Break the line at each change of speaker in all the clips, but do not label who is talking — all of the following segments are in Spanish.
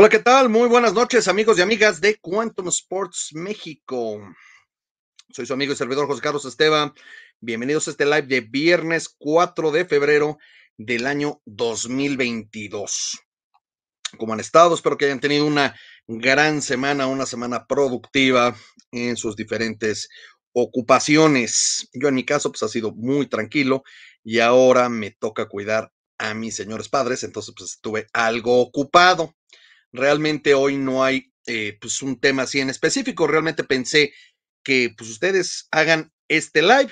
Hola, ¿qué tal? Muy buenas noches, amigos y amigas de Quantum Sports México. Soy su amigo y servidor José Carlos Esteban. Bienvenidos a este live de viernes 4 de febrero del año 2022. Como han estado, espero que hayan tenido una gran semana, una semana productiva en sus diferentes ocupaciones. Yo en mi caso, pues ha sido muy tranquilo y ahora me toca cuidar a mis señores padres, entonces pues estuve algo ocupado. Realmente hoy no hay eh, pues un tema así en específico. Realmente pensé que pues ustedes hagan este live,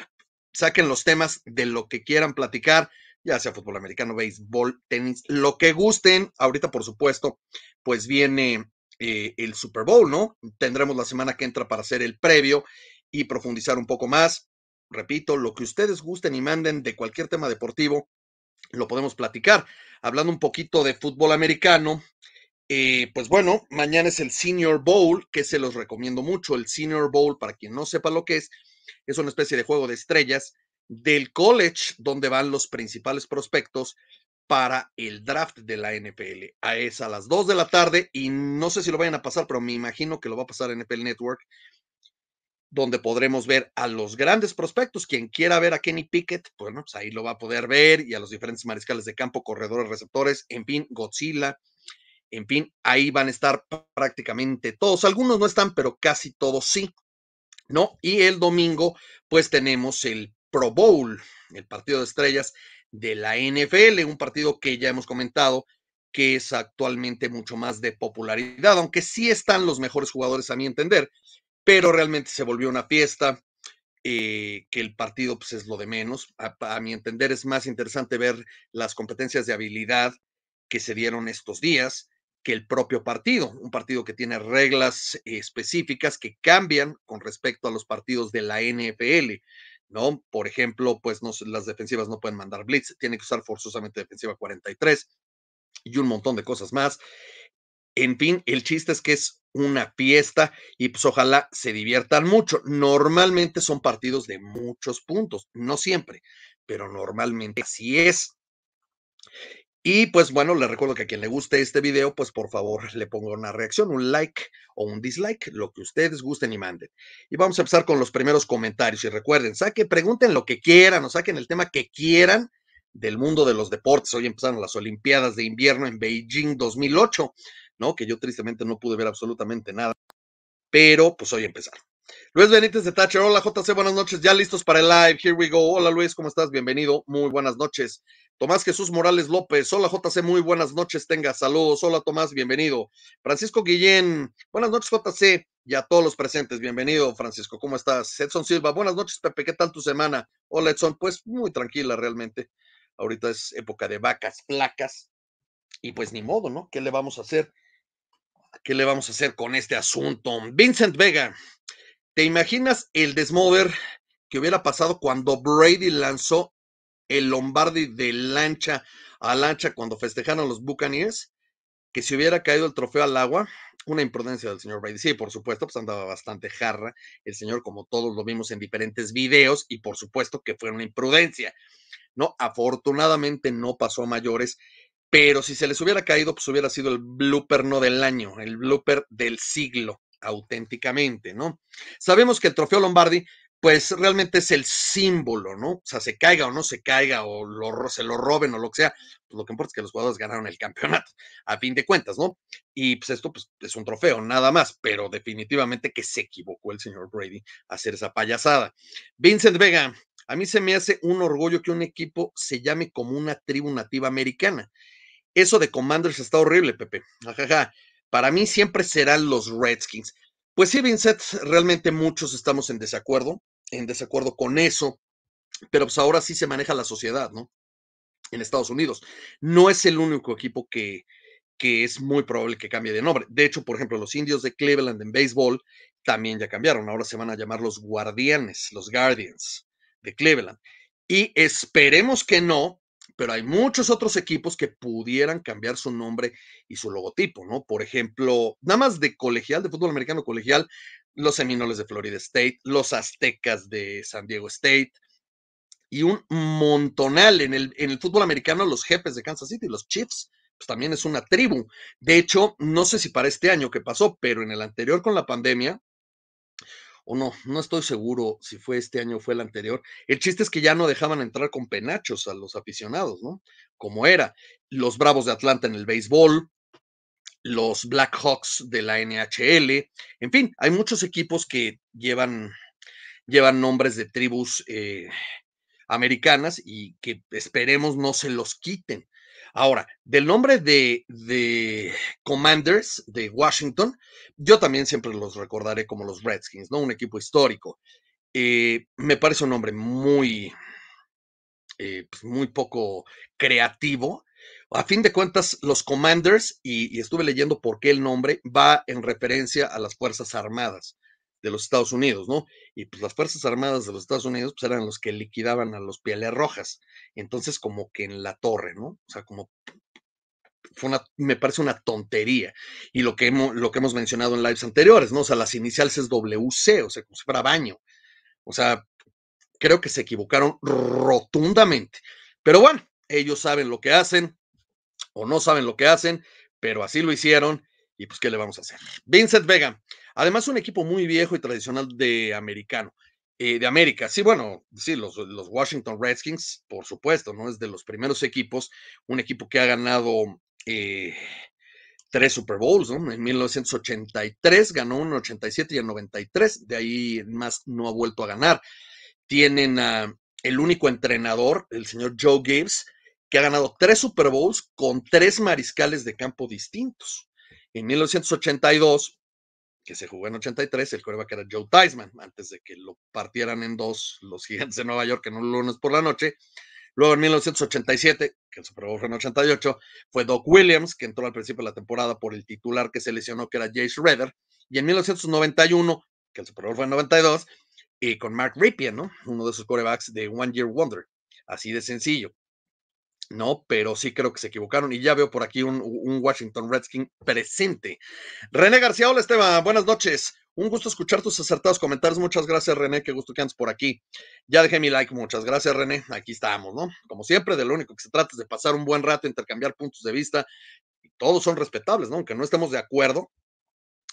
saquen los temas de lo que quieran platicar, ya sea fútbol americano, béisbol, tenis, lo que gusten. Ahorita, por supuesto, pues viene eh, el Super Bowl, ¿no? Tendremos la semana que entra para hacer el previo y profundizar un poco más. Repito, lo que ustedes gusten y manden de cualquier tema deportivo, lo podemos platicar. Hablando un poquito de fútbol americano, pues bueno, mañana es el Senior Bowl, que se los recomiendo mucho. El Senior Bowl, para quien no sepa lo que es, es una especie de juego de estrellas del college donde van los principales prospectos para el draft de la NPL. A es a las 2 de la tarde y no sé si lo vayan a pasar, pero me imagino que lo va a pasar en NPL Network, donde podremos ver a los grandes prospectos. Quien quiera ver a Kenny Pickett, bueno, pues ahí lo va a poder ver y a los diferentes mariscales de campo, corredores, receptores, en fin, Godzilla, en fin, ahí van a estar prácticamente todos. Algunos no están, pero casi todos sí. ¿No? Y el domingo, pues tenemos el Pro Bowl, el partido de estrellas de la NFL, un partido que ya hemos comentado que es actualmente mucho más de popularidad, aunque sí están los mejores jugadores a mi entender, pero realmente se volvió una fiesta, eh, que el partido pues, es lo de menos. a, mi entender es más interesante ver las competencias de habilidad que se dieron estos días, que el propio partido, un partido que tiene reglas específicas que cambian con respecto a los partidos de la NFL. ¿no? Por ejemplo, pues las defensivas no pueden mandar blitz, tiene que usar forzosamente defensiva 43 y un montón de cosas más. En fin, el chiste es que es una fiesta y pues ojalá se diviertan mucho. Normalmente son partidos de muchos puntos, no siempre, pero normalmente así es. Y pues bueno, les recuerdo que a quien le guste este video, pues por favor le ponga una reacción, un like o un dislike, lo que ustedes gusten y manden. Y vamos a empezar con los primeros comentarios. Y recuerden, saquen, pregunten lo que quieran o saquen el tema que quieran del mundo de los deportes. Hoy empezaron las Olimpiadas de Invierno en Beijing 2008, ¿no? Que yo tristemente no pude ver absolutamente nada, pero pues hoy empezaron. Luis Benítez de Thatcher, hola JC, buenas noches, ya listos para el live, here we go. Hola Luis, ¿cómo estás? Bienvenido, muy buenas noches. Tomás Jesús Morales López, hola JC, muy buenas noches, tenga saludos, hola Tomás, bienvenido. Francisco Guillén, buenas noches JC y a todos los presentes, bienvenido Francisco, ¿cómo estás? Edson Silva, buenas noches Pepe, ¿qué tal tu semana? Hola Edson, pues muy tranquila realmente, ahorita es época de vacas flacas y pues ni modo, ¿no? ¿Qué le vamos a hacer? ¿Qué le vamos a hacer con este asunto? Vincent Vega, ¿Te imaginas el desmover que hubiera pasado cuando Brady lanzó el Lombardi de lancha a lancha cuando festejaron los Buccaneers? Que si hubiera caído el trofeo al agua, una imprudencia del señor Brady. Sí, por supuesto, pues andaba bastante jarra el señor, como todos lo vimos en diferentes videos, y por supuesto que fue una imprudencia. No, afortunadamente no pasó a mayores, pero si se les hubiera caído, pues hubiera sido el blooper no del año, el blooper del siglo auténticamente, ¿no? Sabemos que el trofeo Lombardi, pues realmente es el símbolo, ¿no? O sea, se caiga o no se caiga, o lo, se lo roben o lo que sea, pues lo que importa es que los jugadores ganaron el campeonato, a fin de cuentas, ¿no? Y pues esto pues, es un trofeo, nada más, pero definitivamente que se equivocó el señor Brady a hacer esa payasada. Vincent Vega, a mí se me hace un orgullo que un equipo se llame como una tribu nativa americana. Eso de Commanders está horrible, Pepe. Ajaja. Para mí siempre serán los Redskins. Pues sí, Vincent, realmente muchos estamos en desacuerdo, en desacuerdo con eso, pero pues ahora sí se maneja la sociedad, ¿no? En Estados Unidos. No es el único equipo que, que es muy probable que cambie de nombre. De hecho, por ejemplo, los indios de Cleveland en béisbol también ya cambiaron. Ahora se van a llamar los guardianes, los guardians de Cleveland. Y esperemos que no, pero hay muchos otros equipos que pudieran cambiar su nombre y su logotipo, ¿no? Por ejemplo, nada más de colegial, de fútbol americano colegial, los Seminoles de Florida State, los Aztecas de San Diego State y un montonal en el, en el fútbol americano, los jefes de Kansas City, los Chiefs, pues también es una tribu. De hecho, no sé si para este año que pasó, pero en el anterior con la pandemia, o no, no estoy seguro si fue este año o fue el anterior. El chiste es que ya no dejaban entrar con penachos a los aficionados, ¿no? Como era. Los Bravos de Atlanta en el béisbol, los Blackhawks de la NHL, en fin, hay muchos equipos que llevan, llevan nombres de tribus eh, americanas y que esperemos no se los quiten. Ahora, del nombre de, Commanders de Washington, yo también siempre los recordaré como los Redskins, ¿no? Un equipo histórico. Eh, me parece un nombre muy, eh, pues, muy poco creativo. A fin de cuentas, los Commanders, y, estuve leyendo por qué el nombre, va en referencia a las Fuerzas Armadas de los Estados Unidos, ¿no? Y pues las Fuerzas Armadas de los Estados Unidos pues eran los que liquidaban a los pieles rojas. Entonces como que en la torre, ¿no? O sea, como fue una, me parece una tontería. Y lo que, hemos, lo que hemos mencionado en lives anteriores, ¿no? O sea, las iniciales es WC, o sea, como si fuera baño. O sea, creo que se equivocaron rotundamente. Pero bueno, ellos saben lo que hacen o no saben lo que hacen, pero así lo hicieron y pues, ¿qué le vamos a hacer? Vincent Vega, Además, un equipo muy viejo y tradicional de americano. Eh, de América. Sí, bueno, sí, los, Washington Redskins, por supuesto, ¿no? Es de los primeros equipos, un equipo que ha ganado eh, tres Super Bowls, ¿no? En 1983 ganó en 87 y en 93, de ahí más no ha vuelto a ganar. Tienen el único entrenador, el señor Joe Gibbs, que ha ganado tres Super Bowls con tres mariscales de campo distintos. En 1982 que se jugó en 83, el coreback era Joe Tisman, antes de que lo partieran en dos los gigantes de Nueva York en un lunes por la noche. Luego en 1987, que el Super Bowl fue en 88, fue Doc Williams, que entró al principio de la temporada por el titular que se lesionó, que era Jay Redder. Y en 1991, que el Super Bowl fue en 92, y con Mark Ripien, ¿no? Uno de sus corebacks de One Year Wonder. Así de sencillo. ¿no? Pero sí creo que se equivocaron y ya veo por aquí un, Washington Redskin presente. René García, hola Esteban, buenas noches. Un gusto escuchar tus acertados comentarios. Muchas gracias, René. Qué gusto que andes por aquí. Ya dejé mi like. Muchas gracias, René. Aquí estamos, ¿no? Como siempre, de lo único que se trata es de pasar un buen rato, intercambiar puntos de vista. Y todos son respetables, ¿no? Aunque no estemos de acuerdo,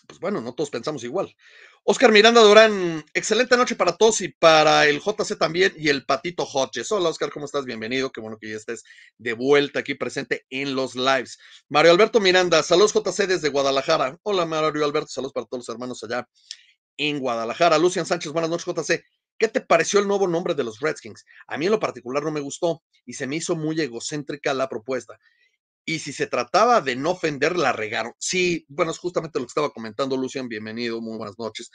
pues bueno, no todos pensamos igual. Oscar Miranda Durán, excelente noche para todos y para el JC también y el Patito Hodges. Hola Oscar, ¿cómo estás? Bienvenido, qué bueno que ya estés de vuelta aquí presente en los lives. Mario Alberto Miranda, saludos JC desde Guadalajara. Hola Mario Alberto, saludos para todos los hermanos allá en Guadalajara. Lucian Sánchez, buenas noches JC. ¿Qué te pareció el nuevo nombre de los Redskins? A mí en lo particular no me gustó y se me hizo muy egocéntrica la propuesta y si se trataba de no ofender, la regaron. Sí, bueno, es justamente lo que estaba comentando Lucian, bienvenido, muy buenas noches.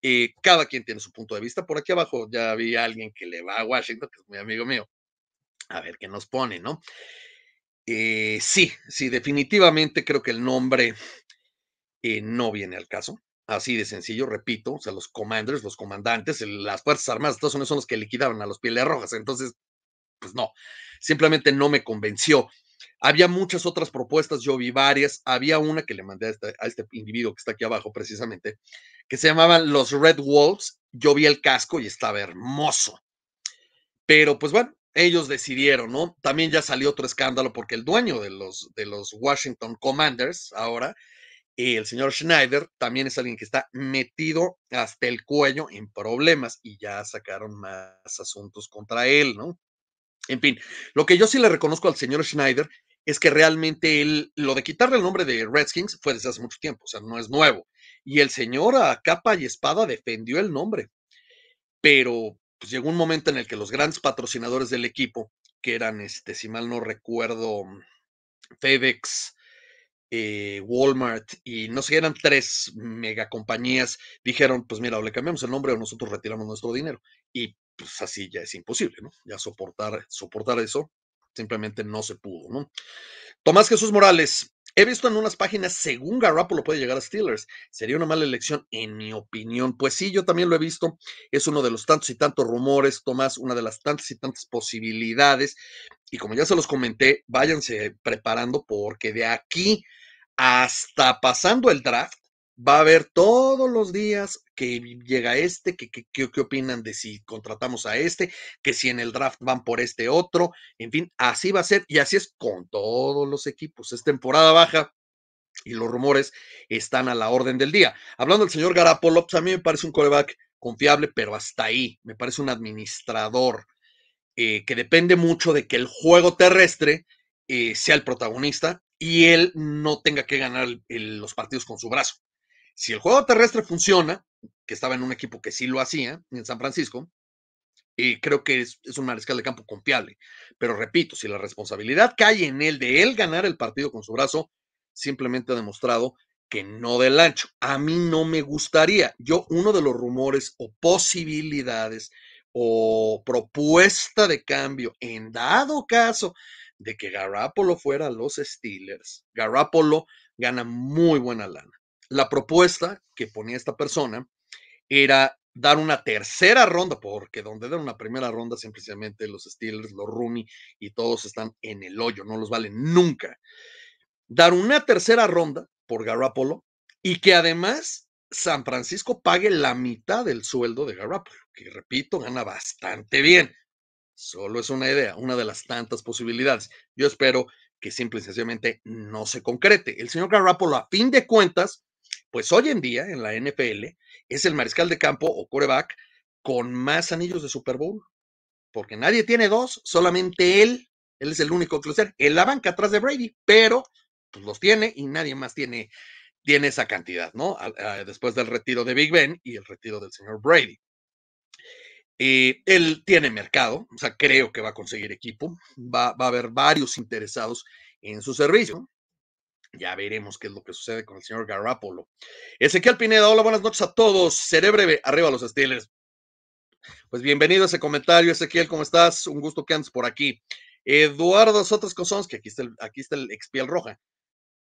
Eh, cada quien tiene su punto de vista. Por aquí abajo ya vi a alguien que le va a Washington, que es mi amigo mío. A ver qué nos pone, ¿no? Eh, sí, sí, definitivamente creo que el nombre eh, no viene al caso. Así de sencillo, repito, o sea, los commanders, los comandantes, las Fuerzas Armadas todos son son los que liquidaban a los pieles rojas. Entonces, pues no, simplemente no me convenció. Había muchas otras propuestas, yo vi varias. Había una que le mandé este, a este, individuo que está aquí abajo precisamente, que se llamaban los Red Wolves. Yo vi el casco y estaba hermoso. Pero pues bueno, ellos decidieron, ¿no? También ya salió otro escándalo porque el dueño de los, de los Washington Commanders ahora, el señor Schneider, también es alguien que está metido hasta el cuello en problemas y ya sacaron más asuntos contra él, ¿no? En fin, lo que yo sí le reconozco al señor Schneider es que realmente él, lo de quitarle el nombre de Redskins fue desde hace mucho tiempo, o sea, no es nuevo. Y el señor a capa y espada defendió el nombre. Pero pues, llegó un momento en el que los grandes patrocinadores del equipo, que eran, este, si mal no recuerdo, FedEx, eh, Walmart y no sé, eran tres megacompañías, dijeron, pues mira, o le cambiamos el nombre o nosotros retiramos nuestro dinero. Y pues así ya es imposible, ¿no? Ya soportar, soportar eso simplemente no se pudo, ¿no? Tomás Jesús Morales, he visto en unas páginas, según lo puede llegar a Steelers, sería una mala elección, en mi opinión. Pues sí, yo también lo he visto, es uno de los tantos y tantos rumores, Tomás, una de las tantas y tantas posibilidades. Y como ya se los comenté, váyanse preparando porque de aquí hasta pasando el draft, va a haber todos los días que llega este, que, opinan de si contratamos a este, que si en el draft van por este otro, en fin, así va a ser y así es con todos los equipos. Es temporada baja y los rumores están a la orden del día. Hablando del señor Garapolo, pues a mí me parece un coreback confiable, pero hasta ahí, me parece un administrador eh, que depende mucho de que el juego terrestre eh, sea el protagonista y él no tenga que ganar los partidos con su brazo si el juego terrestre funciona, que estaba en un equipo que sí lo hacía, en San Francisco, y creo que es, un mariscal de campo confiable. Pero repito, si la responsabilidad cae en él de él ganar el partido con su brazo, simplemente ha demostrado que no del ancho. A mí no me gustaría. Yo, uno de los rumores o posibilidades o propuesta de cambio, en dado caso de que Garapolo fuera a los Steelers, Garapolo gana muy buena lana la propuesta que ponía esta persona era dar una tercera ronda, porque donde dan una primera ronda, simplemente los Steelers, los Rooney y todos están en el hoyo, no los valen nunca. Dar una tercera ronda por Garrapolo, y que además San Francisco pague la mitad del sueldo de Garrapolo, que repito, gana bastante bien. Solo es una idea, una de las tantas posibilidades. Yo espero que simple y sencillamente no se concrete. El señor Garrapolo, a fin de cuentas, pues hoy en día en la NFL es el mariscal de campo o coreback con más anillos de Super Bowl, porque nadie tiene dos, solamente él, él es el único que lo tiene, en la banca atrás de Brady, pero pues, los tiene y nadie más tiene, tiene esa cantidad, ¿no? después del retiro de Big Ben y el retiro del señor Brady. Eh, él tiene mercado, o sea, creo que va a conseguir equipo, va, va a haber varios interesados en su servicio. Ya veremos qué es lo que sucede con el señor Garápolo. Ezequiel Pineda, hola, buenas noches a todos. Seré breve, arriba los estiles. Pues bienvenido a ese comentario, Ezequiel, ¿cómo estás? Un gusto que andes por aquí. Eduardo otras cosas que aquí está el, aquí está el roja.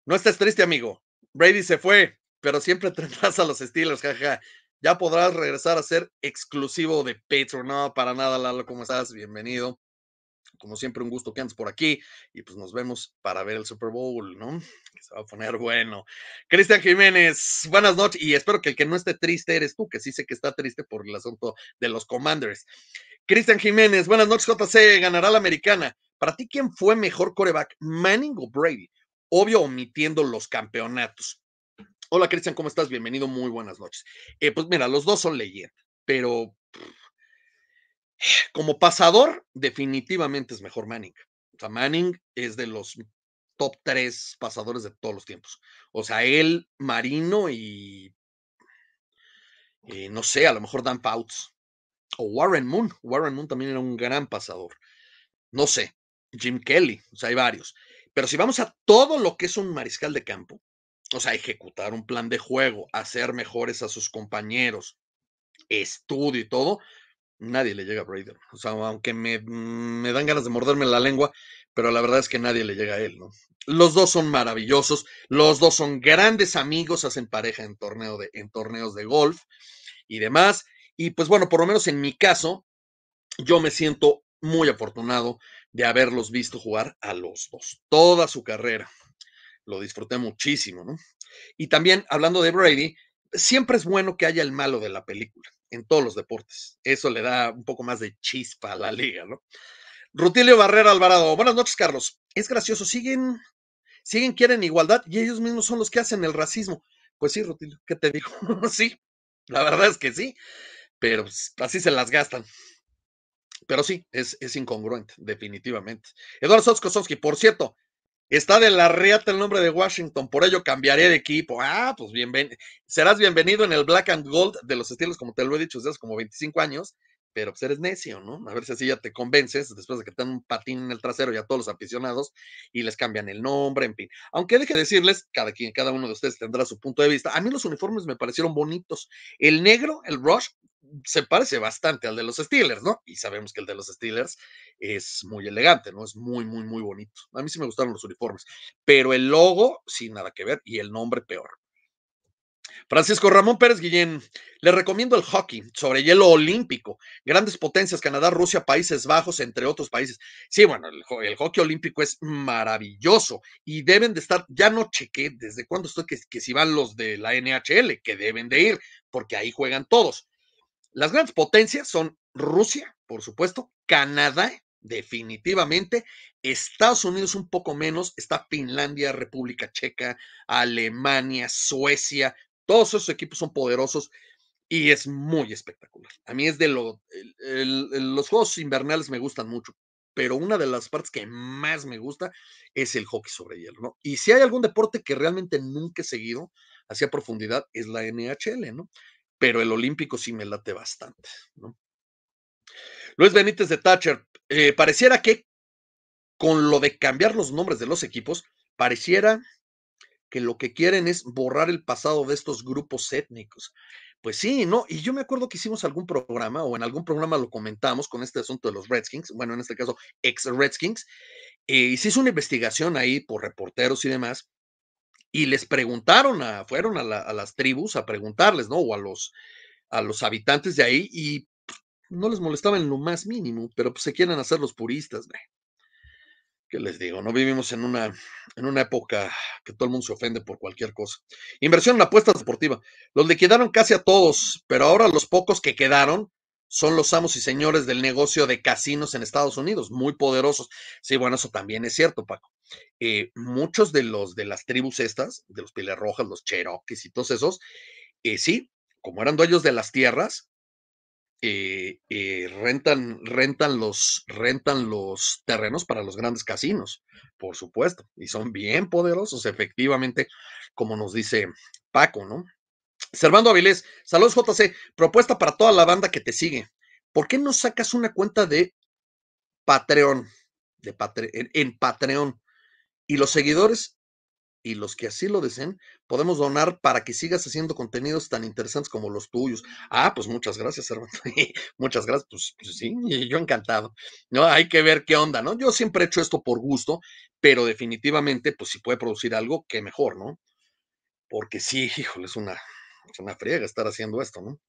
No estés triste, amigo. Brady se fue, pero siempre tendrás a los Steelers, jaja. Ya podrás regresar a ser exclusivo de Patreon. No, para nada, Lalo, ¿cómo estás? Bienvenido. Como siempre, un gusto que andes por aquí y pues nos vemos para ver el Super Bowl, ¿no? Que se va a poner bueno. Cristian Jiménez, buenas noches y espero que el que no esté triste eres tú, que sí sé que está triste por el asunto de los Commanders. Cristian Jiménez, buenas noches, JC, ganará la americana. ¿Para ti quién fue mejor coreback, Manning o Brady? Obvio, omitiendo los campeonatos. Hola, Cristian, ¿cómo estás? Bienvenido, muy buenas noches. Eh, pues mira, los dos son leyenda, pero como pasador, definitivamente es mejor Manning. O sea, Manning es de los top tres pasadores de todos los tiempos. O sea, él, Marino y, eh, no sé, a lo mejor Dan Fouts o Warren Moon. Warren Moon también era un gran pasador. No sé, Jim Kelly, o sea, hay varios. Pero si vamos a todo lo que es un mariscal de campo, o sea, ejecutar un plan de juego, hacer mejores a sus compañeros, estudio y todo, Nadie le llega a Brader. O sea, aunque me, mm, me, dan ganas de morderme la lengua, pero la verdad es que nadie le llega a él, ¿no? Los dos son maravillosos, los dos son grandes amigos, hacen pareja en, de, en torneos de golf y demás. Y pues bueno, por lo menos en mi caso, yo me siento muy afortunado de haberlos visto jugar a los dos, toda su carrera. Lo disfruté muchísimo, ¿no? Y también hablando de Brady, siempre es bueno que haya el malo de la película en todos los deportes. Eso le da un poco más de chispa a la liga, ¿no? Rutilio Barrera Alvarado. Buenas noches, Carlos. Es gracioso. Siguen, siguen, quieren igualdad y ellos mismos son los que hacen el racismo. Pues sí, Rutilio, ¿qué te digo? sí, la verdad es que sí, pero pues, así se las gastan. Pero sí, es, es incongruente, definitivamente. Eduardo Soskosowski, por cierto, Está de la reata el nombre de Washington, por ello cambiaré de equipo. Ah, pues bienvenido. Serás bienvenido en el Black and Gold de los estilos, como te lo he dicho desde como 25 años, pero pues eres necio, ¿no? A ver si así ya te convences después de que te un patín en el trasero y a todos los aficionados y les cambian el nombre, en fin. Aunque deje de decirles, cada quien, cada uno de ustedes tendrá su punto de vista. A mí los uniformes me parecieron bonitos. El negro, el rush, se parece bastante al de los Steelers, ¿no? Y sabemos que el de los Steelers es muy elegante, ¿no? Es muy, muy, muy bonito. A mí sí me gustaron los uniformes, pero el logo, sin nada que ver, y el nombre peor. Francisco Ramón Pérez Guillén, le recomiendo el hockey sobre hielo olímpico. Grandes potencias, Canadá, Rusia, Países Bajos, entre otros países. Sí, bueno, el, hockey olímpico es maravilloso y deben de estar, ya no chequé desde cuándo estoy que, que si van los de la NHL, que deben de ir, porque ahí juegan todos las grandes potencias son Rusia, por supuesto, Canadá, definitivamente, Estados Unidos un poco menos, está Finlandia, República Checa, Alemania, Suecia, todos esos equipos son poderosos y es muy espectacular. A mí es de lo, los juegos invernales me gustan mucho, pero una de las partes que más me gusta es el hockey sobre hielo, ¿no? Y si hay algún deporte que realmente nunca he seguido hacia profundidad es la NHL, ¿no? pero el olímpico sí me late bastante. Luis Benítez de Thatcher, eh, pareciera que con lo de cambiar los nombres de los equipos, pareciera que lo que quieren es borrar el pasado de estos grupos étnicos. Pues sí, ¿no? Y yo me acuerdo que hicimos algún programa o en algún programa lo comentamos con este asunto de los Redskins, bueno, en este caso, ex Redskins, eh, y se hizo una investigación ahí por reporteros y demás, y les preguntaron, a, fueron a, las tribus a preguntarles, ¿no? O a los, a los habitantes de ahí y no les molestaba en lo más mínimo, pero pues se quieren hacer los puristas, ¿ve? ¿Qué les digo? No vivimos en una, en una época que todo el mundo se ofende por cualquier cosa. Inversión en apuestas deportiva. Los liquidaron casi a todos, pero ahora los pocos que quedaron son los amos y señores del negocio de casinos en Estados Unidos, muy poderosos. Sí, bueno, eso también es cierto, Paco. Eh, muchos de los de las tribus estas, de los Pieles Rojas, los Cherokees y todos esos, eh, sí, como eran dueños de las tierras, eh, rentan, rentan, los, rentan los terrenos para los grandes casinos, por supuesto, y son bien poderosos, efectivamente, como nos dice Paco, ¿no? Servando Avilés, saludos JC, propuesta para toda la banda que te sigue. ¿Por qué no sacas una cuenta de Patreon? De en Patreon y los seguidores y los que así lo deseen, podemos donar para que sigas haciendo contenidos tan interesantes como los tuyos. Ah, pues muchas gracias, hermano. muchas gracias. Pues, pues sí, yo encantado. No, hay que ver qué onda, ¿no? Yo siempre he hecho esto por gusto, pero definitivamente, pues si puede producir algo, qué mejor, ¿no? Porque sí, híjole, es una, es una friega estar haciendo esto, ¿no?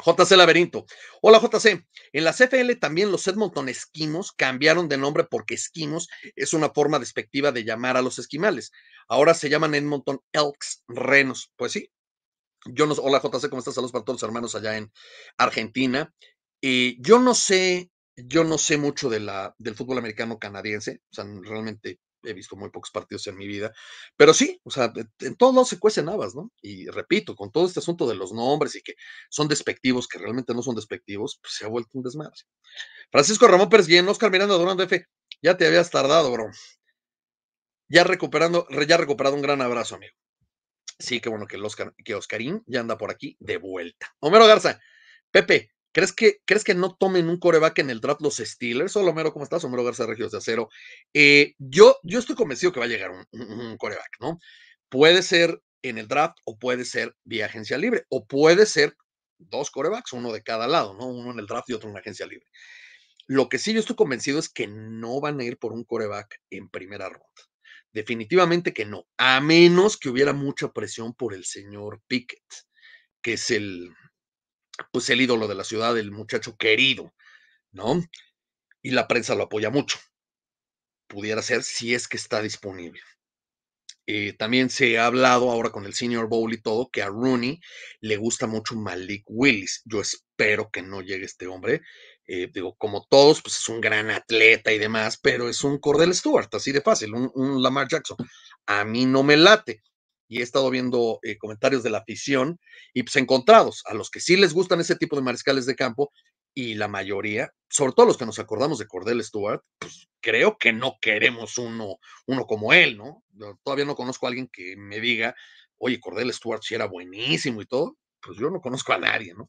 JC Laberinto. Hola JC, en la CFL también los Edmonton Esquimos cambiaron de nombre porque Esquimos es una forma despectiva de llamar a los esquimales. Ahora se llaman Edmonton Elks Renos. Pues sí. Yo no, hola JC, ¿cómo estás? Saludos para todos los hermanos allá en Argentina. yo no sé, yo no sé mucho de la, del fútbol americano canadiense, o sea, realmente he visto muy pocos partidos en mi vida, pero sí, o sea, en todos lados se cuecen habas, ¿no? Y repito, con todo este asunto de los nombres y que son despectivos, que realmente no son despectivos, pues se ha vuelto un desmadre. Francisco Ramón Pérez bien, Oscar Miranda Durán F, ya te habías tardado, bro. Ya recuperando, ya recuperado un gran abrazo, amigo. Sí, qué bueno que que Oscarín ya anda por aquí de vuelta. Homero Garza, Pepe, ¿Crees que, ¿Crees que no tomen un coreback en el draft los Steelers? Hola, Homero, ¿cómo estás? Homero Garza Regios de Acero. Eh, yo, yo estoy convencido que va a llegar un, coreback, ¿no? Puede ser en el draft o puede ser vía agencia libre o puede ser dos corebacks, uno de cada lado, ¿no? Uno en el draft y otro en la agencia libre. Lo que sí yo estoy convencido es que no van a ir por un coreback en primera ronda. Definitivamente que no, a menos que hubiera mucha presión por el señor Pickett, que es el, pues el ídolo de la ciudad, el muchacho querido, ¿no? Y la prensa lo apoya mucho. Pudiera ser si es que está disponible. Eh, también se ha hablado ahora con el Senior Bowl y todo que a Rooney le gusta mucho Malik Willis. Yo espero que no llegue este hombre. Eh, digo, como todos, pues es un gran atleta y demás, pero es un Cordell Stewart, así de fácil, un Lamar Jackson. A mí no me late y he estado viendo eh, comentarios de la afición y pues encontrados, a los que sí les gustan ese tipo de mariscales de campo y la mayoría, sobre todo los que nos acordamos de Cordell Stewart, pues creo que no queremos uno, uno como él, ¿no? todavía no conozco a alguien que me diga, oye, Cordell Stewart si era buenísimo y todo, pues yo no conozco a nadie, ¿no?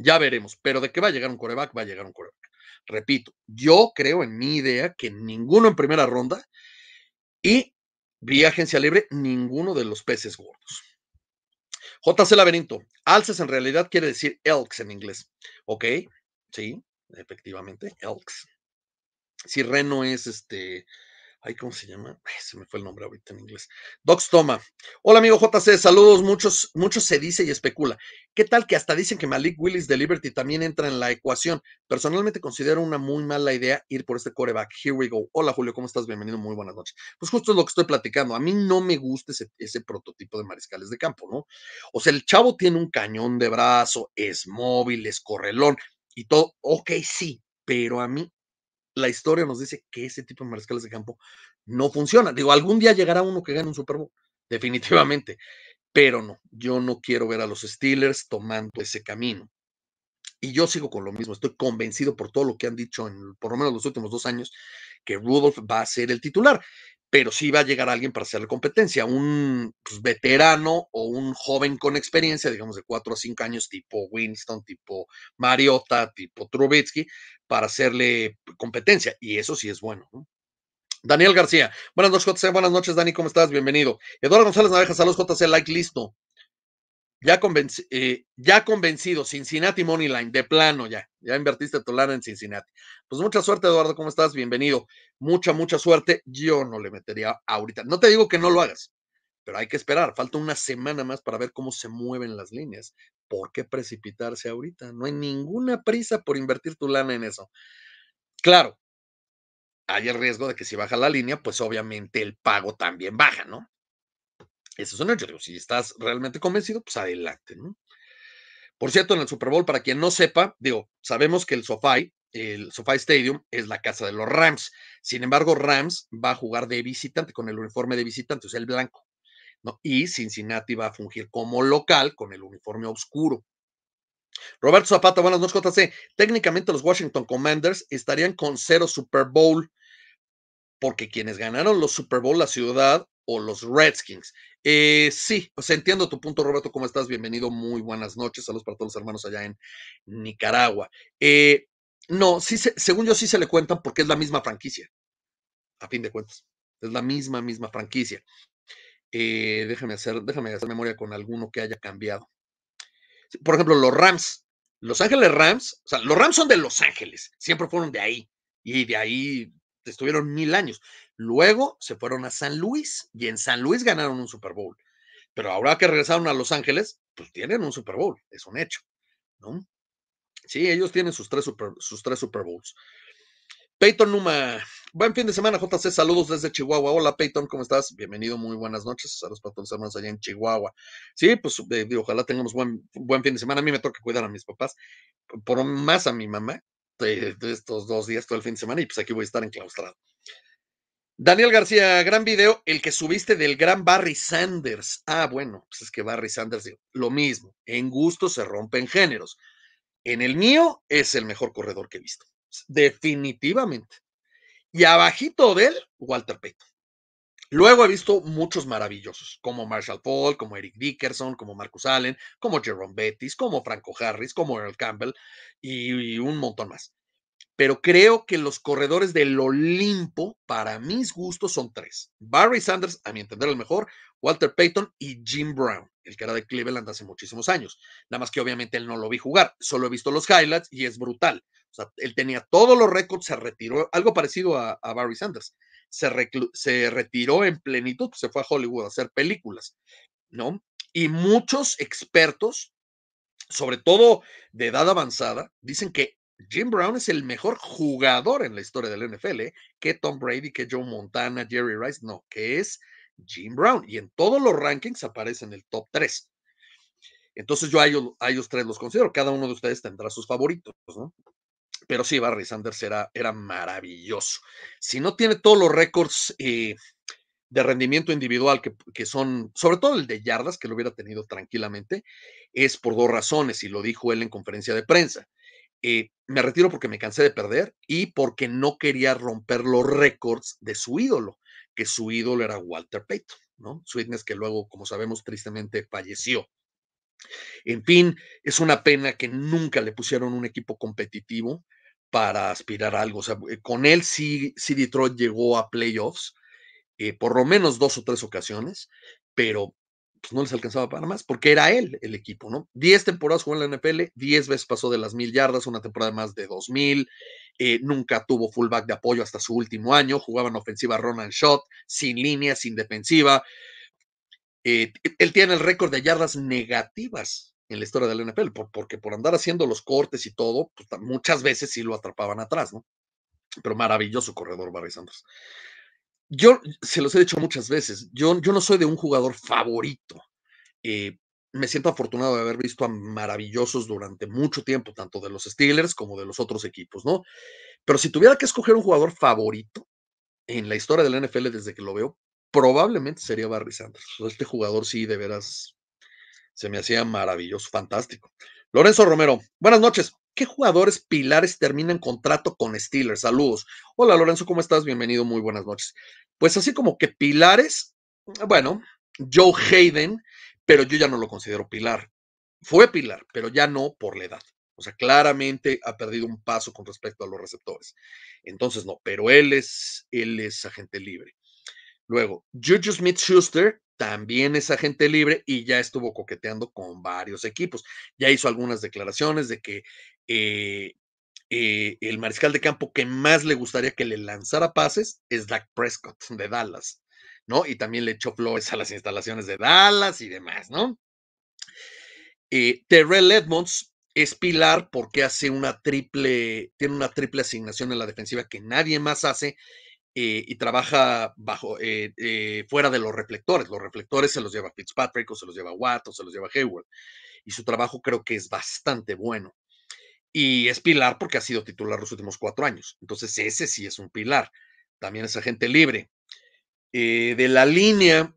Ya veremos, pero de qué va a llegar un coreback, va a llegar un coreback. Repito, yo creo en mi idea que ninguno en primera ronda y Vía agencia libre, ninguno de los peces gordos. JC Laberinto, alces en realidad quiere decir elks en inglés. Ok, sí, efectivamente, elks. Si reno es este ay, ¿cómo se llama? se me fue el nombre ahorita en inglés. Docs Toma. Hola, amigo JC, saludos. Muchos, muchos se dice y especula. ¿Qué tal que hasta dicen que Malik Willis de Liberty también entra en la ecuación? Personalmente considero una muy mala idea ir por este coreback. Here we go. Hola, Julio, ¿cómo estás? Bienvenido, muy buenas noches. Pues justo es lo que estoy platicando. A mí no me gusta ese, ese prototipo de mariscales de campo, ¿no? O sea, el chavo tiene un cañón de brazo, es móvil, es correlón y todo. Ok, sí, pero a mí la historia nos dice que ese tipo de mariscales de campo no funciona. Digo, algún día llegará uno que gane un Super Bowl, definitivamente. Pero no, yo no quiero ver a los Steelers tomando ese camino. Y yo sigo con lo mismo, estoy convencido por todo lo que han dicho, en, por lo menos los últimos dos años, que Rudolph va a ser el titular pero sí va a llegar alguien para hacerle competencia, un pues, veterano o un joven con experiencia, digamos de 4 a 5 años, tipo Winston, tipo Mariota, tipo Trubitsky, para hacerle competencia. Y eso sí es bueno. Daniel García, buenas noches, JC, buenas noches, Dani, ¿cómo estás? Bienvenido. Eduardo González Navejas, saludos, JC, like listo. Eh, ya, convencido, Cincinnati Moneyline, de plano ya. Ya invertiste tu lana en Cincinnati. Pues mucha suerte, Eduardo, ¿cómo estás? Bienvenido. Mucha, mucha suerte. Yo no le metería ahorita. No te digo que no lo hagas, pero hay que esperar. Falta una semana más para ver cómo se mueven las líneas. ¿Por qué precipitarse ahorita? No hay ninguna prisa por invertir tu lana en eso. Claro, hay el riesgo de que si baja la línea, pues obviamente el pago también baja, ¿no? Eso es un hecho. si estás realmente convencido, pues adelante. Por cierto, en el Super Bowl, para quien no sepa, digo, sabemos que el SoFi, el SoFi Stadium, es la casa de los Rams. Sin embargo, Rams va a jugar de visitante con el uniforme de visitante, o sea, el blanco. ¿no? Y Cincinnati va a fungir como local con el uniforme oscuro. Roberto Zapata, buenas noches, JC. Técnicamente los Washington Commanders estarían con cero Super Bowl, porque quienes ganaron los Super Bowl, la ciudad o los Redskins. Eh, sí, pues entiendo tu punto, Roberto. ¿Cómo estás? Bienvenido, muy buenas noches. Saludos para todos los hermanos allá en Nicaragua. Eh, no, sí según yo sí se le cuentan porque es la misma franquicia, a fin de cuentas. Es la misma, misma franquicia. Eh, déjame, hacer, déjame hacer memoria con alguno que haya cambiado. Por ejemplo, los Rams. Los Ángeles Rams, o sea, los Rams son de Los Ángeles, siempre fueron de ahí, y de ahí estuvieron mil años. Luego se fueron a San Luis y en San Luis ganaron un Super Bowl. Pero ahora que regresaron a Los Ángeles, pues tienen un Super Bowl, es un hecho, ¿no? Sí, ellos tienen sus tres Super, sus tres Super Bowls. Peyton Numa, buen fin de semana, JC, saludos desde Chihuahua. Hola Peyton, ¿cómo estás? Bienvenido, muy buenas noches. Saludos para todos los hermanos allá en Chihuahua. Sí, pues eh, ojalá tengamos buen, buen fin de semana. A mí me toca cuidar a mis papás, por más a mi mamá, de, eh, de estos dos días, todo el fin de semana, y pues aquí voy a estar enclaustrado. Daniel García, gran video, el que subiste del gran Barry Sanders. Ah, bueno, pues es que Barry Sanders, lo mismo, en gusto se rompen géneros. En el mío es el mejor corredor que he visto, definitivamente. Y abajito de él, Walter Payton. Luego he visto muchos maravillosos, como Marshall Paul, como Eric Dickerson, como Marcus Allen, como Jerome Bettis, como Franco Harris, como Earl Campbell y un montón más pero creo que los corredores del Olimpo, para mis gustos, son tres. Barry Sanders, a mi entender, el mejor, Walter Payton y Jim Brown, el que era de Cleveland hace muchísimos años. Nada más que obviamente él no lo vi jugar, solo he visto los highlights y es brutal. O sea, él tenía todos los récords, se retiró, algo parecido a, Barry Sanders. Se, se retiró en plenitud, se fue a Hollywood a hacer películas, ¿no? Y muchos expertos, sobre todo de edad avanzada, dicen que Jim Brown es el mejor jugador en la historia del NFL, ¿eh? que Tom Brady, que Joe Montana, Jerry Rice, no, que es Jim Brown. Y en todos los rankings aparece en el top 3. Entonces yo a ellos, tres los considero, cada uno de ustedes tendrá sus favoritos, ¿no? Pero sí, Barry Sanders era, era maravilloso. Si no tiene todos los récords eh, de rendimiento individual que, que, son, sobre todo el de yardas, que lo hubiera tenido tranquilamente, es por dos razones, y lo dijo él en conferencia de prensa. Eh, me retiro porque me cansé de perder y porque no quería romper los récords de su ídolo, que su ídolo era Walter Payton, ¿no? Sweetness que luego, como sabemos, tristemente falleció. En fin, es una pena que nunca le pusieron un equipo competitivo para aspirar a algo. O sea, eh, con él sí, Detroit llegó a playoffs, eh, por lo menos dos o tres ocasiones, pero pues no les alcanzaba para más, porque era él el equipo, ¿no? Diez temporadas jugó en la NFL, diez veces pasó de las mil yardas, una temporada más de dos mil, eh, nunca tuvo fullback de apoyo hasta su último año, jugaban ofensiva Ronald Shot, sin línea, sin defensiva. Eh, él tiene el récord de yardas negativas en la historia de la NFL, porque por andar haciendo los cortes y todo, pues, muchas veces sí lo atrapaban atrás, ¿no? Pero maravilloso corredor Barry Sanders yo se los he dicho muchas veces, yo, yo no soy de un jugador favorito. Eh, me siento afortunado de haber visto a maravillosos durante mucho tiempo, tanto de los Steelers como de los otros equipos, ¿no? Pero si tuviera que escoger un jugador favorito en la historia de la NFL desde que lo veo, probablemente sería Barry Sanders. Este jugador sí, de veras, se me hacía maravilloso, fantástico. Lorenzo Romero, buenas noches. ¿Qué jugadores pilares terminan contrato con Steelers? Saludos. Hola Lorenzo, ¿cómo estás? Bienvenido, muy buenas noches. Pues así como que pilares, bueno, Joe Hayden, pero yo ya no lo considero pilar. Fue pilar, pero ya no por la edad. O sea, claramente ha perdido un paso con respecto a los receptores. Entonces, no, pero él es, él es agente libre. Luego, Juju Smith Schuster, también es agente libre y ya estuvo coqueteando con varios equipos. Ya hizo algunas declaraciones de que eh, eh, el mariscal de campo que más le gustaría que le lanzara pases es Dak Prescott de Dallas, ¿no? Y también le echó flores a las instalaciones de Dallas y demás, ¿no? Eh, Terrell Edmonds es pilar porque hace una triple, tiene una triple asignación en la defensiva que nadie más hace eh, y trabaja bajo, eh, eh, fuera de los reflectores. Los reflectores se los lleva Fitzpatrick o se los lleva Watt o se los lleva Hayward. Y su trabajo creo que es bastante bueno. Y es pilar porque ha sido titular los últimos cuatro años. Entonces ese sí es un pilar. También es agente libre. de la línea,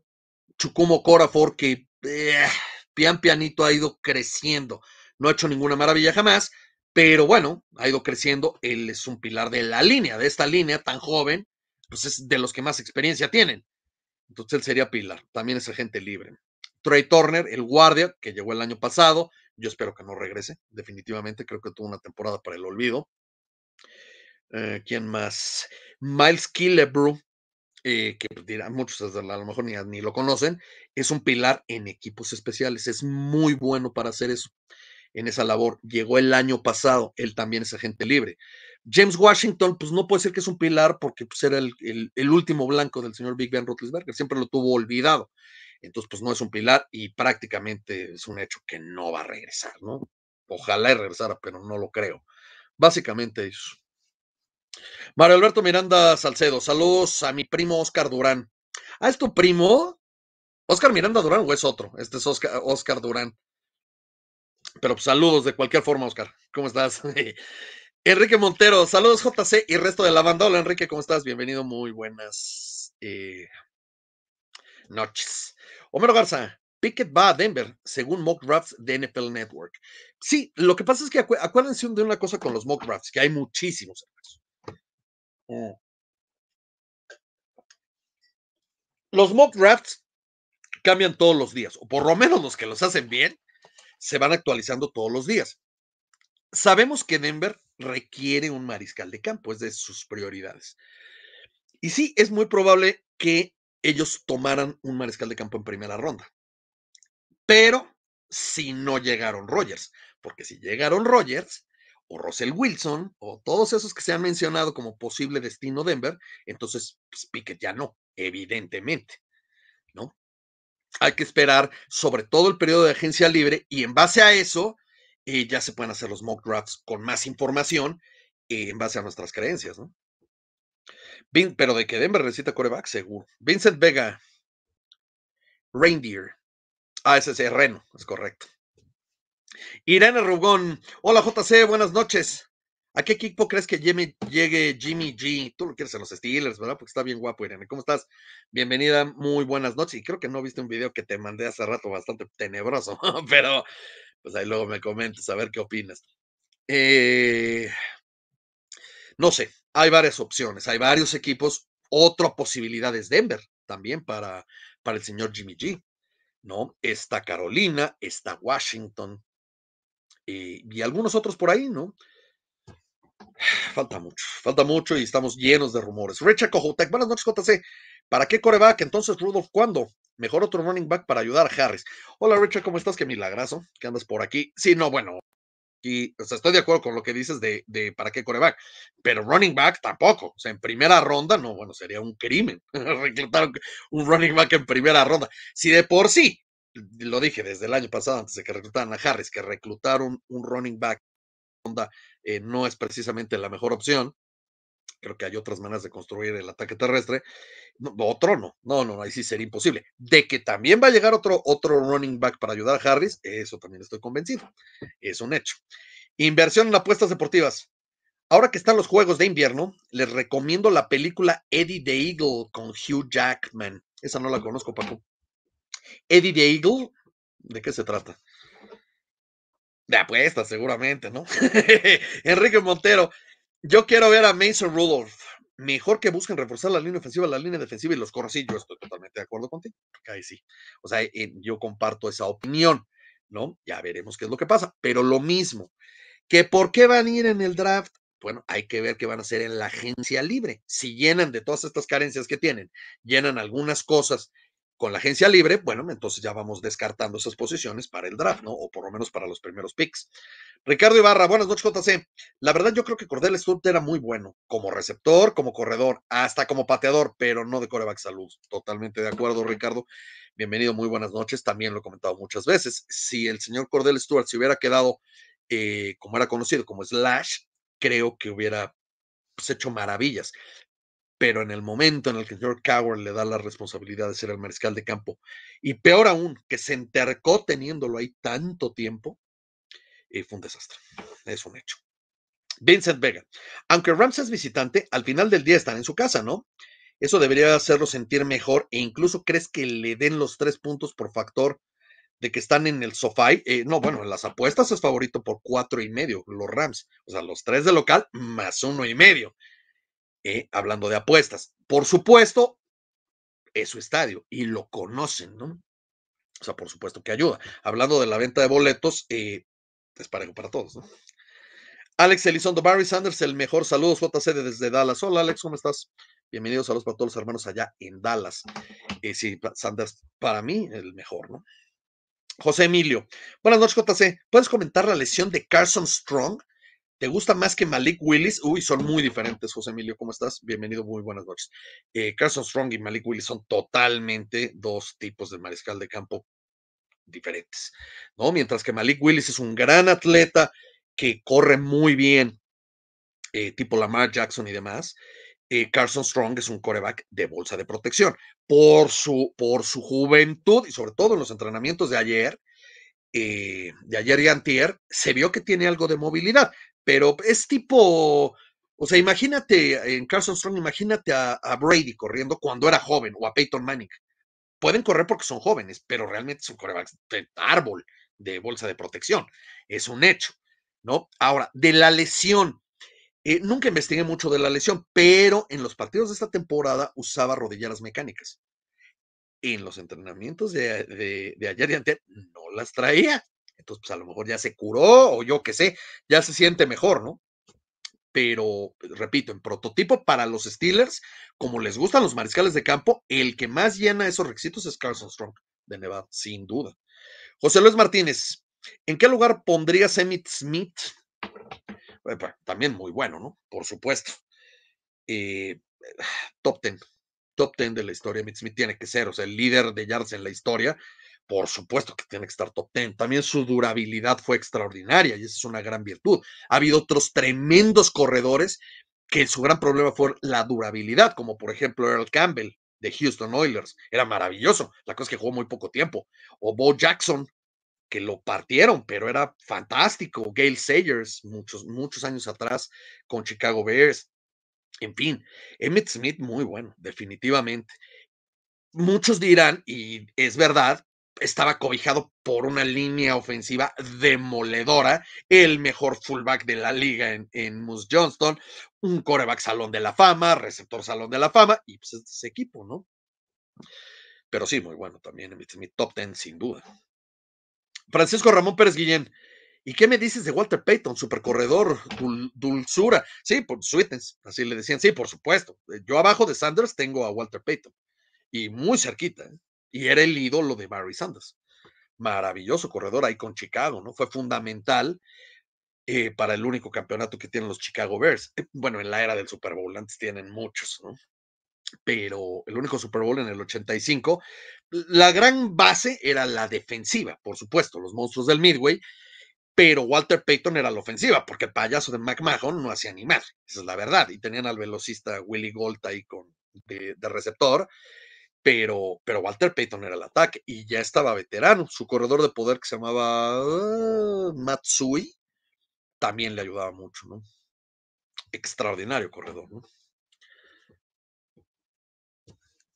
Chukumo Corafor, que pian pianito ha ido creciendo. No ha hecho ninguna maravilla jamás, pero bueno, ha ido creciendo. Él es un pilar de la línea, de esta línea tan joven, pues es de los que más experiencia tienen. Entonces él sería Pilar, también es agente libre. Trey Turner, el guardia, que llegó el año pasado, yo espero que no regrese, definitivamente, creo que tuvo una temporada para el olvido. Eh, ¿Quién más? Miles Killebrew, eh, que dirán muchos, a lo mejor ni, ni, lo conocen, es un pilar en equipos especiales, es muy bueno para hacer eso, en esa labor. Llegó el año pasado, él también es agente libre. James Washington, pues no puede ser que es un pilar porque pues, era el, último blanco del señor Big Ben Roethlisberger, siempre lo tuvo olvidado. Entonces, pues no es un pilar y prácticamente es un hecho que no va a regresar, ¿no? Ojalá y regresara, pero no lo creo. Básicamente eso. Mario Alberto Miranda Salcedo, saludos a mi primo Oscar Durán. ¿Ah, es tu primo? ¿Oscar Miranda Durán o es otro? Este es Oscar, Durán. Pero pues, saludos de cualquier forma, Oscar. ¿Cómo estás? Enrique Montero, saludos JC y resto de la banda. Hola Enrique, ¿cómo estás? Bienvenido, muy buenas eh, noches. Homero Garza, Pickett va a Denver, según mock drafts de NFL Network. Sí, lo que pasa es que acuérdense de una cosa con los mock drafts, que hay muchísimos. hermanos. Mm. Los mock drafts cambian todos los días, o por lo menos los que los hacen bien, se van actualizando todos los días sabemos que Denver requiere un mariscal de campo, es de sus prioridades. Y sí, es muy probable que ellos tomaran un mariscal de campo en primera ronda. Pero si no llegaron Rogers, porque si llegaron Rogers o Russell Wilson o todos esos que se han mencionado como posible destino Denver, entonces pues, ya no, evidentemente, ¿no? Hay que esperar sobre todo el periodo de agencia libre y en base a eso y ya se pueden hacer los mock drafts con más información en base a nuestras creencias, ¿no? pero de que Denver necesita coreback, seguro. Vincent Vega, Reindeer. Ah, ese es Reno, es correcto. Irene Rugón, hola JC, buenas noches. ¿A qué equipo crees que Jimmy, llegue Jimmy G? Tú lo quieres en los Steelers, ¿verdad? Porque está bien guapo, Irene. ¿Cómo estás? Bienvenida, muy buenas noches. Y creo que no viste un video que te mandé hace rato bastante tenebroso, pero pues ahí luego me comentes a ver qué opinas. Eh, no sé, hay varias opciones, hay varios equipos. Otra posibilidad es Denver también para, para el señor Jimmy G. ¿no? Está Carolina, está Washington eh, y algunos otros por ahí, ¿no? Falta mucho, falta mucho y estamos llenos de rumores. Recha Cojotec, buenas noches, JC. ¿Para qué coreback? Entonces, Rudolf, ¿cuándo? Mejor otro running back para ayudar a Harris. Hola Richard, ¿cómo estás? Qué milagroso que andas por aquí. Sí, no, bueno, y estoy de acuerdo con lo que dices de, de, para qué coreback, pero running back tampoco. O sea, en primera ronda, no, bueno, sería un crimen reclutar un running back en primera ronda. Si de por sí, lo dije desde el año pasado, antes de que reclutaran a Harris, que reclutar un, running back en ronda eh, no es precisamente la mejor opción, creo que hay otras maneras de construir el ataque terrestre. otro no, no, no, ahí sí sería imposible. De que también va a llegar otro, otro running back para ayudar a Harris, eso también estoy convencido, es un hecho. Inversión en apuestas deportivas. Ahora que están los juegos de invierno, les recomiendo la película Eddie the Eagle con Hugh Jackman. Esa no la conozco, Paco. Eddie the Eagle, ¿de qué se trata? De apuestas, seguramente, ¿no? Enrique Montero, yo quiero ver a Mason Rudolph. Mejor que busquen reforzar la línea ofensiva, la línea defensiva y los corros. yo estoy totalmente de acuerdo contigo. Ahí sí. O sea, yo comparto esa opinión, ¿no? Ya veremos qué es lo que pasa. Pero lo mismo, que por qué van a ir en el draft, bueno, hay que ver qué van a hacer en la agencia libre. Si llenan de todas estas carencias que tienen, llenan algunas cosas con la agencia libre, bueno, entonces ya vamos descartando esas posiciones para el draft, ¿no? O por lo menos para los primeros picks. Ricardo Ibarra, buenas noches, JC. La verdad, yo creo que Cordel Stuart era muy bueno, como receptor, como corredor, hasta como pateador, pero no de coreback salud. Totalmente de acuerdo, Ricardo. Bienvenido, muy buenas noches. También lo he comentado muchas veces. Si el señor Cordel Stewart se hubiera quedado eh, como era conocido, como Slash, creo que hubiera pues, hecho maravillas pero en el momento en el que George Coward le da la responsabilidad de ser el mariscal de campo, y peor aún, que se entercó teniéndolo ahí tanto tiempo, eh, fue un desastre. Es un hecho. Vincent Vega. Aunque Rams es visitante, al final del día están en su casa, ¿no? Eso debería hacerlo sentir mejor e incluso crees que le den los tres puntos por factor de que están en el sofá. Eh, no, bueno, en las apuestas es favorito por cuatro y medio los Rams. O sea, los tres de local más uno y medio. Eh, hablando de apuestas. Por supuesto, es su estadio y lo conocen, ¿no? O sea, por supuesto que ayuda. Hablando de la venta de boletos, eh, es parejo para todos, ¿no? Alex Elizondo, Barry Sanders, el mejor. Saludos, JC desde Dallas. Hola, Alex, ¿cómo estás? Bienvenidos, saludos para todos los hermanos allá en Dallas. Eh, sí, Sanders, para mí, el mejor, ¿no? José Emilio. Buenas noches, JC. ¿Puedes comentar la lesión de Carson Strong? ¿Te gusta más que Malik Willis? Uy, son muy diferentes, José Emilio. ¿Cómo estás? Bienvenido, muy buenas noches. Eh, Carson Strong y Malik Willis son totalmente dos tipos de mariscal de campo diferentes, ¿no? Mientras que Malik Willis es un gran atleta que corre muy bien, eh, tipo Lamar Jackson y demás. Eh, Carson Strong es un coreback de bolsa de protección. Por su, por su juventud y sobre todo en los entrenamientos de ayer, de ayer y antier, se vio que tiene algo de movilidad pero es tipo, o sea, imagínate en Carson Strong, imagínate a, Brady corriendo cuando era joven o a Peyton Manning. Pueden correr porque son jóvenes, pero realmente son corebacks de árbol, de bolsa de protección. Es un hecho, ¿no? Ahora, de la lesión. Eh, nunca investigué mucho de la lesión, pero en los partidos de esta temporada usaba rodilleras mecánicas. En los entrenamientos de, de, de ayer y antes no las traía. Entonces, pues a lo mejor ya se curó o yo qué sé, ya se siente mejor, ¿no? Pero, repito, en prototipo para los Steelers, como les gustan los mariscales de campo, el que más llena esos requisitos es Carson Strong de Nevada, sin duda. José Luis Martínez, ¿en qué lugar pondrías Emmett Smith? también muy bueno, ¿no? Por supuesto. Eh, top ten, top ten de la historia. Emmett Smith tiene que ser, o sea, el líder de yards en la historia por supuesto que tiene que estar top 10. También su durabilidad fue extraordinaria y esa es una gran virtud. Ha habido otros tremendos corredores que su gran problema fue la durabilidad, como por ejemplo Earl Campbell de Houston Oilers. Era maravilloso. La cosa es que jugó muy poco tiempo. O Bo Jackson, que lo partieron, pero era fantástico. Gail Sayers, muchos, muchos años atrás con Chicago Bears. En fin, Emmett Smith muy bueno, definitivamente. Muchos dirán, y es verdad, estaba cobijado por una línea ofensiva demoledora, el mejor fullback de la liga en, en Moose Johnston, un coreback salón de la fama, receptor salón de la fama, y pues equipo, ¿no? Pero sí, muy bueno también, es mi top ten sin duda. Francisco Ramón Pérez Guillén, ¿y qué me dices de Walter Payton, supercorredor, dulzura? Sí, por sweetness, así le decían, sí, por supuesto. Eh, yo abajo de Sanders tengo a Walter Payton, y muy cerquita, ¿eh? y era el ídolo de Barry Sanders. Maravilloso corredor ahí con Chicago, ¿no? Fue fundamental eh, para el único campeonato que tienen los Chicago Bears. Eh, bueno, en la era del Super Bowl, antes tienen muchos, ¿no? Pero el único Super Bowl en el 85. La gran base era la defensiva, por supuesto, los monstruos del Midway, pero Walter Payton era la ofensiva, porque el payaso de McMahon no hacía ni madre, esa es la verdad. Y tenían al velocista Willie Gold ahí con, de, de receptor pero, Walter Payton era el ataque y ya estaba veterano. Su corredor de poder que se llamaba ah, Matsui también le ayudaba mucho, ¿no? Extraordinario corredor, ¿no?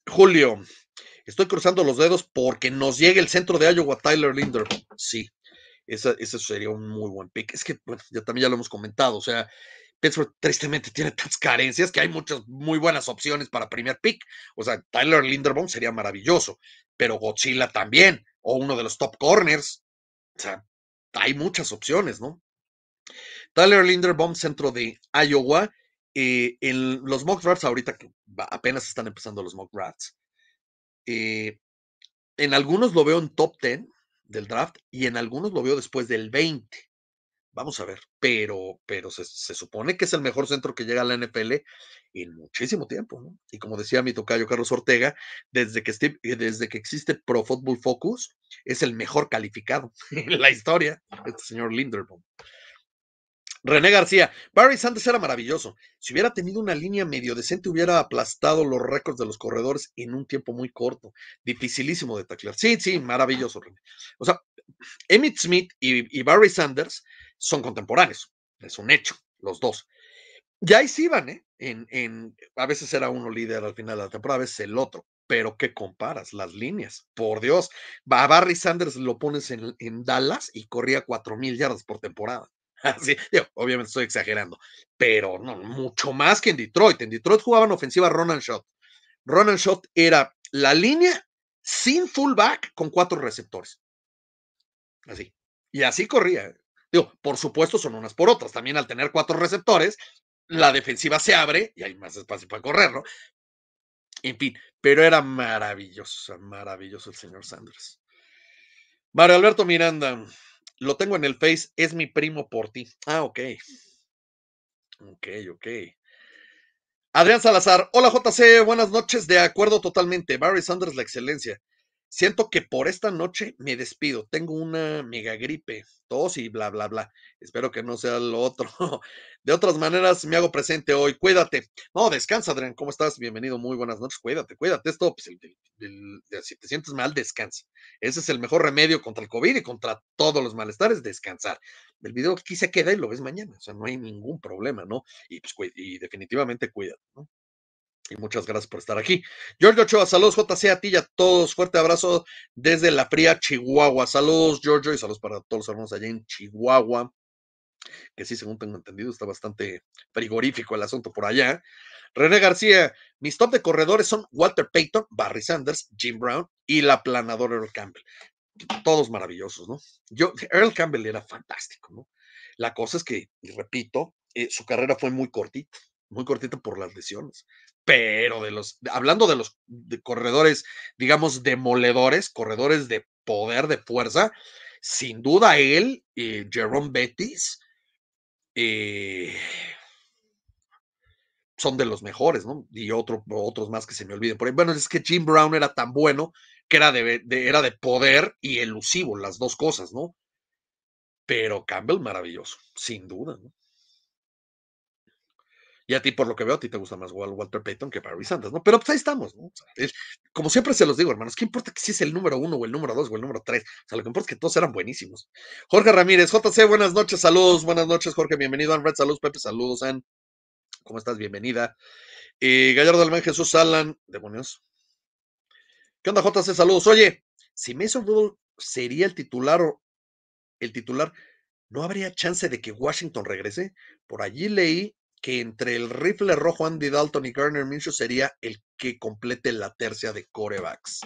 Julio, estoy cruzando los dedos porque nos llegue el centro de Iowa, Tyler Linder. Sí, ese, ese sería un muy buen pick. Es que, bueno, ya también ya lo hemos comentado, o sea, tristemente tiene tantas carencias que hay muchas muy buenas opciones para primer pick. O sea, Tyler Linderbaum sería maravilloso, pero Godzilla también, o uno de los top corners. O sea, hay muchas opciones, ¿no? Tyler Linderbaum, centro de Iowa. Eh, en los mock drafts, ahorita apenas están empezando los mock drafts. Eh, en algunos lo veo en top 10 del draft y en algunos lo veo después del 20. Vamos a ver, pero, pero se, supone que es el mejor centro que llega a la NFL en muchísimo tiempo, Y como decía mi tocayo Carlos Ortega, desde que, eh, desde que existe Pro Football Focus, es el mejor calificado en la historia, este señor Linderbaum. René García, Barry Sanders era maravilloso. Si hubiera tenido una línea medio decente, hubiera aplastado los récords de los corredores en un tiempo muy corto. Dificilísimo de taclear. Sí, sí, maravilloso, O sea, Emmitt Smith y Barry Sanders son contemporáneos, es un hecho, los dos. ya ahí sí iban ¿eh? En, a veces era uno líder al final de la temporada, a veces el otro. Pero ¿qué comparas? Las líneas, por Dios. A Barry Sanders lo pones en, Dallas y corría 4 mil yardas por temporada. Así, ah, yo, obviamente estoy exagerando, pero no, mucho más que en Detroit. En Detroit jugaban ofensiva Ronan Shot. Ronan Shot era la línea sin fullback con cuatro receptores. Así. Y así corría por supuesto son unas por otras. También al tener cuatro receptores, la defensiva se abre y hay más espacio para correr, ¿no? En fin, pero era maravilloso, maravilloso el señor Sanders. Mario Alberto Miranda, lo tengo en el Face, es mi primo por ti. Ah, ok. Ok, ok. Adrián Salazar, hola JC, buenas noches, de acuerdo totalmente. Barry Sanders, la excelencia. Siento que por esta noche me despido. Tengo una mega gripe, tos y bla, bla, bla. Espero que no sea lo otro. De otras maneras, me hago presente hoy. Cuídate. No, descansa, Adrián. ¿Cómo estás? Bienvenido. Muy buenas noches. Cuídate, cuídate. Esto, pues, si te sientes mal, descansa. Ese es el mejor remedio contra el COVID y contra todos los malestares, descansar. El video aquí se queda y lo ves mañana. O sea, no hay ningún problema, ¿no? Y, pues, y definitivamente cuídate, ¿no? y muchas gracias por estar aquí. Giorgio Ochoa, saludos JC a ti y a todos. Fuerte abrazo desde la fría Chihuahua. Saludos, Giorgio, y saludos para todos los hermanos allá en Chihuahua. Que sí, según tengo entendido, está bastante frigorífico el asunto por allá. René García, mis top de corredores son Walter Payton, Barry Sanders, Jim Brown y la planadora Earl Campbell. Todos maravillosos, ¿no? Yo, Earl Campbell era fantástico, ¿no? La cosa es que, repito, eh, su carrera fue muy cortita, muy cortita por las lesiones pero de los, hablando de los corredores, digamos, demoledores, corredores de poder, de fuerza, sin duda él, y Jerome Bettis, eh, son de los mejores, ¿no? Y otro, otros más que se me olviden. Por ahí. Bueno, es que Jim Brown era tan bueno que era de, era de poder y elusivo, las dos cosas, ¿no? Pero Campbell, maravilloso, sin duda, ¿no? Y a ti, por lo que veo, a ti te gusta más Walter Payton que Barry Sanders, ¿no? Pero pues ahí estamos, ¿no? como siempre se los digo, hermanos, ¿qué importa que si es el número uno o el número dos o el número tres? O sea, lo que importa es que todos eran buenísimos. Jorge Ramírez, JC, buenas noches, saludos, buenas noches, Jorge, bienvenido, Red, saludos, Pepe, saludos, Ann. ¿Cómo estás? Bienvenida. Eh, Gallardo Alemán, Jesús Alan, demonios. ¿Qué onda, JC? Saludos. Oye, si Mason Rudolph sería el titular o el titular, ¿no habría chance de que Washington regrese? Por allí leí que entre el rifle rojo Andy Dalton y Garner Minshew sería el que complete la tercia de corebacks.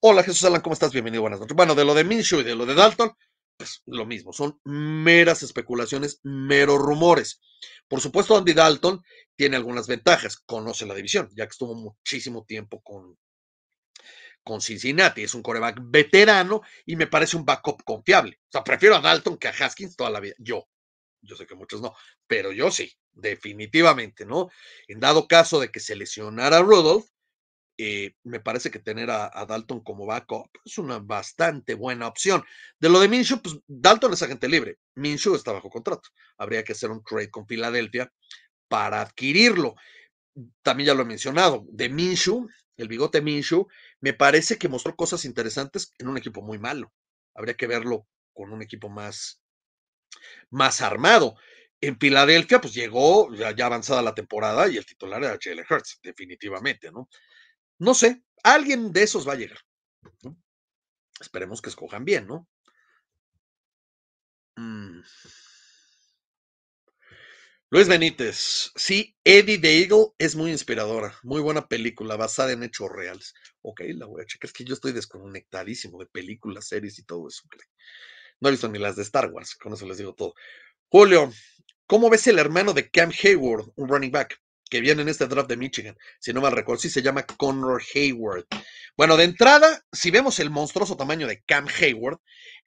Hola Jesús Alan, ¿cómo estás? Bienvenido, buenas noches. Bueno, de lo de Minshew y de lo de Dalton, pues lo mismo, son meras especulaciones, meros rumores. Por supuesto, Andy Dalton tiene algunas ventajas, conoce la división, ya que estuvo muchísimo tiempo con, con Cincinnati. Es un coreback veterano y me parece un backup confiable. O sea, prefiero a Dalton que a Haskins toda la vida, yo. Yo sé que muchos no, pero yo sí, definitivamente, ¿no? En dado caso de que se lesionara a Rudolph, eh, me parece que tener a, Dalton como backup es una bastante buena opción. De lo de Minshew, pues Dalton es agente libre. Minshew está bajo contrato. Habría que hacer un trade con Filadelfia para adquirirlo. También ya lo he mencionado, de Minshew, el bigote Minshew, me parece que mostró cosas interesantes en un equipo muy malo. Habría que verlo con un equipo más, más armado. En Filadelfia, pues llegó ya, avanzada la temporada y el titular era Jalen Hurts, definitivamente, ¿no? No sé, alguien de esos va a llegar. Esperemos que escojan bien, ¿no? Mm. Luis Benítez, sí, Eddie the Eagle es muy inspiradora, muy buena película basada en hechos reales. Ok, la voy a checar, es que yo estoy desconectadísimo de películas, series y todo eso. No he visto ni las de Star Wars, con eso les digo todo. Julio, ¿cómo ves el hermano de Cam Hayward, un running back, que viene en este draft de Michigan? Si no mal recuerdo, sí se llama Conor Hayward. Bueno, de entrada, si vemos el monstruoso tamaño de Cam Hayward,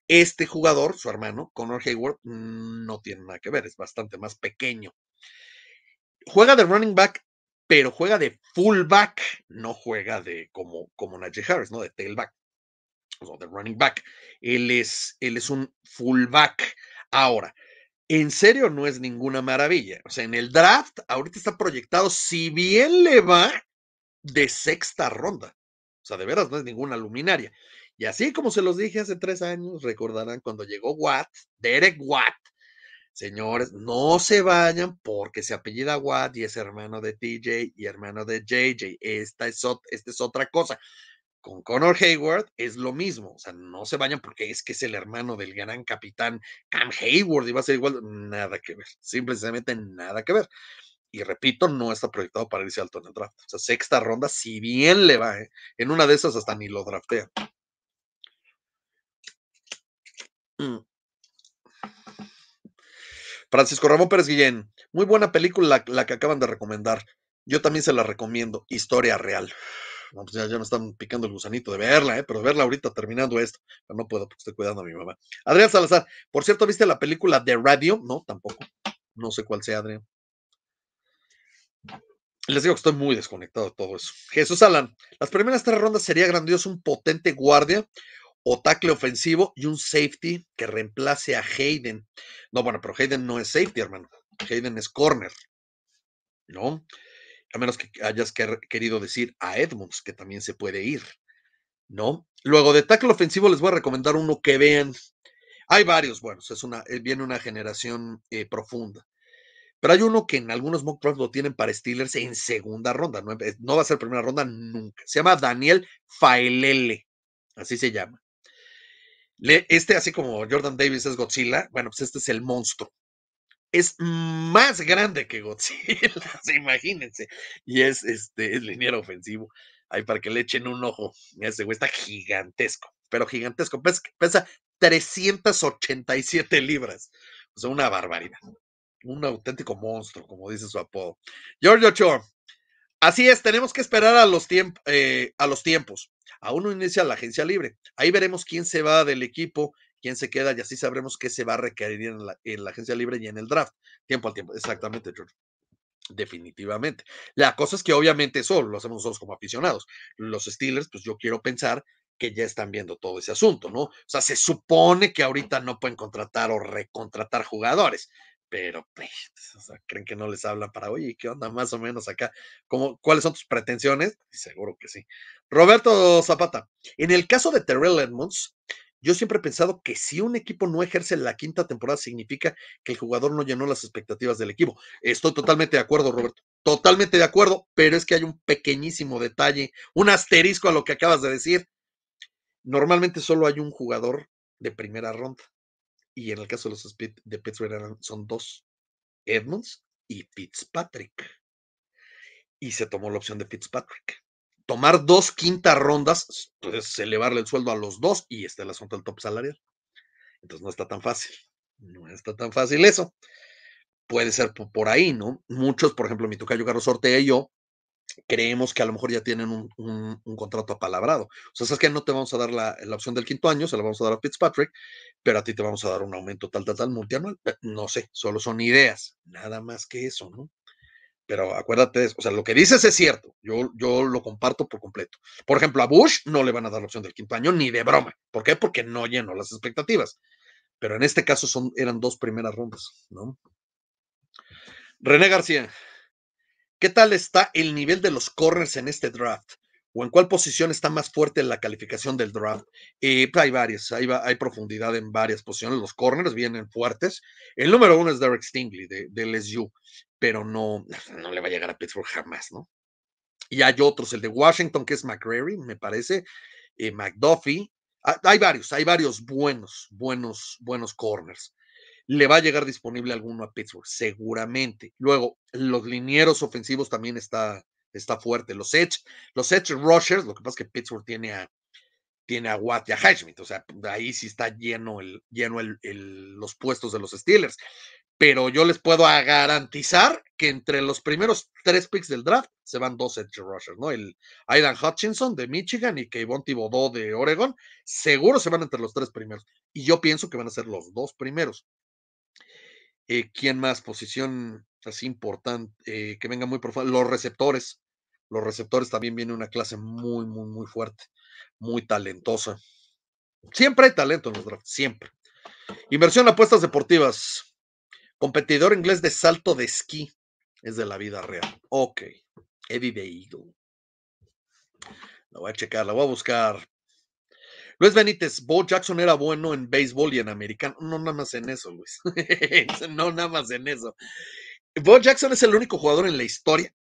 este jugador, su hermano, Conor Hayward, no tiene nada que ver, es bastante más pequeño. Juega de running back, pero juega de fullback, no juega de como, como Najee Harris, ¿no? De tailback. Pues, o de running back. Él es, él es un fullback. Ahora, en serio no es ninguna maravilla. O sea, en el draft ahorita está proyectado, si bien le va, de sexta ronda. O sea, de veras no es ninguna luminaria. Y así como se los dije hace tres años, recordarán cuando llegó Watt, Derek Watt. Señores, no se vayan porque se apellida Watt y es hermano de TJ y hermano de JJ. Esta es otra cosa con Connor Hayward es lo mismo, o sea, no se vayan porque es que es el hermano del gran capitán Cam Hayward y va a ser igual, nada que ver, simplemente nada que ver. Y repito, no está proyectado para irse alto en el draft. O sea, sexta ronda, si bien le va, ¿eh? en una de esas hasta ni lo draftea. Mm. Francisco Ramón Pérez Guillén, muy buena película la que acaban de recomendar. Yo también se la recomiendo, Historia Real. Pues, ya, me están picando el gusanito de verla, ¿eh? pero verla ahorita terminando esto. Pero no puedo porque estoy cuidando a mi mamá. Adrián Salazar, por cierto, ¿viste la película de Radio? No, tampoco. No sé cuál sea, Adrián. Les digo que estoy muy desconectado de todo eso. Jesús Alan, las primeras tres rondas sería grandioso un potente guardia o tackle ofensivo y un safety que reemplace a Hayden. No, bueno, pero Hayden no es safety, hermano. Hayden es corner. ¿No? a menos que hayas querido decir a Edmonds, que también se puede ir, ¿no? Luego de tackle ofensivo les voy a recomendar uno que vean. Hay varios bueno, es una, eh, viene una generación eh, profunda. Pero hay uno que en algunos mock drafts lo tienen para Steelers en segunda ronda, no, eh, va a ser primera ronda nunca. Se llama Daniel Faelele, así se llama. este, así como Jordan Davis es Godzilla, bueno, pues este es el monstruo, es más grande que Godzilla, imagínense. Y es, este, es liniero ofensivo. Ahí para que le echen un ojo. Ese güey está gigantesco, pero gigantesco. Pesa, 387 libras. O sea, una barbaridad. Un auténtico monstruo, como dice su apodo. Giorgio Chor. Así es, tenemos que esperar a los, eh, a los tiempos. Aún no inicia la agencia libre. Ahí veremos quién se va del equipo quién se queda y así sabremos qué se va a requerir en la, agencia libre y en el draft. Tiempo al tiempo, exactamente, George. Definitivamente. La cosa es que obviamente eso lo hacemos nosotros como aficionados. Los Steelers, pues yo quiero pensar que ya están viendo todo ese asunto, ¿no? O sea, se supone que ahorita no pueden contratar o recontratar jugadores, pero pues, creen que no les hablan para, oye, ¿qué onda más o menos acá? ¿Cuáles son tus pretensiones? Seguro que sí. Roberto Zapata, en el caso de Terrell Edmonds, yo siempre he pensado que si un equipo no ejerce la quinta temporada significa que el jugador no llenó las expectativas del equipo. Estoy totalmente de acuerdo, Roberto. Totalmente de acuerdo, pero es que hay un pequeñísimo detalle, un asterisco a lo que acabas de decir. Normalmente solo hay un jugador de primera ronda y en el caso de los Speed de Pittsburgh son dos, Edmonds y Fitzpatrick. Y se tomó la opción de Fitzpatrick tomar dos quintas rondas, pues, elevarle el sueldo a los dos y está el asunto del top salarial. Entonces no está tan fácil, no está tan fácil eso. Puede ser por ahí, ¿no? Muchos, por ejemplo, mi tocayo Carlos Ortega y yo, creemos que a lo mejor ya tienen un, contrato apalabrado. O sea, sabes que no te vamos a dar la, la, opción del quinto año, se la vamos a dar a Fitzpatrick, pero a ti te vamos a dar un aumento tal, tal, tal, multianual. No sé, solo son ideas, nada más que eso, ¿no? Pero acuérdate, o sea, lo que dices es cierto. Yo, yo lo comparto por completo. Por ejemplo, a Bush no le van a dar la opción del quinto año ni de broma. ¿Por qué? Porque no llenó las expectativas. Pero en este caso son, eran dos primeras rondas, ¿no? René García, ¿qué tal está el nivel de los corners en este draft? o en cuál posición está más fuerte la calificación del draft. Eh, hay varias, hay, profundidad en varias posiciones, los corners vienen fuertes. El número uno es Derek Stingley de, Les LSU, pero no, no le va a llegar a Pittsburgh jamás, ¿no? Y hay otros, el de Washington, que es McCrary, me parece, eh, McDuffie. Ah, hay varios, hay varios buenos, buenos, buenos corners. Le va a llegar disponible alguno a Pittsburgh, seguramente. Luego, los linieros ofensivos también está, está fuerte. Los Edge, los Edge Rushers, lo que pasa es que Pittsburgh tiene a, tiene a Watt y a Highsmith, o sea, ahí sí está lleno, el, lleno el, los puestos de los Steelers. Pero yo les puedo garantizar que entre los primeros tres picks del draft se van dos edge rushers, ¿no? El Aidan Hutchinson de Michigan y Kevon Thibodeau de Oregon, seguro se van entre los tres primeros. Y yo pienso que van a ser los dos primeros. Eh, ¿Quién más? Posición así importante, eh, que venga muy profundo? Los receptores los receptores también viene una clase muy, muy, muy fuerte, muy talentosa. Siempre hay talento en los drafts, siempre. Inversión en apuestas deportivas. Competidor inglés de salto de esquí es de la vida real. Ok, Eddie vivido. La voy a checar, la voy a buscar. Luis Benítez, Bo Jackson era bueno en béisbol y en americano. No nada más en eso, Luis. no nada más en eso. Bo Jackson es el único jugador en la historia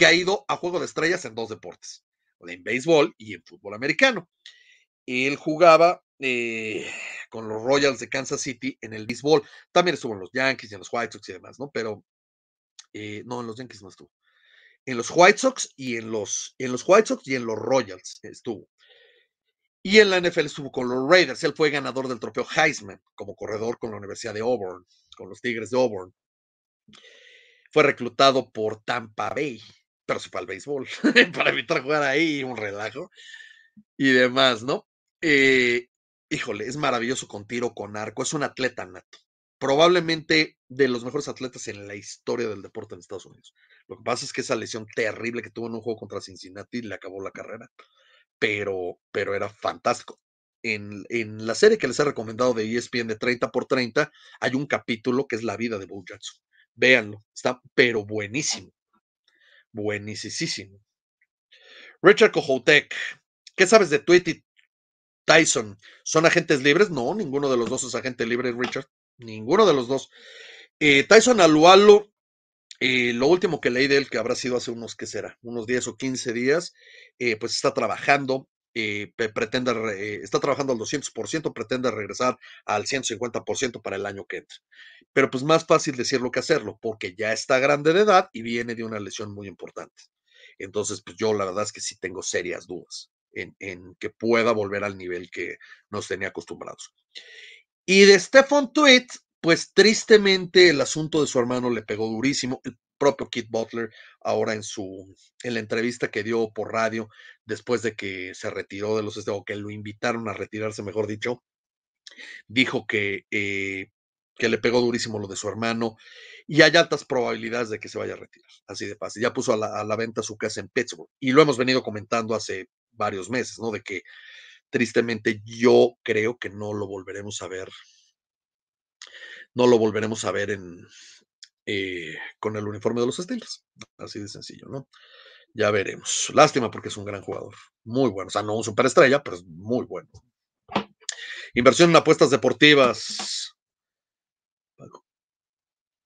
que ha ido a Juego de Estrellas en dos deportes, en béisbol y en fútbol americano. Él jugaba eh, con los Royals de Kansas City en el béisbol. También estuvo en los Yankees y en los White Sox y demás, ¿no? Pero eh, no, en los Yankees no estuvo. En los White Sox y en los, en los White Sox y en los Royals estuvo. Y en la NFL estuvo con los Raiders. Él fue ganador del trofeo Heisman como corredor con la Universidad de Auburn, con los Tigres de Auburn. Fue reclutado por Tampa Bay pero béisbol para evitar jugar ahí un relajo y demás, ¿no? Eh, híjole, es maravilloso con tiro, con arco, es un atleta nato, probablemente de los mejores atletas en la historia del deporte en Estados Unidos. Lo que pasa es que esa lesión terrible que tuvo en un juego contra Cincinnati le acabó la carrera, pero, pero era fantástico. En, la serie que les he recomendado de ESPN de 30 por 30, hay un capítulo que es la vida de Bo Jackson. Véanlo, está pero buenísimo buenísimo. Richard Kohoutek, ¿qué sabes de Tweet y Tyson? ¿Son agentes libres? No, ninguno de los dos es agente libre, Richard. Ninguno de los dos. Eh, Tyson Alualo, eh, lo último que leí de él, que habrá sido hace unos, ¿qué será? Unos 10 o 15 días, eh, pues está trabajando, eh, pretenda, está trabajando al 200%, pretende regresar al 150% para el año que entra. Pero pues más fácil decirlo que hacerlo, porque ya está grande de edad y viene de una lesión muy importante. Entonces, pues yo la verdad es que sí tengo serias dudas en, que pueda volver al nivel que nos tenía acostumbrados. Y de Stefan Tweet, pues tristemente el asunto de su hermano le pegó durísimo propio Kit Butler ahora en su en la entrevista que dio por radio después de que se retiró de los o que lo invitaron a retirarse, mejor dicho, dijo que eh, que le pegó durísimo lo de su hermano y hay altas probabilidades de que se vaya a retirar, así de fácil. Ya puso a la, a la venta su casa en Pittsburgh y lo hemos venido comentando hace varios meses, ¿no? De que tristemente yo creo que no lo volveremos a ver no lo volveremos a ver en, eh, con el uniforme de los estilos Así de sencillo, ¿no? Ya veremos. Lástima porque es un gran jugador. Muy bueno. O sea, no un superestrella, pero es muy bueno. Inversión en apuestas deportivas.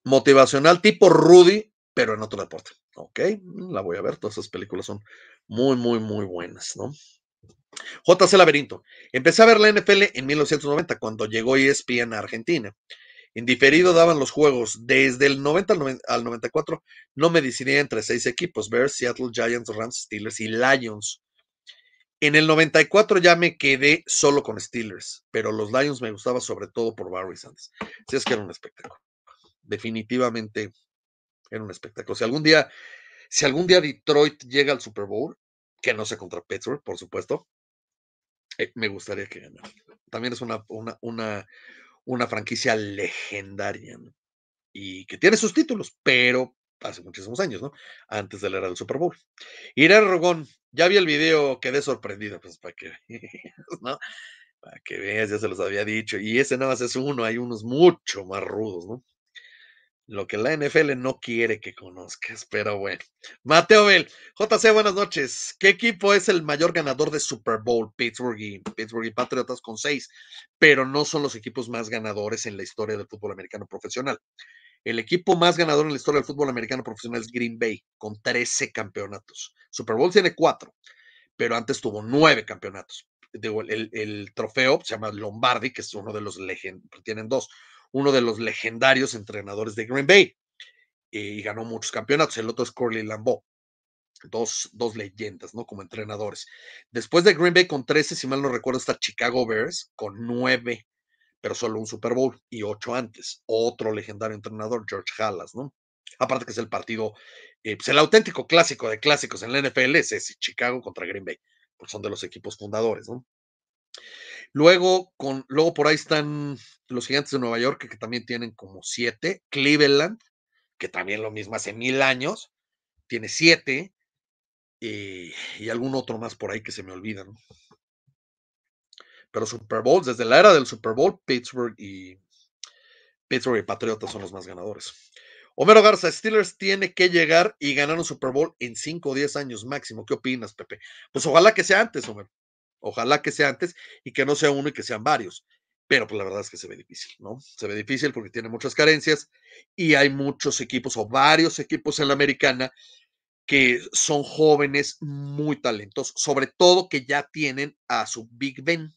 Motivacional tipo Rudy, pero en otro deporte. Ok, la voy a ver. Todas esas películas son muy, muy, muy buenas, ¿no? JC Laberinto. Empecé a ver la NFL en 1990 cuando llegó ESPN a Argentina. Indiferido daban los juegos desde el 90 al 94. No me decidía entre seis equipos: Bears, Seattle, Giants, Rams, Steelers y Lions. En el 94 ya me quedé solo con Steelers, pero los Lions me gustaba sobre todo por Barry Sanders. Si es que era un espectáculo. Definitivamente era un espectáculo. Si algún día, si algún día Detroit llega al Super Bowl, que no sea contra Pittsburgh, por supuesto, eh, me gustaría que ganara. También es una, una, una franquicia legendaria ¿no? y que tiene sus títulos, pero hace muchísimos años, ¿no? Antes de la era del Super Bowl. Irán Rogón, ya vi el video, quedé sorprendido, pues para que veas, ¿no? Para que veas, ya se los había dicho. Y ese nada más es uno, hay unos mucho más rudos, ¿no? lo que la NFL no quiere que conozcas, pero bueno. Mateo Bell, JC, buenas noches. ¿Qué equipo es el mayor ganador de Super Bowl? Pittsburgh y, Pittsburgh y Patriotas con seis, pero no son los equipos más ganadores en la historia del fútbol americano profesional. El equipo más ganador en la historia del fútbol americano profesional es Green Bay, con 13 campeonatos. Super Bowl tiene cuatro, pero antes tuvo nueve campeonatos. el, trofeo se llama Lombardi, que es uno de los legendarios, tienen dos uno de los legendarios entrenadores de Green Bay y ganó muchos campeonatos. El otro es Corley Lambeau. Dos, leyendas, ¿no? Como entrenadores. Después de Green Bay con 13, si mal no recuerdo, está Chicago Bears con 9, pero solo un Super Bowl y 8 antes. Otro legendario entrenador, George Halas, ¿no? Aparte que es el partido, eh, pues, el auténtico clásico de clásicos en la NFL es ese, Chicago contra Green Bay, porque son de los equipos fundadores, ¿no? Luego, con, por ahí están los gigantes de Nueva York, que también tienen como siete. Cleveland, que también lo mismo hace mil años, tiene siete. Y, algún otro más por ahí que se me olvidan. Pero Super Bowl, desde la era del Super Bowl, Pittsburgh y, Pittsburgh Patriotas son los más ganadores. Homero Garza, Steelers tiene que llegar y ganar un Super Bowl en 5 o 10 años máximo. ¿Qué opinas, Pepe? Pues ojalá que sea antes, Homero. Ojalá que sea antes y que no sea uno y que sean varios. Pero pues la verdad es que se ve difícil, ¿no? Se ve difícil porque tiene muchas carencias y hay muchos equipos o varios equipos en la americana que son jóvenes muy talentosos, sobre todo que ya tienen a su Big Ben,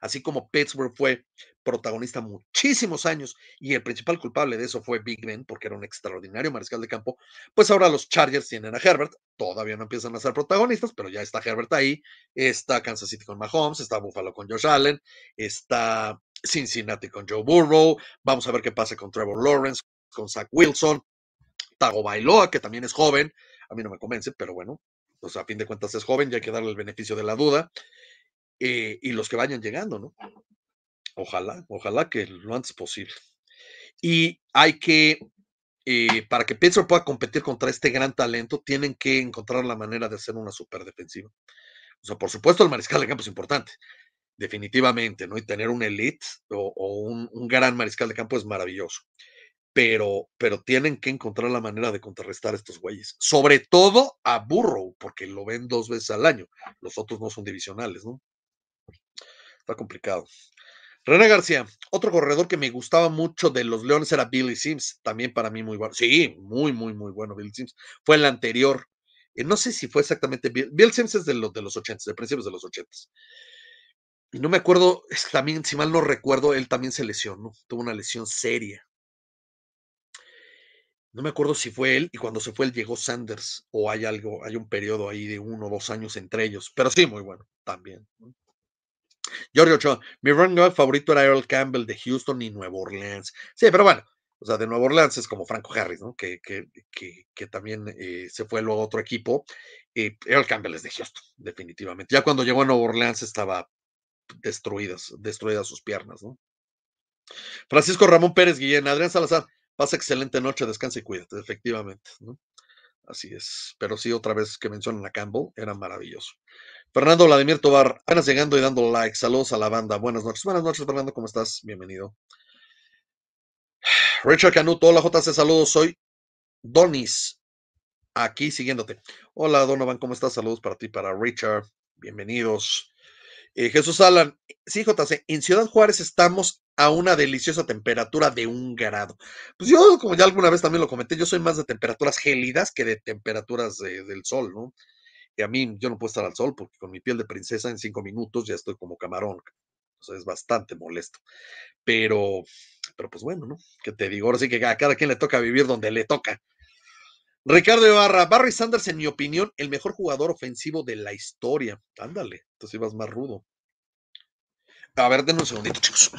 Así como Pittsburgh fue protagonista muchísimos años y el principal culpable de eso fue Big Ben, porque era un extraordinario mariscal de campo, pues ahora los Chargers tienen a Herbert, todavía no empiezan a ser protagonistas, pero ya está Herbert ahí, está Kansas City con Mahomes, está Buffalo con Josh Allen, está Cincinnati con Joe Burrow, vamos a ver qué pasa con Trevor Lawrence, con Zach Wilson, Tago Bailoa, que también es joven, a mí no me convence, pero bueno, pues a fin de cuentas es joven, ya hay que darle el beneficio de la duda. Eh, y los que vayan llegando, ¿no? Ojalá, ojalá que lo antes posible. Y hay que, eh, para que Pittsburgh pueda competir contra este gran talento, tienen que encontrar la manera de hacer una super defensiva. O sea, por supuesto, el mariscal de campo es importante, definitivamente, ¿no? Y tener un elite o, un, gran mariscal de campo es maravilloso. Pero, pero tienen que encontrar la manera de contrarrestar a estos güeyes. Sobre todo a Burrow, porque lo ven dos veces al año. Los otros no son divisionales, ¿no? Está complicado. René García, otro corredor que me gustaba mucho de los Leones era Billy Sims, también para mí muy bueno. Sí, muy, muy, muy bueno Billy Sims. Fue el anterior. Eh, no sé si fue exactamente Billy Bill Sims es de los de los 80, de principios de los 80. Y no me acuerdo, también, si mal no recuerdo, él también se lesionó, tuvo una lesión seria. No me acuerdo si fue él, y cuando se fue él llegó Sanders, o hay algo, hay un periodo ahí de uno o dos años entre ellos, pero sí, muy bueno, también. Giorgio Ochoa, mi running favorito era Earl Campbell de Houston y Nueva Orleans. Sí, pero bueno, o sea, de Nueva Orleans es como Franco Harris, ¿no? Que, que, también eh, se fue luego a otro equipo. Eh, Earl Campbell es de Houston, definitivamente. Ya cuando llegó a Nueva Orleans estaba destruidas, destruidas sus piernas, ¿no? Francisco Ramón Pérez Guillén, Adrián Salazar, pasa excelente noche, descansa y cuídate, efectivamente, ¿no? Así es. Pero sí, otra vez que mencionan a Campbell, era maravilloso. Fernando Vladimir Tobar, apenas llegando y dando like. Saludos a la banda. Buenas noches. Buenas noches, Fernando. ¿Cómo estás? Bienvenido. Richard Canuto, hola JC, saludos. Soy Donis, aquí siguiéndote. Hola Donovan, ¿cómo estás? Saludos para ti, para Richard. Bienvenidos. Eh, Jesús Alan, sí, JC, en Ciudad Juárez estamos a una deliciosa temperatura de un grado. Pues yo, como ya alguna vez también lo comenté, yo soy más de temperaturas gélidas que de temperaturas del sol, ¿no? Y a mí yo no puedo estar al sol porque con mi piel de princesa en cinco minutos ya estoy como camarón. O sea, es bastante molesto. Pero, pero pues bueno, ¿no? Que te digo? Ahora sí que a cada quien le toca vivir donde le toca. Ricardo Ibarra, Barry Sanders, en mi opinión, el mejor jugador ofensivo de la historia. Ándale, entonces ibas más rudo. A ver, denme un segundito, chicos.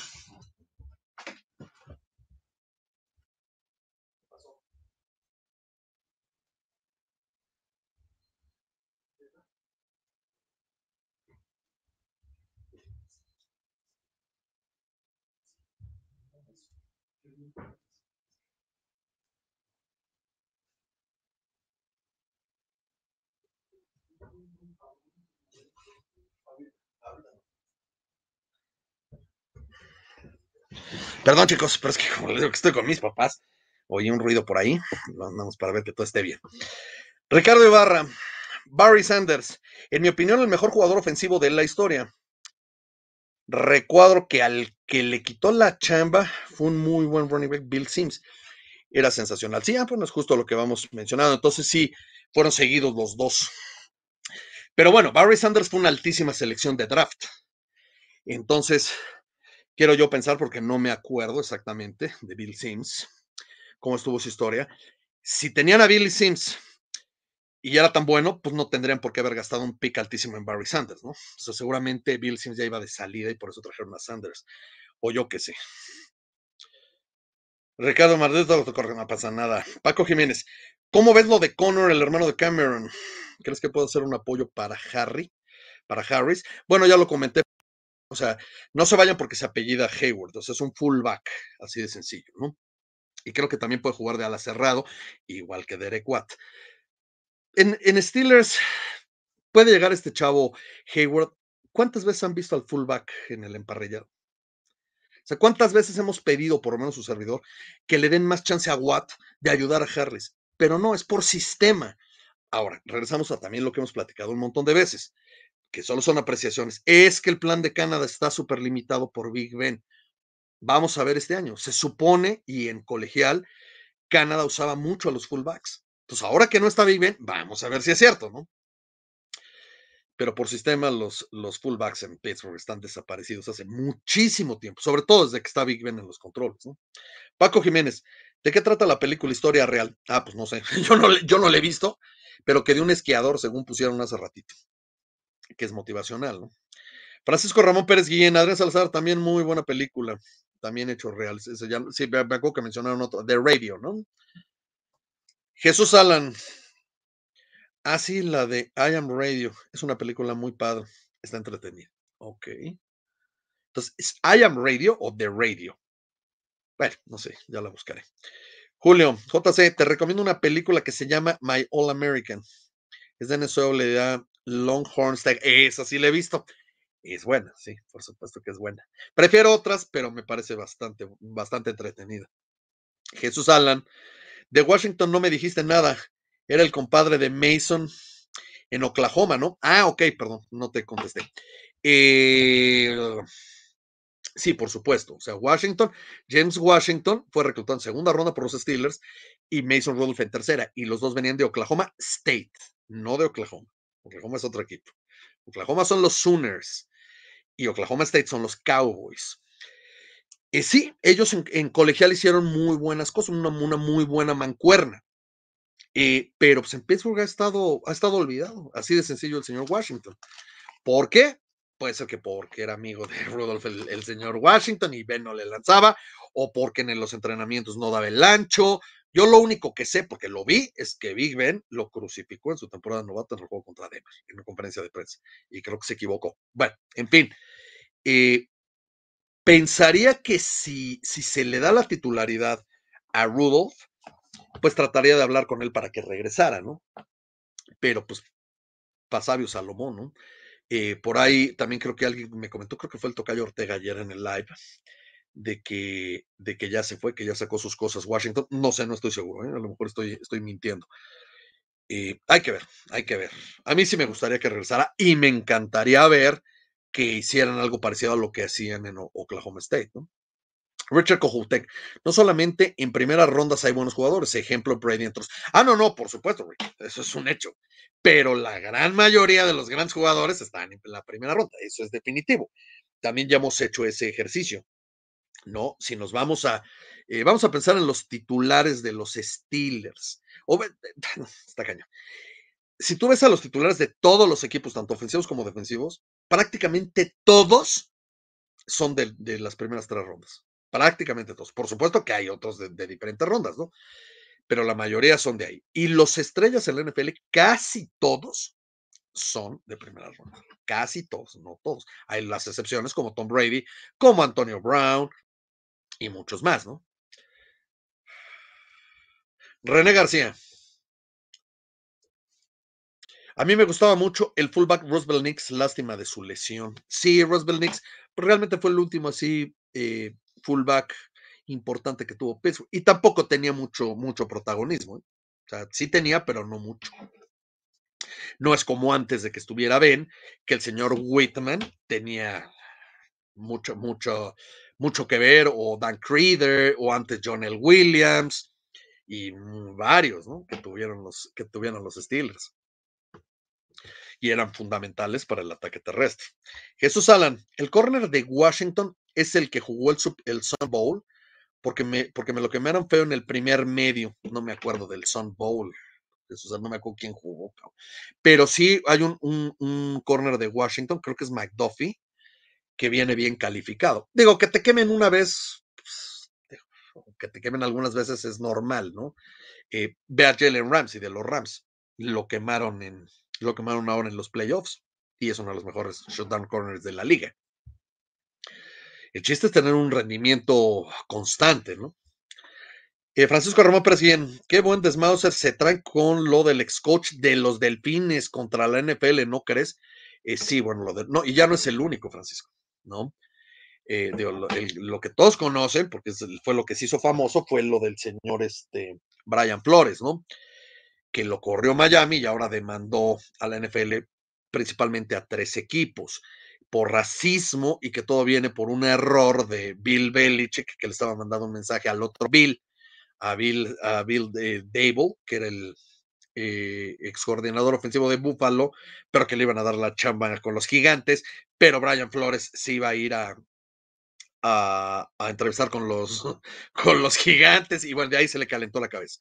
Perdón, chicos, pero es que como estoy con mis papás, oí un ruido por ahí. Vamos para ver que todo esté bien. Ricardo Ibarra, Barry Sanders, en mi opinión, el mejor jugador ofensivo de la historia. Recuadro que al que le quitó la chamba fue un muy buen running back, Bill Sims. Era sensacional. Sí, ah, pues no es justo lo que vamos mencionando. Entonces, sí, fueron seguidos los dos. Pero bueno, Barry Sanders fue una altísima selección de draft. Entonces, quiero yo pensar, porque no me acuerdo exactamente de Bill Sims, cómo estuvo su historia. Si tenían a Bill Sims y ya era tan bueno, pues no tendrían por qué haber gastado un pick altísimo en Barry Sanders, ¿no? seguramente Bill Sims ya iba de salida y por eso trajeron a Sanders. O yo qué sé. Ricardo Mardés, no pasa nada. Paco Jiménez, ¿cómo ves lo de Connor, el hermano de Cameron? ¿Crees que puedo ser un apoyo para Harry? Para Harris. Bueno, ya lo comenté. O sea, no se vayan porque se apellida Hayward. O sea, es un fullback, así de sencillo, ¿no? Y creo que también puede jugar de ala cerrado, igual que Derek Watt. En, en Steelers puede llegar este chavo Hayward. ¿Cuántas veces han visto al fullback en el emparrillado? O sea, ¿cuántas veces hemos pedido, por lo menos su servidor, que le den más chance a Watt de ayudar a Harris? Pero no, es por sistema. Ahora, regresamos a también lo que hemos platicado un montón de veces, que solo son apreciaciones. Es que el plan de Canadá está súper limitado por Big Ben. Vamos a ver este año. Se supone, y en colegial, Canadá usaba mucho a los fullbacks. Entonces, ahora que no está Big Ben, vamos a ver si es cierto, ¿no? Pero por sistema, los, los fullbacks en Pittsburgh están desaparecidos hace muchísimo tiempo, sobre todo desde que está Big Ben en los controles, ¿no? Paco Jiménez, ¿de qué trata la película Historia Real? Ah, pues no sé, yo no, yo no la he visto pero que de un esquiador, según pusieron hace ratito, que es motivacional, ¿no? Francisco Ramón Pérez Guillén, Adrián Salazar, también muy buena película, también hecho real. sí, me acuerdo que mencionaron otro, The Radio, ¿no? Jesús Alan. así ah, la de I Am Radio. Es una película muy padre. Está entretenida. Ok. Entonces, ¿es I Am Radio o The Radio? Bueno, no sé, ya la buscaré. Julio, JC, te recomiendo una película que se llama My All American. Es de Longhorn Longhorns. Esa sí la he visto. Es buena, sí, por supuesto que es buena. Prefiero otras, pero me parece bastante, bastante entretenida. Jesús Alan, de Washington no me dijiste nada. Era el compadre de Mason en Oklahoma, ¿no? Ah, ok, perdón, no te contesté. Eh, Sí, por supuesto. O sea, Washington, James Washington fue reclutado en segunda ronda por los Steelers y Mason Rudolph en tercera. Y los dos venían de Oklahoma State, no de Oklahoma. Oklahoma es otro equipo. Oklahoma son los Sooners y Oklahoma State son los Cowboys. y eh, sí, ellos en, colegial hicieron muy buenas cosas, una, muy buena mancuerna. Eh, pero pues en Pittsburgh ha estado, ha estado olvidado, así de sencillo el señor Washington. ¿Por qué? puede ser que porque era amigo de Rudolf el, señor Washington y Ben no le lanzaba, o porque en los entrenamientos no daba el ancho. Yo lo único que sé, porque lo vi, es que Big Ben lo crucificó en su temporada novata en el juego contra Denver, en una conferencia de prensa, y creo que se equivocó. Bueno, en fin, eh, pensaría que si, si se le da la titularidad a Rudolph, pues trataría de hablar con él para que regresara, ¿no? Pero pues Pasavio Salomón, ¿no? Eh, por ahí también creo que alguien me comentó, creo que fue el Tocayo Ortega ayer en el live, de que, de que ya se fue, que ya sacó sus cosas Washington. No sé, no estoy seguro, ¿eh? a lo mejor estoy, estoy mintiendo. Eh, hay que ver, hay que ver. A mí sí me gustaría que regresara y me encantaría ver que hicieran algo parecido a lo que hacían en Oklahoma State, ¿no? Richard Kohutek, No solamente en primeras rondas hay buenos jugadores, ejemplo Brady Entros. Ah, no, no, por supuesto, Richard, eso es un hecho. Pero la gran mayoría de los grandes jugadores están en la primera ronda, eso es definitivo. También ya hemos hecho ese ejercicio. No, si nos vamos a, eh, vamos a pensar en los titulares de los Steelers. está cañón. Si tú ves a los titulares de todos los equipos, tanto ofensivos como defensivos, prácticamente todos son de las primeras tres rondas prácticamente todos. Por supuesto que hay otros de, diferentes rondas, ¿no? Pero la mayoría son de ahí. Y los estrellas en la NFL, casi todos son de primera ronda. Casi todos, no todos. Hay las excepciones como Tom Brady, como Antonio Brown y muchos más, ¿no? René García. A mí me gustaba mucho el fullback Roosevelt Nix, lástima de su lesión. Sí, Roosevelt Nix realmente fue el último así eh, fullback importante que tuvo peso Y tampoco tenía mucho, mucho protagonismo. ¿eh? O sea, sí tenía, pero no mucho. No es como antes de que estuviera Ben, que el señor Whitman tenía mucho, mucho, mucho que ver, o Dan Creeder, o antes John L. Williams, y varios, ¿no? Que tuvieron los, que tuvieron los Steelers. Y eran fundamentales para el ataque terrestre. Jesús Alan, el corner de Washington es el que jugó el, Sun Bowl, porque me, porque me lo quemaron feo en el primer medio. No me acuerdo del Sun Bowl. no me acuerdo quién jugó. Pero sí hay un, un, corner de Washington, creo que es McDuffie, que viene bien calificado. Digo, que te quemen una vez, pues, que te quemen algunas veces es normal, ¿no? Eh, ve a Jalen Ramsey de los Rams. Lo quemaron en, lo quemaron ahora en los playoffs y es uno de los mejores shutdown corners de la liga. El chiste es tener un rendimiento constante, ¿no? Eh, Francisco Ramón Pérez, bien, qué buen desmauser se trae con lo del ex coach de los Delfines contra la NFL, ¿no crees? Eh, sí, bueno, lo no, y ya no es el único, Francisco, ¿no? Eh, lo, que todos conocen, porque fue lo que se hizo famoso, fue lo del señor este, Brian Flores, ¿no? Que lo corrió Miami y ahora demandó a la NFL principalmente a tres equipos por racismo y que todo viene por un error de Bill Belichick que le estaba mandando un mensaje al otro Bill, a Bill, a Bill eh, Dable, que era el eh, excoordinador ex coordinador ofensivo de Buffalo, pero que le iban a dar la chamba con los gigantes, pero Brian Flores sí iba a ir a, a, entrevistar con los, con los gigantes y bueno, de ahí se le calentó la cabeza.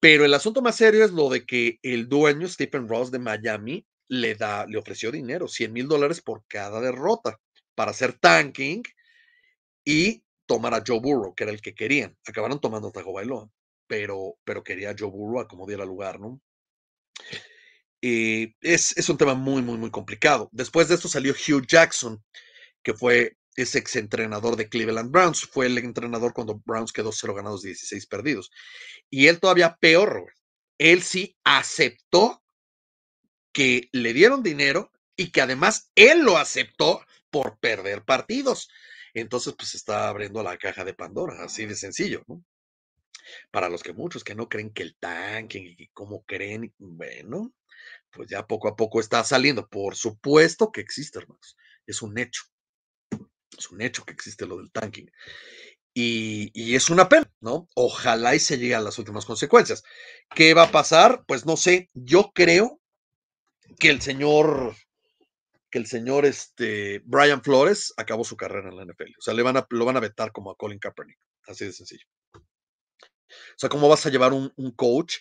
Pero el asunto más serio es lo de que el dueño, Stephen Ross de Miami, le, da, le ofreció dinero, 100 mil dólares por cada derrota, para hacer tanking y tomar a Joe Burrow, que era el que querían. Acabaron tomando a Tago Bailoa, pero, pero quería a Joe Burrow a como diera lugar, ¿no? Y es, un tema muy, muy, muy complicado. Después de esto salió Hugh Jackson, que fue ex entrenador de Cleveland Browns, fue el entrenador cuando Browns quedó 0 ganados, 16 perdidos. Y él todavía peor, él sí aceptó que le dieron dinero y que además él lo aceptó por perder partidos. Entonces, pues está abriendo la caja de Pandora, así de sencillo, ¿no? Para los que muchos que no creen que el tanque, y cómo creen, bueno, pues ya poco a poco está saliendo. Por supuesto que existe, hermanos. Es un hecho. Es un hecho que existe lo del tanking. Y, y, es una pena, ¿no? Ojalá y se lleguen las últimas consecuencias. ¿Qué va a pasar? Pues no sé. Yo creo que el señor, que el señor este, Brian Flores acabó su carrera en la NFL. O sea, le van a, lo van a vetar como a Colin Kaepernick. Así de sencillo. O sea, ¿cómo vas a llevar un, coach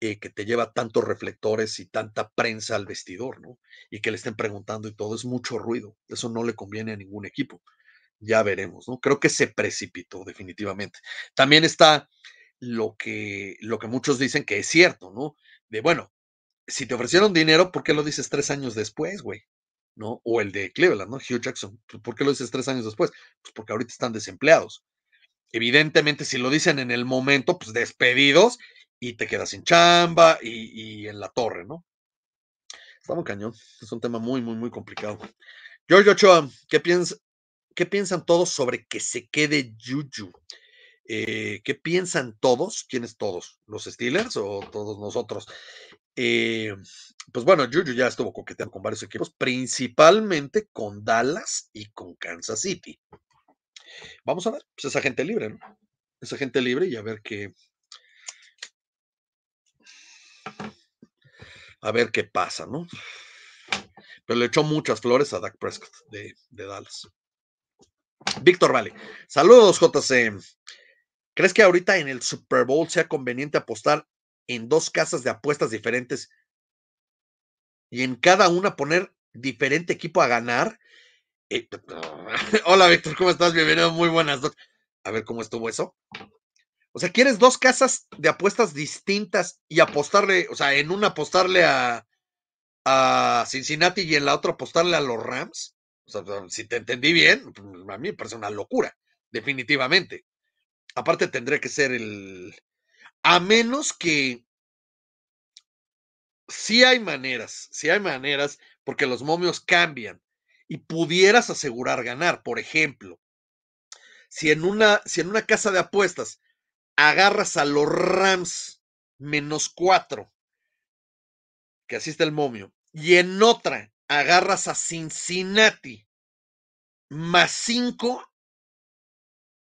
eh, que te lleva tantos reflectores y tanta prensa al vestidor, ¿no? Y que le estén preguntando y todo. Es mucho ruido. Eso no le conviene a ningún equipo. Ya veremos, ¿no? Creo que se precipitó definitivamente. También está lo que, lo que muchos dicen que es cierto, ¿no? De bueno, si te ofrecieron dinero, ¿por qué lo dices tres años después, güey? ¿No? O el de Cleveland, ¿no? Hugh Jackson, pues, ¿por qué lo dices tres años después? Pues porque ahorita están desempleados. Evidentemente, si lo dicen en el momento, pues despedidos y te quedas sin chamba y, en la torre, ¿no? Estamos cañón. Es un tema muy, muy, muy complicado. George Ochoa, ¿qué, ¿qué piensan todos sobre que se quede Juju? Eh, ¿Qué piensan todos? ¿Quiénes todos? ¿Los Steelers o todos nosotros? Eh, pues bueno, Juju ya estuvo coqueteando con varios equipos, principalmente con Dallas y con Kansas City. Vamos a ver, pues esa gente libre, ¿no? Esa gente libre y a ver qué. A ver qué pasa, ¿no? Pero le echó muchas flores a Dak Prescott de, de Dallas. Víctor Vale. Saludos, JC. ¿Crees que ahorita en el Super Bowl sea conveniente apostar en dos casas de apuestas diferentes y en cada una poner diferente equipo a ganar. Eh, hola, Víctor, ¿cómo estás? Bienvenido, muy buenas A ver cómo estuvo eso. O sea, ¿quieres dos casas de apuestas distintas y apostarle, o sea, en una apostarle a, a Cincinnati y en la otra apostarle a los Rams? si te entendí bien, pues, a mí me parece una locura, definitivamente. Aparte tendré que ser el, a menos que sí hay maneras, sí hay maneras, porque los momios cambian y pudieras asegurar ganar. Por ejemplo, si en una, si en una casa de apuestas agarras a los Rams menos cuatro, que así el momio, y en otra agarras a Cincinnati más cinco,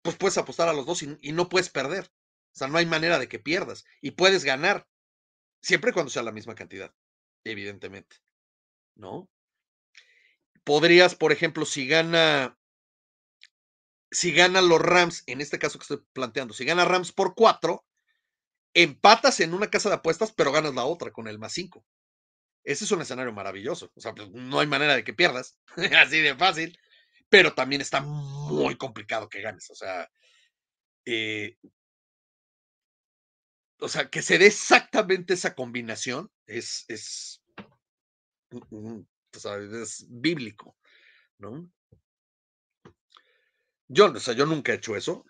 pues puedes apostar a los dos y no puedes perder. O sea, no hay manera de que pierdas y puedes ganar, siempre cuando sea la misma cantidad, evidentemente. ¿No? Podrías, por ejemplo, si gana, si gana los Rams, en este caso que estoy planteando, si gana Rams por cuatro, empatas en una casa de apuestas, pero ganas la otra con el más cinco. Ese es un escenario maravilloso. O sea, pues, no hay manera de que pierdas, así de fácil, pero también está muy complicado que ganes. O sea, eh, o sea, que se dé exactamente esa combinación es, es, bíblico, ¿no? Yo, o sea, yo nunca he hecho eso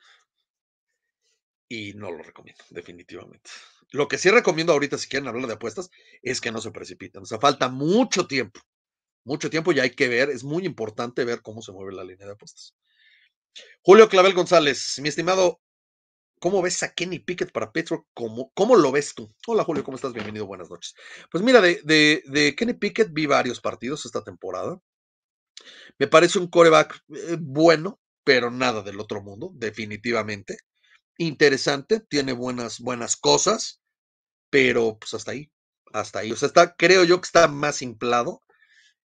y no lo recomiendo, definitivamente. Lo que sí recomiendo ahorita, si quieren hablar de apuestas, es que no se precipiten. O sea, falta mucho tiempo, mucho tiempo y hay que ver, es muy importante ver cómo se mueve la línea de apuestas. Julio Clavel González, mi estimado ¿Cómo ves a Kenny Pickett para Petro? ¿Cómo, lo ves tú? Hola Julio, ¿cómo estás? Bienvenido, buenas noches. Pues mira, de, Kenny Pickett vi varios partidos esta temporada. Me parece un coreback eh, bueno, pero nada del otro mundo, definitivamente. Interesante, tiene buenas, buenas cosas, pero pues hasta ahí, hasta ahí. O sea, está, creo yo que está más implado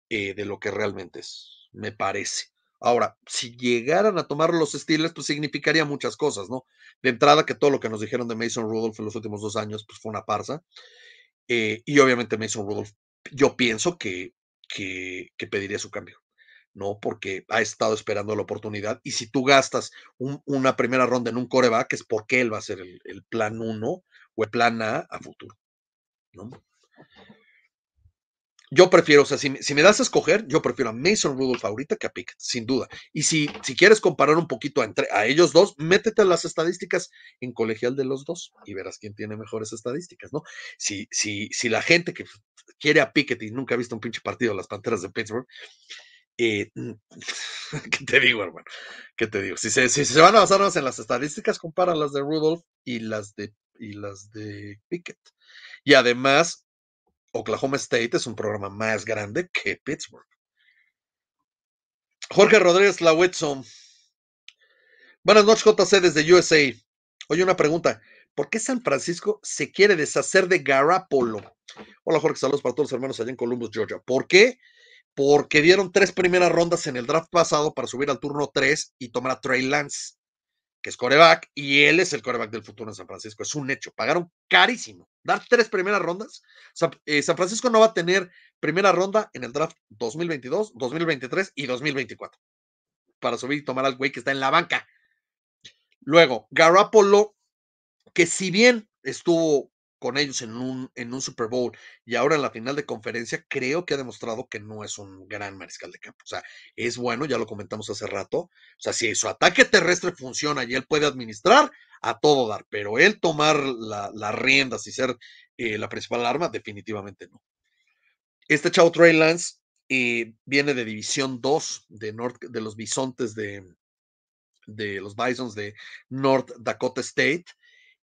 eh, de lo que realmente es, me parece. Ahora, si llegaran a tomar los Steelers, pues significaría muchas cosas, ¿no? De entrada, que todo lo que nos dijeron de Mason Rudolph en los últimos dos años, pues fue una parsa. Eh, y obviamente Mason Rudolph, yo pienso que, que, pediría su cambio, ¿no? Porque ha estado esperando la oportunidad. Y si tú gastas una primera ronda en un coreback, es porque él va a ser el, plan uno o el plan A a futuro, ¿no? yo prefiero, o sea, si, me das a escoger, yo prefiero a Mason Rudolph ahorita que a Pickett, sin duda. Y si, si quieres comparar un poquito a, entre, a ellos dos, métete a las estadísticas en colegial de los dos y verás quién tiene mejores estadísticas, ¿no? Si, si la gente que quiere a Pickett y nunca ha visto un pinche partido de las Panteras de Pittsburgh, eh, ¿Qué te digo, hermano? ¿Qué te digo? Si se, si se van a basar más en las estadísticas, compara las de Rudolph y las de, y las de Pickett. Y además, Oklahoma State es un programa más grande que Pittsburgh. Jorge Rodríguez Lawetson. Buenas noches, JC, desde USA. Oye, una pregunta. ¿Por qué San Francisco se quiere deshacer de Garapolo? Hola, Jorge, saludos para todos los hermanos allá en Columbus, Georgia. ¿Por qué? Porque dieron tres primeras rondas en el draft pasado para subir al turno 3 y tomar a Trey Lance que es coreback, y él es el coreback del futuro en San Francisco. Es un hecho. Pagaron carísimo. Dar tres primeras rondas. San, eh, Francisco no va a tener primera ronda en el draft 2022, 2023 y 2024 para subir y tomar al güey que está en la banca. Luego, Garapolo, que si bien estuvo con ellos en un, en un Super Bowl y ahora en la final de conferencia, creo que ha demostrado que no es un gran mariscal de campo. O sea, es bueno, ya lo comentamos hace rato. O sea, si su ataque terrestre funciona y él puede administrar, a todo dar, pero él tomar las riendas y ser eh, la principal arma, definitivamente no. Este chavo Trey Lance eh, viene de División 2 de, de los Bisontes de, de los Bisons de North Dakota State.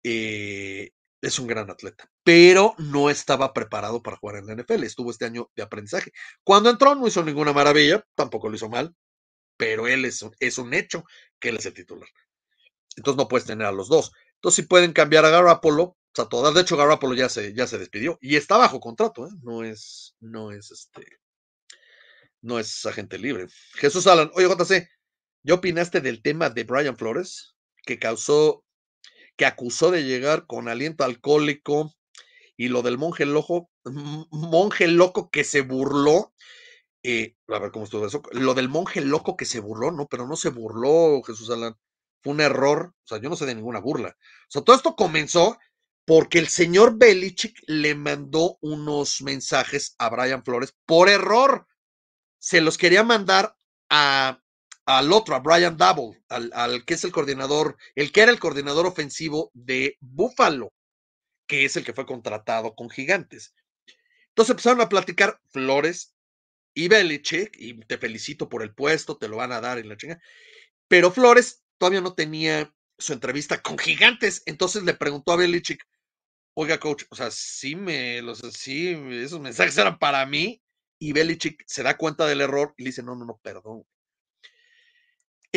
Eh, es un gran atleta, pero no estaba preparado para jugar en la NFL. Estuvo este año de aprendizaje. Cuando entró no hizo ninguna maravilla, tampoco lo hizo mal, pero él es, un hecho que él es el titular. Entonces no puedes tener a los dos. Entonces si pueden cambiar a Garapolo, o sea, todas. De hecho, Garapolo ya se, ya se despidió y está bajo contrato, ¿eh? No es, no es este, no es agente libre. Jesús Alan, oye, JC, ¿yo opinaste del tema de Brian Flores que causó que acusó de llegar con aliento alcohólico y lo del monje loco, monje loco que se burló. Eh, a ver cómo estuvo eso. Lo del monje loco que se burló, no, pero no se burló Jesús Alán. Fue un error. O sea, yo no sé de ninguna burla. O sea, todo esto comenzó porque el señor Belichick le mandó unos mensajes a Brian Flores por error. Se los quería mandar a, al otro, a Brian Double, al, que es el coordinador, el que era el coordinador ofensivo de Buffalo, que es el que fue contratado con Gigantes. Entonces empezaron a platicar Flores y Belichick, y te felicito por el puesto, te lo van a dar en la chinga. Pero Flores todavía no tenía su entrevista con Gigantes, entonces le preguntó a Belichick, oiga coach, o sea, sí me, los, sí, esos mensajes eran para mí, y Belichick se da cuenta del error y le dice, no, no, no, perdón,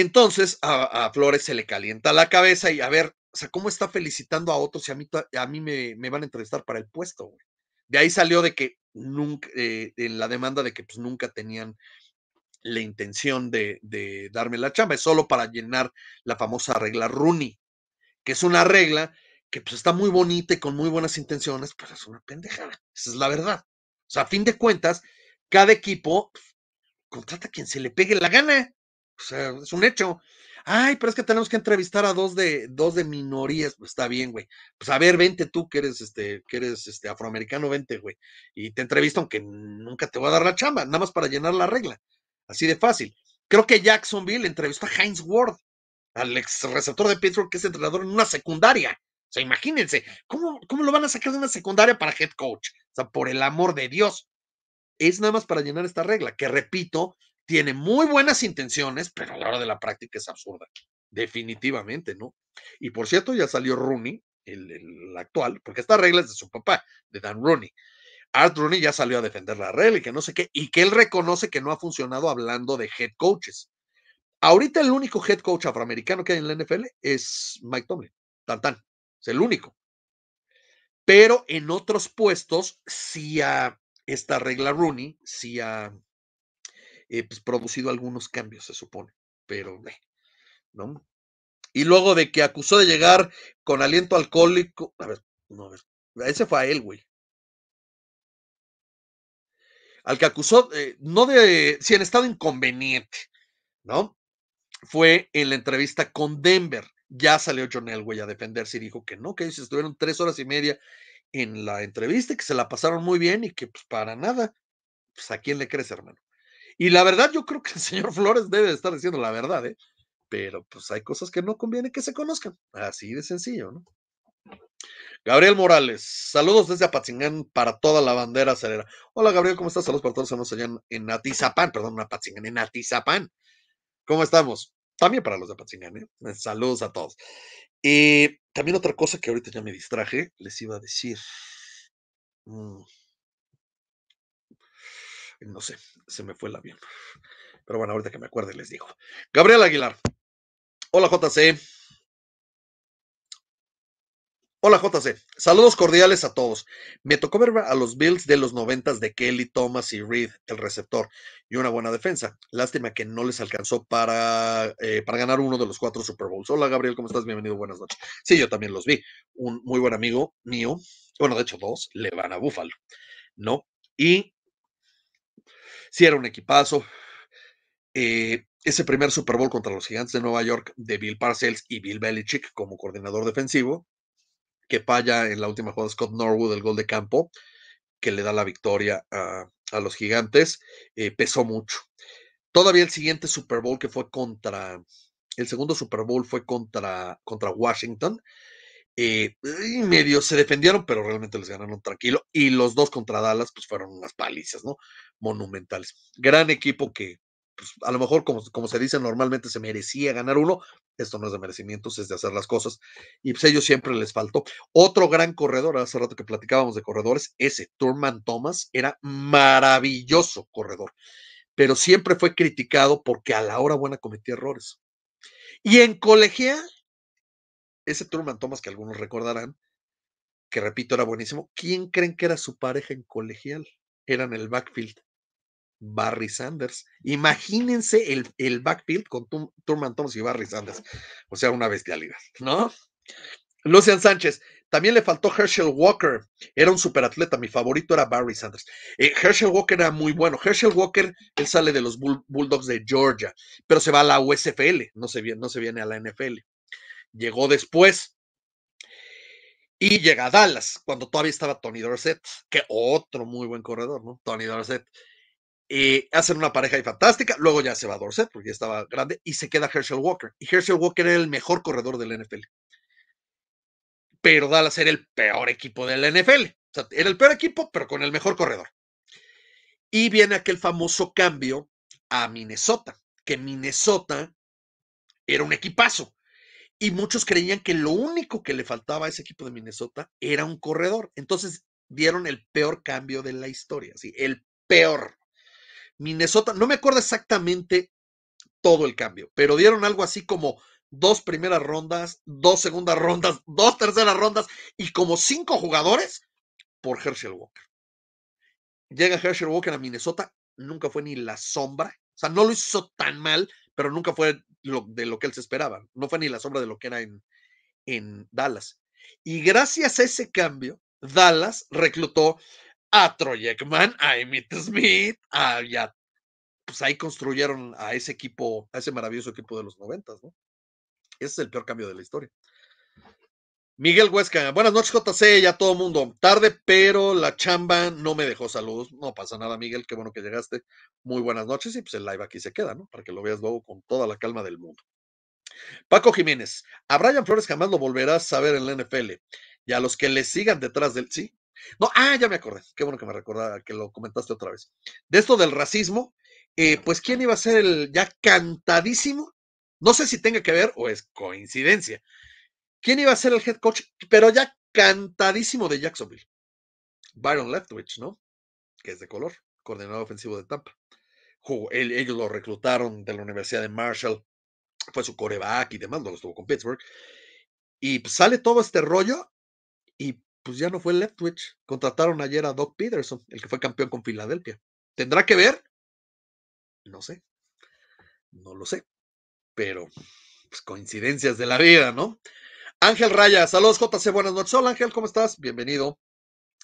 entonces a, Flores se le calienta la cabeza y a ver, o sea, ¿cómo está felicitando a otros y a mí, a mí me, van a entrevistar para el puesto? De ahí salió de que nunca, eh, en la demanda de que pues nunca tenían la intención de, darme la chamba, es solo para llenar la famosa regla Rooney, que es una regla que pues está muy bonita y con muy buenas intenciones, pues es una pendejada, esa es la verdad. O sea, a fin de cuentas, cada equipo pues, contrata a quien se le pegue la gana. O sea, es un hecho. Ay, pero es que tenemos que entrevistar a dos de, dos de minorías. Pues está bien, güey. Pues a ver, vente tú que eres este, este afroamericano, vente, güey. Y te entrevisto, aunque nunca te voy a dar la chamba, nada más para llenar la regla. Así de fácil. Creo que Jacksonville entrevistó a Heinz Ward, al ex receptor de Pittsburgh, que es entrenador en una secundaria. O sea, imagínense, ¿cómo, cómo lo van a sacar de una secundaria para head coach? O sea, por el amor de Dios. Es nada más para llenar esta regla, que repito, tiene muy buenas intenciones, pero a la hora de la práctica es absurda, definitivamente, ¿no? Y por cierto, ya salió Rooney, el, actual, porque esta regla es de su papá, de Dan Rooney. Art Rooney ya salió a defender la regla y que no sé qué, y que él reconoce que no ha funcionado hablando de head coaches. Ahorita el único head coach afroamericano que hay en la NFL es Mike Tomlin, tan tan, es el único. Pero en otros puestos si a esta regla Rooney, si a eh, pues, producido algunos cambios, se supone, pero ¿no? Y luego de que acusó de llegar con aliento alcohólico, a ver, no, a ver, ese fue a él, güey. Al que acusó, no de, si en estado inconveniente, ¿no? Fue en la entrevista con Denver. Ya salió John Elway a defenderse y dijo que no, que ellos estuvieron tres horas y media en la entrevista, y que se la pasaron muy bien y que pues para nada, pues a quién le crees, hermano. Y la verdad, yo creo que el señor Flores debe estar diciendo la verdad, ¿eh? Pero pues hay cosas que no conviene que se conozcan. Así de sencillo, ¿no? Gabriel Morales, saludos desde Apatzingán para toda la bandera acelera. Hola Gabriel, ¿cómo estás? Saludos para todos los allá en Atizapán, perdón, en Apatzingán, en Atizapán. ¿Cómo estamos? También para los de Apatzingán, ¿eh? Saludos a todos. Y eh, también otra cosa que ahorita ya me distraje, les iba a decir. Mm. No sé, se me fue el avión. Pero bueno, ahorita que me acuerde les digo. Gabriel Aguilar. Hola JC. Hola JC, saludos cordiales a todos. Me tocó ver a los Bills de los noventas de Kelly, Thomas y Reed, el receptor, y una buena defensa. Lástima que no les alcanzó eh, para, ganar uno de los cuatro Super Bowls. Hola Gabriel, ¿cómo estás? Bienvenido, buenas noches. Sí, yo también los vi. Un muy buen amigo mío, bueno, de hecho dos, le van a Búfalo. ¿no? Y sí era un equipazo. Eh, ese primer Super Bowl contra los Gigantes de Nueva York de Bill Parcells y Bill Belichick como coordinador defensivo, que falla en la última jugada Scott Norwood el gol de campo, que le da la victoria a, los Gigantes, eh, pesó mucho. Todavía el siguiente Super Bowl que fue contra, el segundo Super Bowl fue contra, contra Washington, eh, y medio se defendieron, pero realmente les ganaron tranquilo. Y los dos contra Dallas, pues fueron unas palizas, ¿no? Monumentales. Gran equipo que, pues, a lo mejor, como, se dice, normalmente se merecía ganar uno. Esto no es de merecimientos, es de hacer las cosas. Y pues ellos siempre les faltó. Otro gran corredor, hace rato que platicábamos de corredores, ese Turman Thomas era maravilloso corredor, pero siempre fue criticado porque a la hora buena cometía errores. Y en colegial ese Turman Thomas que algunos recordarán, que repito, era buenísimo. ¿Quién creen que era su pareja en colegial? Eran el backfield. Barry Sanders. Imagínense el, backfield con Turman Thomas y Barry Sanders. O sea, una bestialidad, ¿no? Lucian Sánchez. También le faltó Herschel Walker. Era un superatleta. Mi favorito era Barry Sanders. Eh, Herschel Walker era muy bueno. Herschel Walker, él sale de los Bulldogs de Georgia, pero se va a la USFL. No no se viene a la NFL llegó después. Y llega a Dallas, cuando todavía estaba Tony Dorset, que otro muy buen corredor, ¿no? Tony Dorset. Eh, hacen una pareja ahí fantástica, luego ya se va Dorset porque ya estaba grande y se queda Herschel Walker. Y Herschel Walker era el mejor corredor del NFL. Pero Dallas era el peor equipo del NFL. O sea, era el peor equipo, pero con el mejor corredor. Y viene aquel famoso cambio a Minnesota, que Minnesota era un equipazo. Y muchos creían que lo único que le faltaba a ese equipo de Minnesota era un corredor. Entonces dieron el peor cambio de la historia, ¿sí? el peor. Minnesota, no me acuerdo exactamente todo el cambio, pero dieron algo así como dos primeras rondas, dos segundas rondas, dos terceras rondas y como cinco jugadores por Herschel Walker. Llega Herschel Walker a Minnesota, nunca fue ni la sombra, o sea, no lo hizo tan mal, pero nunca fue de lo que él se esperaba. No fue ni la sombra de lo que era en, Dallas. Y gracias a ese cambio, Dallas reclutó a Troy Ekman, a Emmett Smith, a, ya, pues ahí construyeron a ese equipo, a ese maravilloso equipo de los noventas, ¿no? Ese es el peor cambio de la historia. Miguel Huesca, buenas noches JC, ya todo mundo. Tarde, pero la chamba no me dejó saludos. No pasa nada, Miguel, qué bueno que llegaste. Muy buenas noches y pues el live aquí se queda, ¿no? Para que lo veas luego con toda la calma del mundo. Paco Jiménez, a Brian Flores jamás lo volverás a ver en la NFL. Y a los que le sigan detrás del sí. No, ah, ya me acordé. Qué bueno que me recordaba que lo comentaste otra vez. De esto del racismo, eh, pues quién iba a ser el ya cantadísimo. No sé si tenga que ver o es coincidencia ¿Quién iba a ser el head coach? Pero ya cantadísimo de Jacksonville. Byron Leftwich, ¿no? Que es de color, coordinador ofensivo de Tampa. ellos lo reclutaron de la Universidad de Marshall, fue su coreback y demás, no lo estuvo con Pittsburgh. Y pues, sale todo este rollo y pues ya no fue Leftwich. Contrataron ayer a Doc Peterson, el que fue campeón con Filadelfia. ¿Tendrá que ver? No sé. No lo sé. Pero pues, coincidencias de la vida, ¿no? Ángel Raya, saludos JC, buenas noches. Hola Ángel, ¿cómo estás? Bienvenido.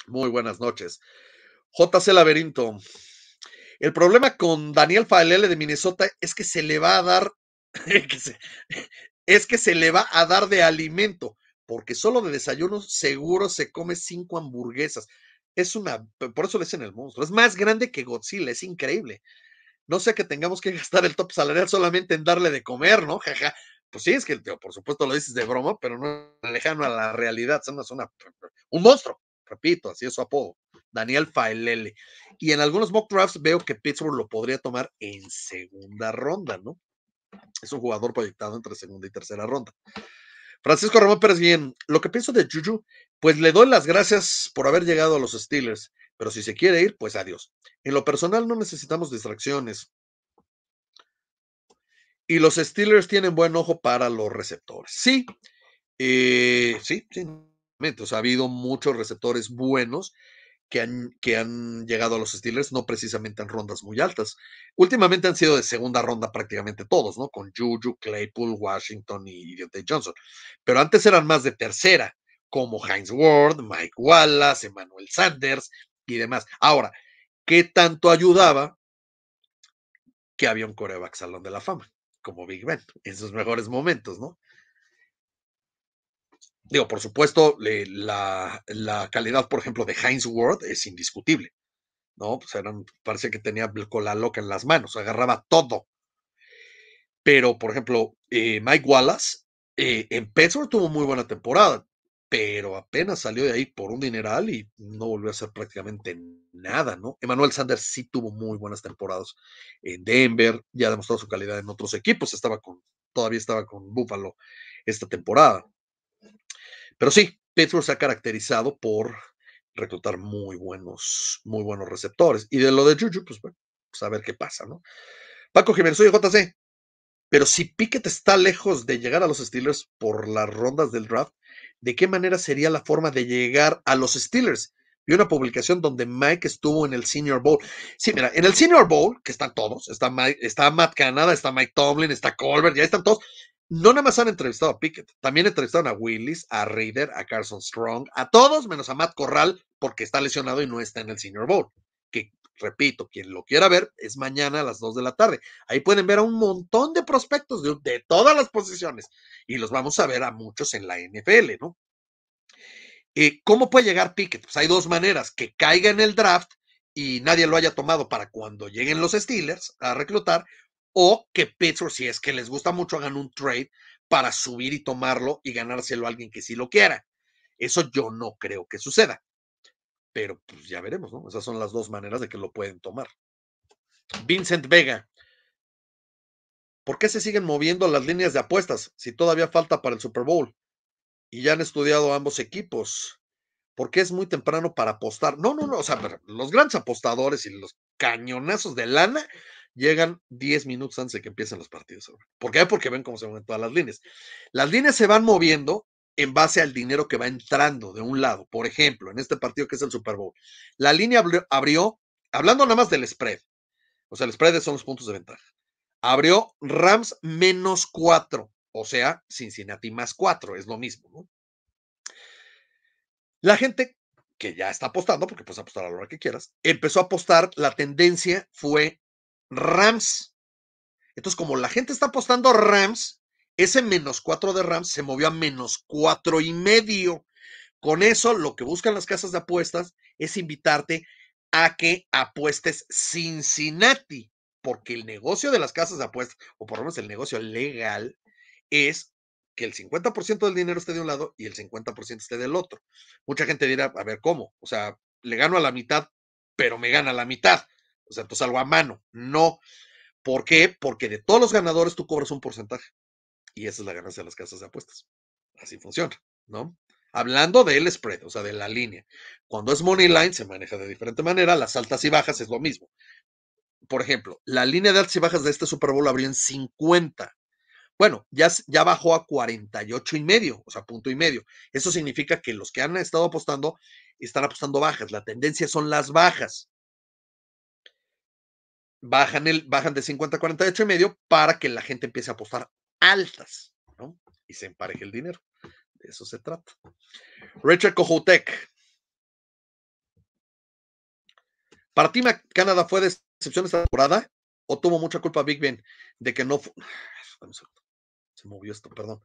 Muy buenas noches. JC Laberinto. El problema con Daniel Falele de Minnesota es que se le va a dar, es que se le va a dar de alimento, porque solo de desayuno seguro se come cinco hamburguesas. Es una, por eso le dicen el monstruo, es más grande que Godzilla, es increíble. No sé que tengamos que gastar el top salarial solamente en darle de comer, ¿no? Jaja. Pues sí, es que por supuesto lo dices de broma, pero no lejano a la realidad. es una, un monstruo, repito, así es su apodo. Daniel Faelele. Y en algunos mock drafts veo que Pittsburgh lo podría tomar en segunda ronda, ¿no? Es un jugador proyectado entre segunda y tercera ronda. Francisco Ramón Pérez, bien, lo que pienso de Juju, pues le doy las gracias por haber llegado a los Steelers, pero si se quiere ir, pues adiós. En lo personal no necesitamos distracciones. Y los Steelers tienen buen ojo para los receptores. Sí, eh, sí, ha habido muchos receptores buenos que han, que han llegado a los Steelers, no precisamente en rondas muy altas. Últimamente han sido de segunda ronda prácticamente todos, ¿no? Con Juju, Claypool, Washington y Johnson. Pero antes eran más de tercera, como Heinz Ward, Mike Wallace, Emmanuel Sanders y demás. Ahora, ¿qué tanto ayudaba que había un coreback salón de la fama? como Big Ben en sus mejores momentos, ¿no? Digo, por supuesto, la, calidad, por ejemplo, de Heinz Ward es indiscutible, ¿no? Pues, parece que tenía la loca en las manos, agarraba todo. Pero, por ejemplo, eh, Mike Wallace eh, en Pittsburgh tuvo muy buena temporada, pero apenas salió de ahí por un dineral y no volvió a hacer prácticamente nada, ¿no? Emmanuel Sanders sí tuvo muy buenas temporadas en Denver, ya ha demostrado su calidad en otros equipos, estaba con, todavía estaba con Buffalo esta temporada. Pero sí, Pittsburgh se ha caracterizado por reclutar muy buenos, muy buenos receptores. Y de lo de Juju, pues bueno, pues, a ver qué pasa, ¿no? Paco Jiménez, oye, JC, pero si Pickett está lejos de llegar a los Steelers por las rondas del draft, de qué manera sería la forma de llegar a los Steelers. Vi una publicación donde Mike estuvo en el Senior Bowl. Sí, mira, en el Senior Bowl, que están todos, está, está Matt Canada, está Mike Tomlin, está Colbert, ya están todos. No nada más han entrevistado a Pickett, también entrevistaron a Willis, a Reader, a Carson Strong, a todos menos a Matt Corral, porque está lesionado y no está en el Senior Bowl repito, quien lo quiera ver es mañana a las 2 de la tarde. Ahí pueden ver a un montón de prospectos de, todas las posiciones y los vamos a ver a muchos en la NFL, ¿no? Eh, ¿Cómo puede llegar Pickett? Pues hay dos maneras, que caiga en el draft y nadie lo haya tomado para cuando lleguen los Steelers a reclutar, o que Pittsburgh, si es que les gusta mucho, hagan un trade para subir y tomarlo y ganárselo a alguien que sí lo quiera. Eso yo no creo que suceda pero pues ya veremos, ¿no? Esas son las dos maneras de que lo pueden tomar. Vincent Vega. ¿Por qué se siguen moviendo las líneas de apuestas si todavía falta para el Super Bowl? Y ya han estudiado ambos equipos. ¿Por qué es muy temprano para apostar? No, no, no. O sea, los grandes apostadores y los cañonazos de lana llegan 10 minutos antes de que empiecen los partidos. ¿Por qué? Porque ven cómo se mueven todas las líneas. Las líneas se van moviendo en base al dinero que va entrando de un lado. Por ejemplo, en este partido que es el Super Bowl, la línea abrió, hablando nada más del spread, o sea, el spread son los puntos de ventaja, abrió Rams menos 4, o sea, Cincinnati más 4, es lo mismo, ¿no? La gente que ya está apostando, porque puedes apostar a la hora que quieras, empezó a apostar, la tendencia fue Rams. Entonces, como la gente está apostando Rams, ese menos 4 de Rams se movió a menos 4 y medio. Con eso, lo que buscan las casas de apuestas es invitarte a que apuestes Cincinnati, porque el negocio de las casas de apuestas, o por lo menos el negocio legal, es que el 50% del dinero esté de un lado y el 50% esté del otro. Mucha gente dirá, a ver, ¿cómo? O sea, le gano a la mitad, pero me gana la mitad. O sea, entonces algo a mano. No. ¿Por qué? Porque de todos los ganadores tú cobras un porcentaje. Y esa es la ganancia de las casas de apuestas. Así funciona, ¿no? Hablando del spread, o sea, de la línea. Cuando es money line se maneja de diferente manera, las altas y bajas es lo mismo. Por ejemplo, la línea de altas y bajas de este Super Bowl abrió en 50. Bueno, ya, ya bajó a 48 y medio, o sea, punto y medio. Eso significa que los que han estado apostando están apostando bajas. La tendencia son las bajas. Bajan, el, bajan de 50 a 48 y medio para que la gente empiece a apostar altas, ¿no? Y se empareje el dinero. De eso se trata. Richard Cojotec. Para ti, Canadá fue decepción esta temporada o tuvo mucha culpa Big Ben de que no fue... Se movió esto, perdón.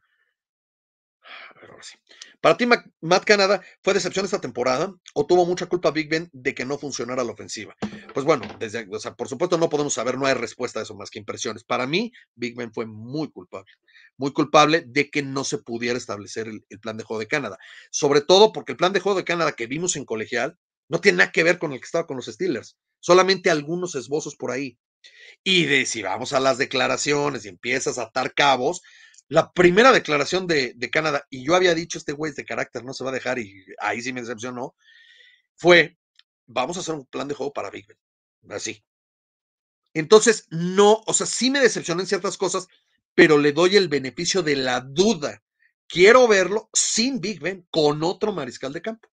Para ti, Matt Canada, ¿fue decepción esta temporada o tuvo mucha culpa Big Ben de que no funcionara la ofensiva? Pues bueno, desde, por supuesto no podemos saber, no hay respuesta a eso más que impresiones. Para mí, Big Ben fue muy culpable, muy culpable de que no se pudiera establecer el, el plan de juego de Canadá. Sobre todo porque el plan de juego de Canadá que vimos en colegial no tiene nada que ver con el que estaba con los Steelers, solamente algunos esbozos por ahí. Y de si vamos a las declaraciones y empiezas a atar cabos, la primera declaración de, Canadá, y yo había dicho, este güey es de carácter, no se va a dejar, y ahí sí me decepcionó, fue, vamos a hacer un plan de juego para Big Ben. Así. Entonces, no, o sea, sí me decepcionó en ciertas cosas, pero le doy el beneficio de la duda. Quiero verlo sin Big Ben, con otro mariscal de campo.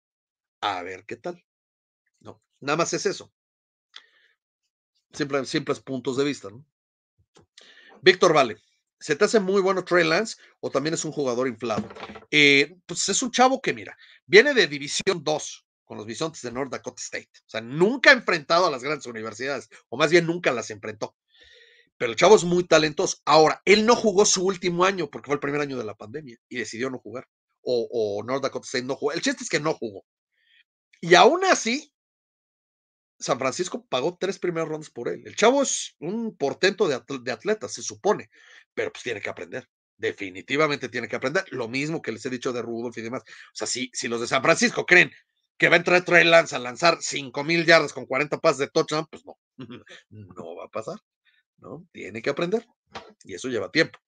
A ver qué tal. No, nada más es eso. Simples puntos de vista, ¿no? Víctor Vale. ¿Se te hace muy bueno Trey Lance o también es un jugador inflado? Eh, pues es un chavo que, mira, viene de División 2 con los Bisontes de North Dakota State. O sea, nunca ha enfrentado a las grandes universidades, o más bien nunca las enfrentó. Pero el chavo es muy talentoso. Ahora, él no jugó su último año porque fue el primer año de la pandemia y decidió no jugar. O, o North Dakota State no jugó. El chiste es que no jugó. Y aún así, San Francisco pagó tres primeras rondas por él. El chavo es un portento de, atletas atleta, se supone, pero pues tiene que aprender. Definitivamente tiene que aprender. Lo mismo que les he dicho de Rudolf y demás. O sea, si, los de San Francisco creen que va a entrar Trey Lance a lanzar cinco mil yardas con 40 pases de touchdown, pues no, no va a pasar. ¿no? Tiene que aprender. Y eso lleva tiempo.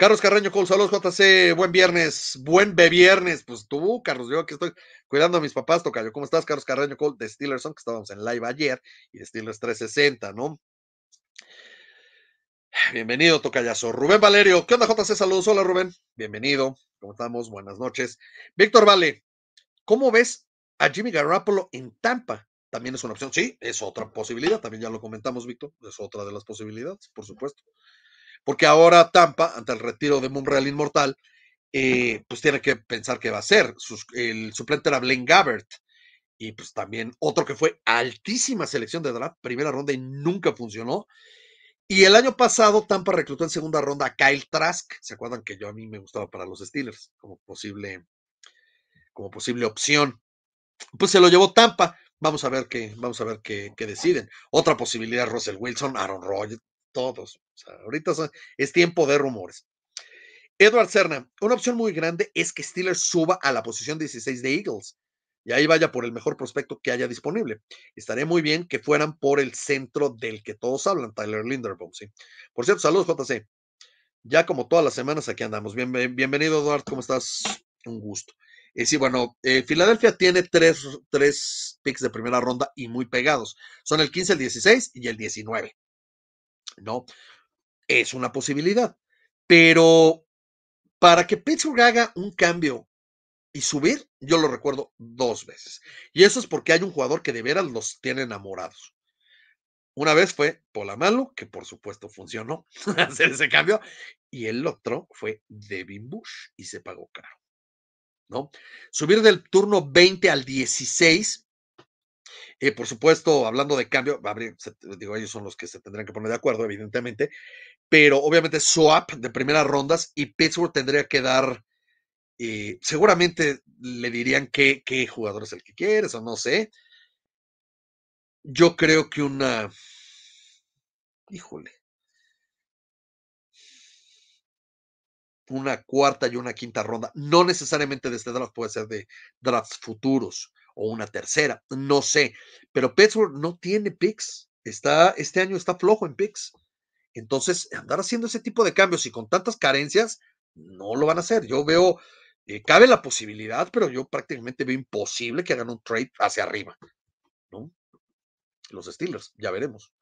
Carlos Carreño, Col, saludos, JC. Buen viernes, buen beviernes. Pues tú, Carlos, yo aquí estoy cuidando a mis papás, tocayo. ¿Cómo estás, Carlos Carreño, Col de Steelerson, que estábamos en live ayer, y de Steelers 360, ¿no? Bienvenido, Tocayazo. Rubén Valerio, ¿qué onda, JC? Saludos. Hola, Rubén. Bienvenido. ¿Cómo estamos? Buenas noches. Víctor Vale, ¿cómo ves a Jimmy Garoppolo en Tampa? También es una opción. Sí, es otra posibilidad. También ya lo comentamos, Víctor. Es otra de las posibilidades, por supuesto porque ahora Tampa, ante el retiro de Monreal Inmortal, eh, pues tiene que pensar qué va a hacer. el suplente era Blaine Gabbert, y pues también otro que fue altísima selección de draft, primera ronda y nunca funcionó. Y el año pasado Tampa reclutó en segunda ronda a Kyle Trask, ¿se acuerdan que yo a mí me gustaba para los Steelers como posible, como posible opción? Pues se lo llevó Tampa. Vamos a ver qué, vamos a ver qué, qué deciden. Otra posibilidad, Russell Wilson, Aaron Rodgers, todos. ahorita es tiempo de rumores. Edward Cerna, una opción muy grande es que Steelers suba a la posición 16 de Eagles y ahí vaya por el mejor prospecto que haya disponible. Estaría muy bien que fueran por el centro del que todos hablan, Tyler Linderbaum, ¿sí? Por cierto, saludos, JC. Ya como todas las semanas aquí andamos. Bien, bienvenido, Eduardo, ¿cómo estás? Un gusto. y eh, sí, bueno, eh, Filadelfia tiene tres, tres, picks de primera ronda y muy pegados. Son el 15, el 16 y el 19. ¿no? Es una posibilidad. Pero para que Pittsburgh haga un cambio y subir, yo lo recuerdo dos veces. Y eso es porque hay un jugador que de veras los tiene enamorados. Una vez fue Malo, que por supuesto funcionó hacer ese cambio, y el otro fue Devin Bush y se pagó caro. ¿no? Subir del turno 20 al 16 eh, por supuesto, hablando de cambio, digo, ellos son los que se tendrán que poner de acuerdo, evidentemente, pero obviamente swap de primeras rondas y Pittsburgh tendría que dar, eh, seguramente le dirían qué, qué jugador es el que quieres o no sé. Yo creo que una... Híjole. una cuarta y una quinta ronda, no necesariamente de este draft, puede ser de drafts futuros o una tercera, no sé. Pero Pittsburgh no tiene picks. Está, este año está flojo en picks. Entonces, andar haciendo ese tipo de cambios y con tantas carencias, no lo van a hacer. Yo veo, eh, cabe la posibilidad, pero yo prácticamente veo imposible que hagan un trade hacia arriba. ¿no? Los Steelers, ya veremos.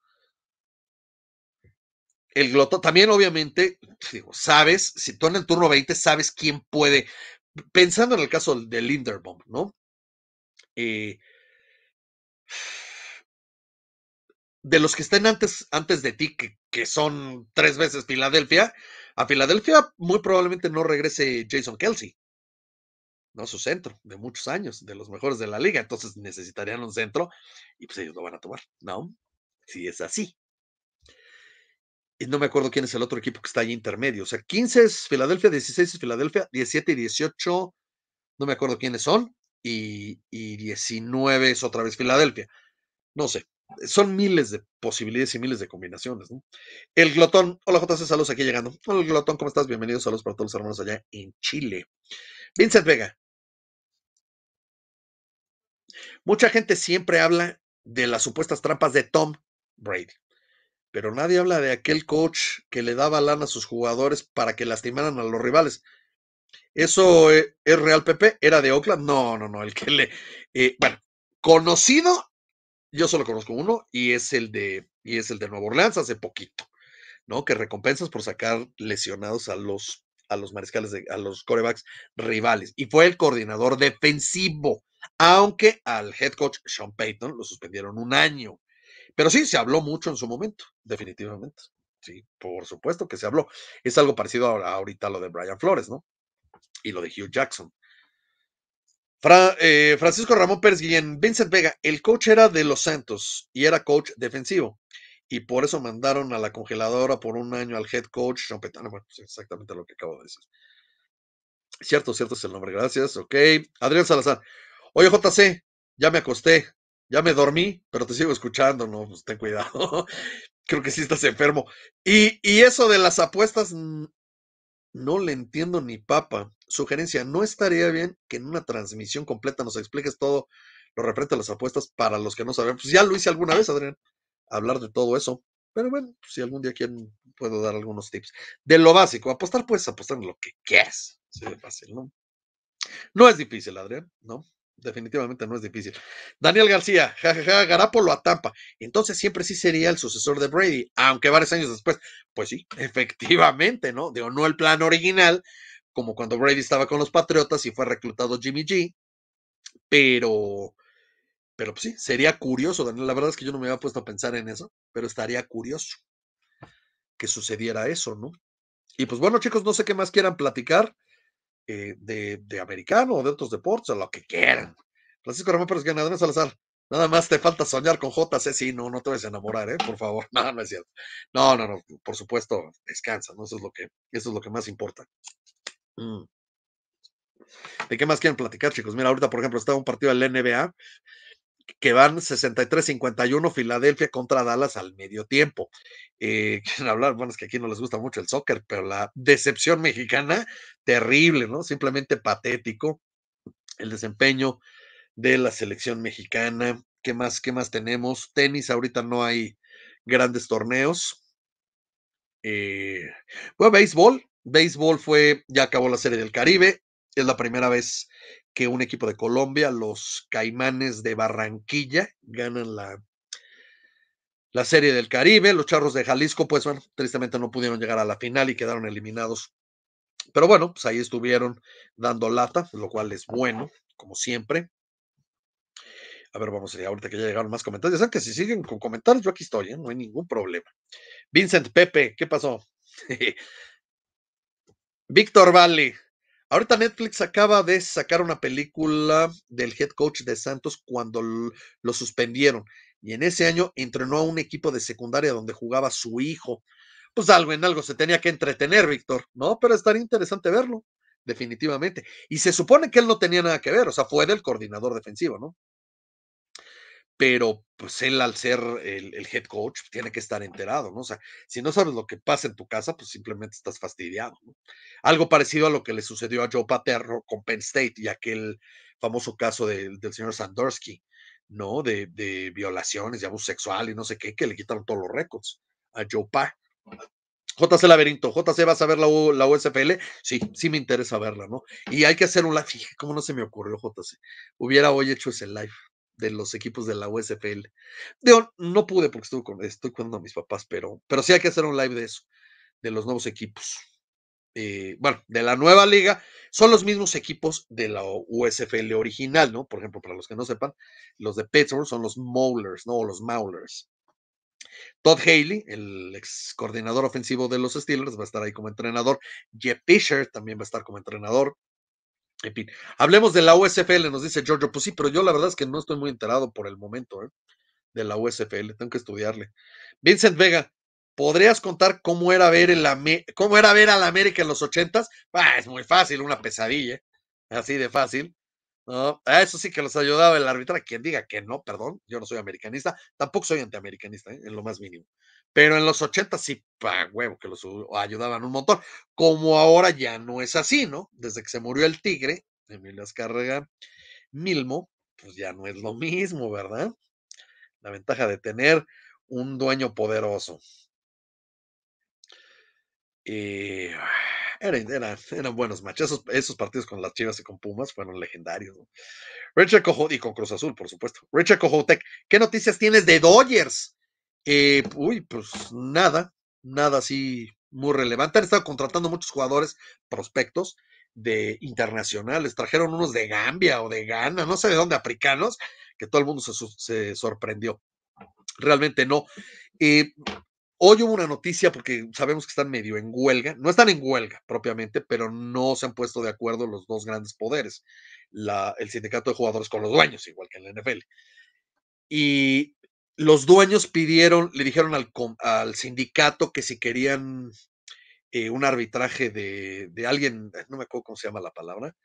El glotón, también obviamente, digo, sabes, si tú en el turno 20, sabes quién puede, pensando en el caso de Linderbaum, ¿no? Eh, de los que estén antes, antes de ti, que, que, son tres veces Filadelfia, a Filadelfia muy probablemente no regrese Jason Kelsey. ¿no? Su centro de muchos años, de los mejores de la liga. Entonces necesitarían un centro y pues ellos lo van a tomar, ¿no? Si es así. Y no me acuerdo quién es el otro equipo que está ahí intermedio. O sea, 15 es Filadelfia, 16 es Filadelfia, 17 y 18, no me acuerdo quiénes son y, 19 es otra vez Filadelfia. No sé, son miles de posibilidades y miles de combinaciones. El glotón, hola JC, saludos aquí llegando. Hola glotón, ¿cómo estás? Bienvenidos, saludos para todos los hermanos allá en Chile. Vincent Vega. Mucha gente siempre habla de las supuestas trampas de Tom Brady, pero nadie habla de aquel coach que le daba lana a sus jugadores para que lastimaran a los rivales. ¿Eso e, es real, Pepe? ¿Era de Oakland? No, no, no. El que le. Eh, bueno, conocido, yo solo conozco uno y es el de, y es el de Nueva Orleans hace poquito, ¿no? Que recompensas por sacar lesionados a los, a los mariscales, a los corebacks rivales. Y fue el coordinador defensivo, aunque al head coach Sean Payton lo suspendieron un año. Pero sí, se habló mucho en su momento, definitivamente. Sí, por supuesto que se habló. Es algo parecido a ahorita a lo de Brian Flores, ¿no? y lo de Hugh Jackson. Eh, Francisco Ramón Pérez Guillén, Vincent Vega, el coach era de los Santos y era coach defensivo. Y por eso mandaron a la congeladora por un año al head coach Bueno, pues, exactamente lo que acabo de decir. Cierto, cierto es el nombre, gracias. Ok. Adrián Salazar. Oye, JC, ya me acosté, ya me dormí, pero te sigo escuchando, no, pues ten cuidado. Creo que sí estás enfermo. Y, y eso de las apuestas, no le entiendo ni papa. Sugerencia, ¿no estaría bien que en una transmisión completa nos expliques todo lo referente a las apuestas para los que no saben? Pues ya lo hice alguna vez, Adrián, hablar de todo eso. Pero bueno, si algún día quieren, puedo dar algunos tips. De lo básico, apostar puedes apostar en lo que quieras. fácil, ¿no? No es difícil, Adrián, ¿no? definitivamente no es difícil. Daniel García, jajaja, Garapo lo Entonces siempre sí sería el sucesor de Brady, aunque varios años después. Pues sí, efectivamente, ¿no? Digo, no el plan original, como cuando Brady estaba con los Patriotas y fue reclutado Jimmy G, pero, pero pues sí, sería curioso, Daniel. La verdad es que yo no me había puesto a pensar en eso, pero estaría curioso que sucediera eso, ¿no? Y pues bueno, chicos, no sé qué más quieran platicar. Eh, de, de, americano, de otros deportes, o lo que quieran. Francisco Ramón Pérez al Salazar, Nada más te falta soñar con JC, si no, no te vas a enamorar, ¿eh? por favor, no, no es cierto. No, no, no, por supuesto, descansa, ¿no? Eso es lo que, eso es lo que más importa. ¿De mm. qué más quieren platicar, chicos? Mira, ahorita, por ejemplo, estaba un partido del NBA que van 63-51 Filadelfia contra Dallas al medio tiempo. Eh, quieren hablar, bueno, es que aquí no les gusta mucho el soccer, pero la decepción mexicana, terrible, ¿no? Simplemente patético el desempeño de la selección mexicana. ¿Qué más, qué más tenemos? Tenis, ahorita no hay grandes torneos. Eh, bueno, béisbol, béisbol fue, ya acabó la serie del Caribe, es la primera vez que un equipo de Colombia, los Caimanes de Barranquilla, ganan la, la Serie del Caribe. Los Charros de Jalisco, pues bueno, tristemente no pudieron llegar a la final y quedaron eliminados. Pero bueno, pues ahí estuvieron dando lata, lo cual es bueno, como siempre. A ver, vamos a eh, ir ahorita que ya llegaron más comentarios. Ya saben que si siguen con comentarios, yo aquí estoy, ¿eh? no hay ningún problema. Vincent Pepe, ¿qué pasó? Víctor Valle, Ahorita Netflix acaba de sacar una película del head coach de Santos cuando lo suspendieron. Y en ese año entrenó a un equipo de secundaria donde jugaba su hijo. Pues algo en algo se tenía que entretener, Víctor, ¿no? Pero estaría interesante verlo, definitivamente. Y se supone que él no tenía nada que ver, o sea, fue del coordinador defensivo, ¿no? pero pues él al ser el, head coach pues, tiene que estar enterado, ¿no? O sea, si no sabes lo que pasa en tu casa, pues simplemente estás fastidiado. ¿no? Algo parecido a lo que le sucedió a Joe Paterno con Penn State y aquel famoso caso del señor Sandorsky, ¿no? De, violaciones y abuso sexual y no sé qué, que le quitaron todos los récords a Joe Pa. JC Laberinto, JC, ¿vas a ver la, la USFL? Sí, sí me interesa verla, ¿no? Y hay que hacer un live, ¿cómo no se me ocurrió, JC? Hubiera hoy hecho ese live de los equipos de la USFL. no pude porque estuve con, estoy cuidando mis papás, pero, pero sí hay que hacer un live de eso, de los nuevos equipos. Eh, bueno, de la nueva liga, son los mismos equipos de la USFL original, ¿no? Por ejemplo, para los que no sepan, los de Pittsburgh son los Maulers, ¿no? O los Maulers. Todd Haley, el ex coordinador ofensivo de los Steelers, va a estar ahí como entrenador. Jeff Fisher también va a estar como entrenador hablemos de la USFL, nos dice Giorgio. Pues sí, pero yo la verdad es que no estoy muy enterado por el momento ¿eh? de la USFL, tengo que estudiarle. Vincent Vega, ¿podrías contar cómo era ver, el cómo era ver a la América en los ochentas? Ah, es muy fácil, una pesadilla, así de fácil. eso sí que los ayudaba el árbitro, Quien diga que no, perdón, yo no soy americanista, tampoco soy antiamericanista, ¿eh? en lo más mínimo. Pero en los 80 sí, pa huevo, que los ayudaban un montón. Como ahora ya no es así, ¿no? Desde que se murió el tigre, Emilio Azcárraga, Milmo, pues ya no es lo mismo, ¿verdad? La ventaja de tener un dueño poderoso. Y eh, eran, buenos machos. Esos, partidos con las Chivas y con Pumas fueron legendarios. ¿no? Richard Cojo y con Cruz Azul, por supuesto. Richard Cojotec, ¿qué noticias tienes de Dodgers? Eh, uy, pues nada, nada así muy relevante. Han estado contratando muchos jugadores prospectos de internacionales. Trajeron unos de Gambia o de Ghana, no sé de dónde, africanos, que todo el mundo se, sorprendió. Realmente no. Eh, hoy hubo una noticia porque sabemos que están medio en huelga. No están en huelga propiamente, pero no se han puesto de acuerdo los dos grandes poderes, el sindicato de jugadores con los dueños, igual que en la NFL. Y los dueños pidieron, le dijeron al, sindicato que si querían eh, un arbitraje de, alguien, no me acuerdo cómo se llama la palabra,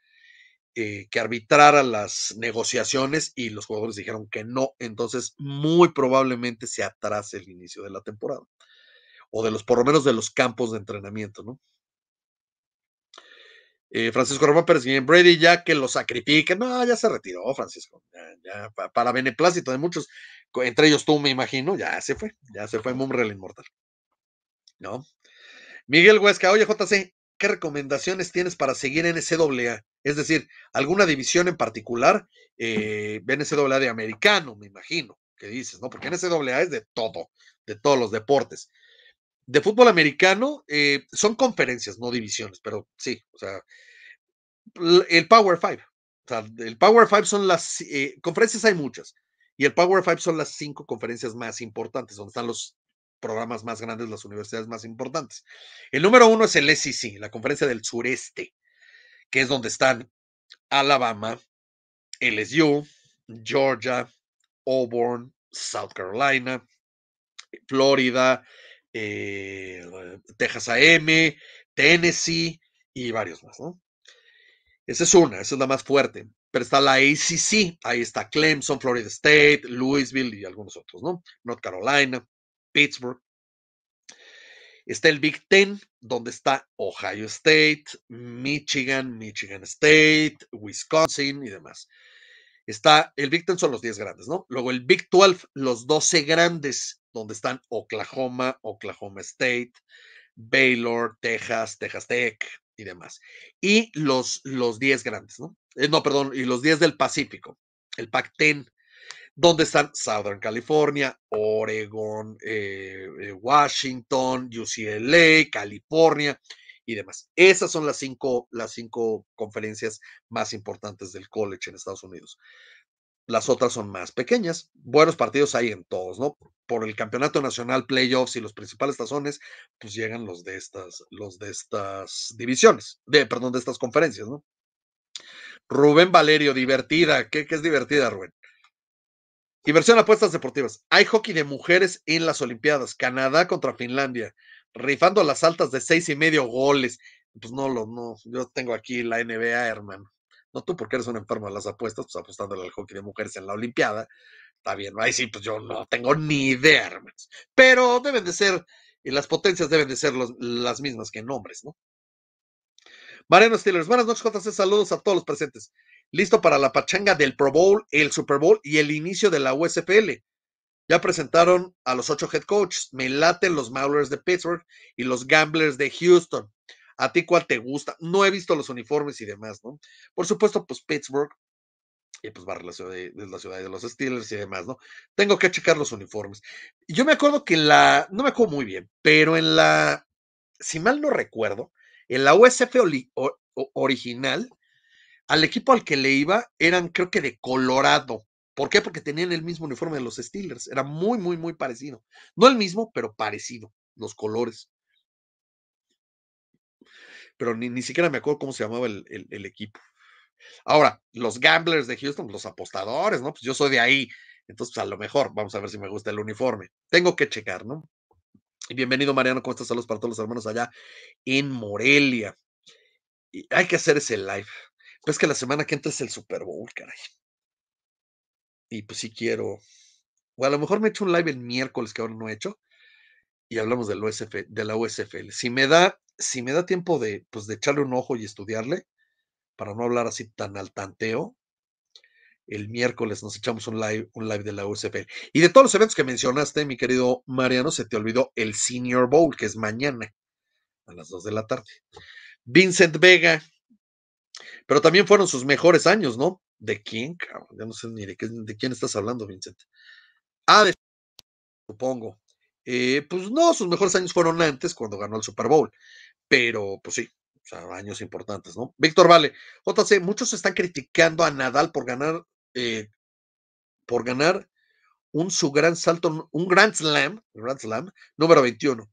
eh, que arbitrara las negociaciones y los jugadores dijeron que no, entonces muy probablemente se atrase el inicio de la temporada o de los, por lo menos de los campos de entrenamiento, ¿no? Eh, Francisco Román Pérez Brady, ya que lo sacrifiquen? no, ya se retiró, Francisco, para beneplácito de muchos, entre ellos tú, me imagino, ya se fue, ya se fue Mumrel Inmortal. ¿No? Miguel Huesca, oye, JC, ¿qué recomendaciones tienes para seguir en NCAA? Es decir, alguna división en particular, eh, NCAA de americano, me imagino, que dices, ¿no? Porque NCAA es de todo, de todos los deportes de fútbol americano eh, son conferencias, no divisiones, pero sí, o sea, el Power Five. O sea, el Power Five son las eh, conferencias, hay muchas, y el Power Five son las cinco conferencias más importantes, donde están los programas más grandes, las universidades más importantes. El número uno es el SEC, la conferencia del sureste, que es donde están Alabama, LSU, Georgia, Auburn, South Carolina, Florida, eh, eh, Texas AM, Tennessee y varios más, ¿no? Esa es una, esa es la más fuerte. Pero está la ACC, ahí está Clemson, Florida State, Louisville y algunos otros, ¿no? North Carolina, Pittsburgh. Está el Big Ten, donde está Ohio State, Michigan, Michigan State, Wisconsin y demás está el Big Ten son los 10 grandes, ¿no? Luego el Big 12, los 12 grandes, donde están Oklahoma, Oklahoma State, Baylor, Texas, Texas Tech y demás. Y los, los 10 grandes, ¿no? Eh, no, perdón, y los 10 del Pacífico, el Pac 10, donde están Southern California, Oregon, eh, eh, Washington, UCLA, California y demás. Esas son las cinco, las cinco conferencias más importantes del college en Estados Unidos. Las otras son más pequeñas. Buenos partidos hay en todos, ¿no? Por el campeonato nacional, playoffs y los principales tazones, pues llegan los de estas, los de estas divisiones, de, perdón, de estas conferencias, ¿no? Rubén Valerio, divertida. ¿Qué, qué es divertida, Rubén? Diversión apuestas deportivas. Hay hockey de mujeres en las Olimpiadas. Canadá contra Finlandia rifando las altas de seis y medio goles. Pues no, lo, no, yo tengo aquí la NBA, hermano. No tú porque eres un enfermo de las apuestas, pues apostándole al hockey de mujeres en la Olimpiada. Está bien, ahí sí, pues yo no tengo ni idea, hermanos. Pero deben de ser, y las potencias deben de ser las mismas que en hombres, ¿no? Mariano Steelers, buenas noches, JC, saludos a todos los presentes. Listo para la pachanga del Pro Bowl, el Super Bowl y el inicio de la USPL ya presentaron a los ocho head coaches. Me late los Maulers de Pittsburgh y los Gamblers de Houston. ¿A ti cuál te gusta? No he visto los uniformes y demás, ¿no? Por supuesto, pues Pittsburgh, y pues va a la de, la ciudad de los Steelers y demás, ¿no? Tengo que checar los uniformes. Yo me acuerdo que la, no me acuerdo muy bien, pero en la, si mal no recuerdo, en la USF original, al equipo al que le iba eran creo que de Colorado, ¿Por qué? Porque tenían el mismo uniforme de los Steelers. Era muy, muy, muy parecido. No el mismo, pero parecido. Los colores. Pero ni, siquiera me acuerdo cómo se llamaba el, equipo. Ahora, los gamblers de Houston, los apostadores, ¿no? Pues yo soy de ahí. Entonces, pues, a lo mejor, vamos a ver si me gusta el uniforme. Tengo que checar, ¿no? Y bienvenido, Mariano. ¿Cómo estás? Saludos para todos los hermanos allá en Morelia. hay que hacer ese live. Pues que la semana que entra es el Super Bowl, caray y pues si quiero, o a lo mejor me echo un live el miércoles que ahora no he hecho y hablamos del USF, de la USFL. Si me da, si me da tiempo de, pues, de echarle un ojo y estudiarle, para no hablar así tan al tanteo, el miércoles nos echamos un live, un live de la USFL. Y de todos los eventos que mencionaste, mi querido Mariano, se te olvidó el Senior Bowl, que es mañana a las 2 de la tarde. Vincent Vega, pero también fueron sus mejores años, ¿no? ¿De quién, cabrón? Ya no sé ni de, quién estás hablando, Vincent. Ah, de, supongo. Eh, pues no, sus mejores años fueron antes, cuando ganó el Super Bowl. Pero, pues sí, o sea, años importantes, ¿no? Víctor Vale, JC, muchos están criticando a Nadal por ganar, eh, por ganar un su gran salto, un Grand Slam, Grand Slam, número 21.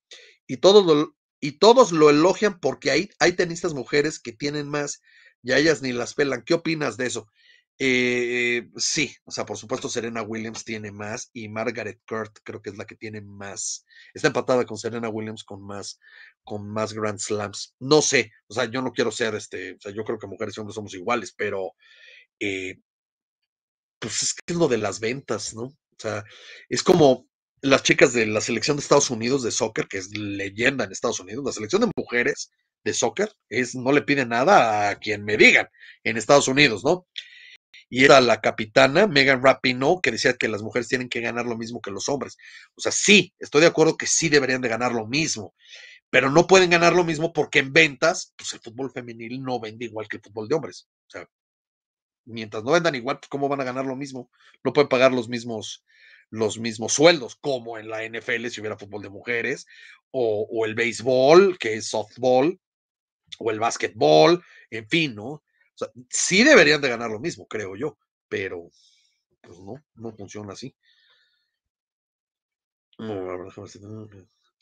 Y todos lo, y todos lo elogian porque hay, hay tenistas mujeres que tienen más y a ellas ni las pelan. ¿Qué opinas de eso? Eh, eh, sí, o sea, por supuesto Serena Williams tiene más y Margaret Kurt creo que es la que tiene más. Está empatada con Serena Williams con más, con más Grand Slams. No sé, o sea, yo no quiero ser este, o sea, yo creo que mujeres y hombres somos iguales, pero eh, pues es que es lo de las ventas, ¿no? O sea, es como las chicas de la selección de Estados Unidos de soccer, que es leyenda en Estados Unidos, la selección de mujeres de soccer es no le pide nada a quien me digan en Estados Unidos, ¿no? Y era la capitana, Megan Rapinoe, que decía que las mujeres tienen que ganar lo mismo que los hombres. O sea, sí, estoy de acuerdo que sí deberían de ganar lo mismo, pero no pueden ganar lo mismo porque en ventas, pues el fútbol femenil no vende igual que el fútbol de hombres. O sea, mientras no vendan igual, pues cómo van a ganar lo mismo. No pueden pagar los mismos, los mismos sueldos, como en la NFL si hubiera fútbol de mujeres, o, o el béisbol, que es softball, o el básquetbol, en fin, ¿no? sea, sí deberían de ganar lo mismo, creo yo, pero pues no, no funciona así.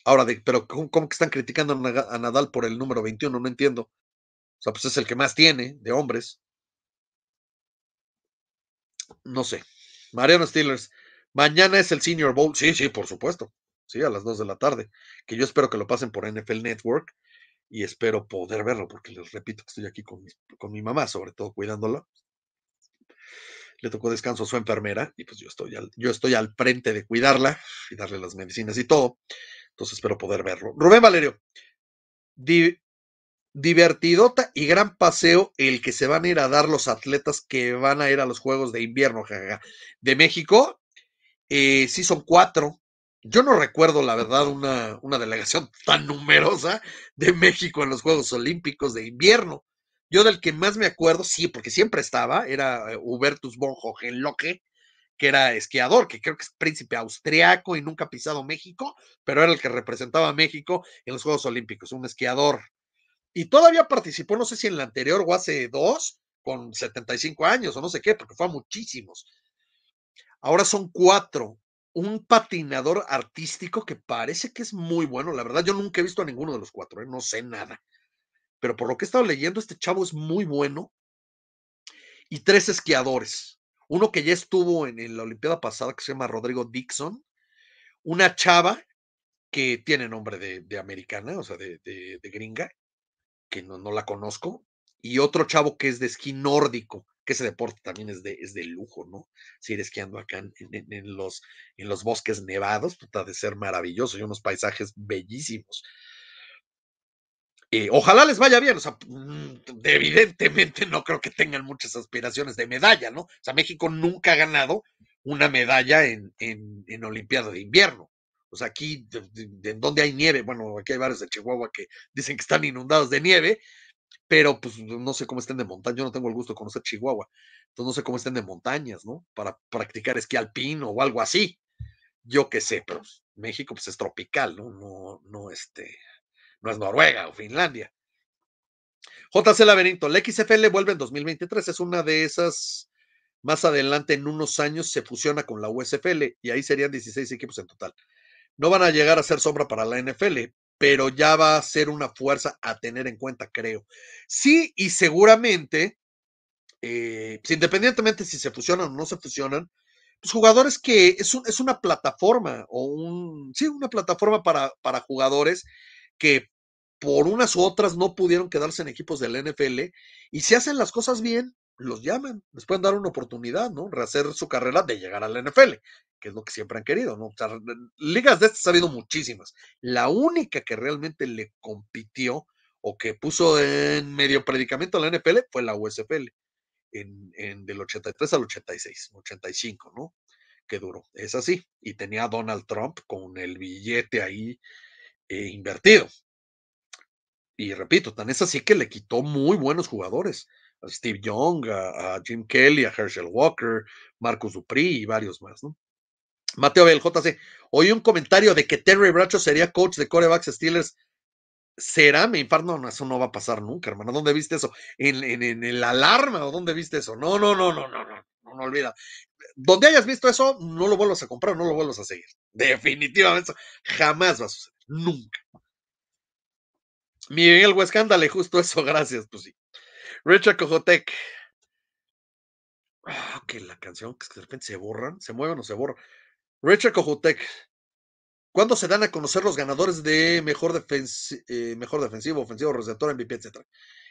Ahora, pero ¿cómo, que están criticando a Nadal por el número 21? No entiendo. O sea, pues es el que más tiene de hombres. No sé. Mariano Steelers, mañana es el Senior Bowl. Sí, sí, por supuesto. Sí, a las 2 de la tarde. Que yo espero que lo pasen por NFL Network y espero poder verlo, porque les repito que estoy aquí con mi, mamá, sobre todo cuidándola. Le tocó descanso a su enfermera y pues yo estoy, al, yo estoy al frente de cuidarla y darle las medicinas y todo. Entonces espero poder verlo. Rubén Valerio, divertidota y gran paseo el que se van a ir a dar los atletas que van a ir a los Juegos de Invierno de México. Eh, sí son cuatro, yo no recuerdo, la verdad, una, delegación tan numerosa de México en los Juegos Olímpicos de invierno. Yo del que más me acuerdo, sí, porque siempre estaba, era eh, Hubertus von Hohenlohe, que era esquiador, que creo que es príncipe austriaco y nunca ha pisado México, pero era el que representaba a México en los Juegos Olímpicos, un esquiador. Y todavía participó, no sé si en la anterior o hace dos, con 75 años o no sé qué, porque fue a muchísimos. Ahora son cuatro un patinador artístico que parece que es muy bueno. La verdad, yo nunca he visto a ninguno de los cuatro, ¿eh? no sé nada. Pero por lo que he estado leyendo, este chavo es muy bueno. Y tres esquiadores. Uno que ya estuvo en, la Olimpiada pasada, que se llama Rodrigo Dixon. Una chava que tiene nombre de, americana, o sea, de, de gringa, que no, no la conozco. Y otro chavo que es de esquí nórdico que ese deporte también es de, es de lujo, ¿no? Si eres que acá en, los, en los bosques nevados, puta, pues, de ser maravilloso y unos paisajes bellísimos. Eh, ojalá les vaya bien, o sea, mm, evidentemente no creo que tengan muchas aspiraciones de medalla, ¿no? O sea, México nunca ha ganado una medalla en, Olimpiada de Invierno. O sea, aquí, en donde hay nieve, bueno, aquí hay varios de Chihuahua que dicen que están inundados de nieve, pero pues no sé cómo estén de montaña, yo no tengo el gusto de conocer Chihuahua, entonces no sé cómo estén de montañas, ¿no? Para practicar esquí alpino o algo así, yo qué sé, pero pues, México pues es tropical, ¿no? No, este, no es Noruega o Finlandia. JC Laberinto, la XFL vuelve en 2023, es una de esas, más adelante en unos años se fusiona con la USFL y ahí serían 16 equipos en total. No van a llegar a ser sombra para la NFL, pero ya va a ser una fuerza a tener en cuenta, creo. Sí, y seguramente, eh, pues, independientemente si se fusionan o no se fusionan, pues jugadores que es, es una plataforma o un, sí, una plataforma para, para jugadores que por unas u otras no pudieron quedarse en equipos del NFL y si hacen las cosas bien, los llaman, les pueden dar una oportunidad, ¿no? Rehacer su carrera de llegar a la NFL, que es lo que siempre han querido, ¿no? ligas de estas ha habido muchísimas. La única que realmente le compitió o que puso en medio predicamento a la NFL fue la USFL, en, del 83 al 86, 85, ¿no? Que duró. Es así. Y tenía a Donald Trump con el billete ahí eh, invertido. Y repito, tan es así que le quitó muy buenos jugadores a Steve Young, a, Jim Kelly, a Herschel Walker, Marcus Dupri y varios más, ¿no? Mateo Bell, JC, oí un comentario de que Terry Bracho sería coach de corebacks Steelers. ¿Será? Me infarno, eso no va a pasar nunca, hermano. ¿Dónde viste eso? ¿En, el alarma o dónde viste eso? No, no, no, no, no, no, no, no olvida. Donde hayas visto eso, no lo vuelvas a comprar, no lo vuelvas a seguir. Definitivamente, jamás va a suceder, nunca. Miguel Huescándale, justo eso, gracias, pues sí. Richard Cojotec. Ah, que la canción que de repente se borran, se mueven o se borran. Richard Cojotec. ¿Cuándo se dan a conocer los ganadores de mejor, eh, mejor defensivo, ofensivo, receptor, MVP, etcétera?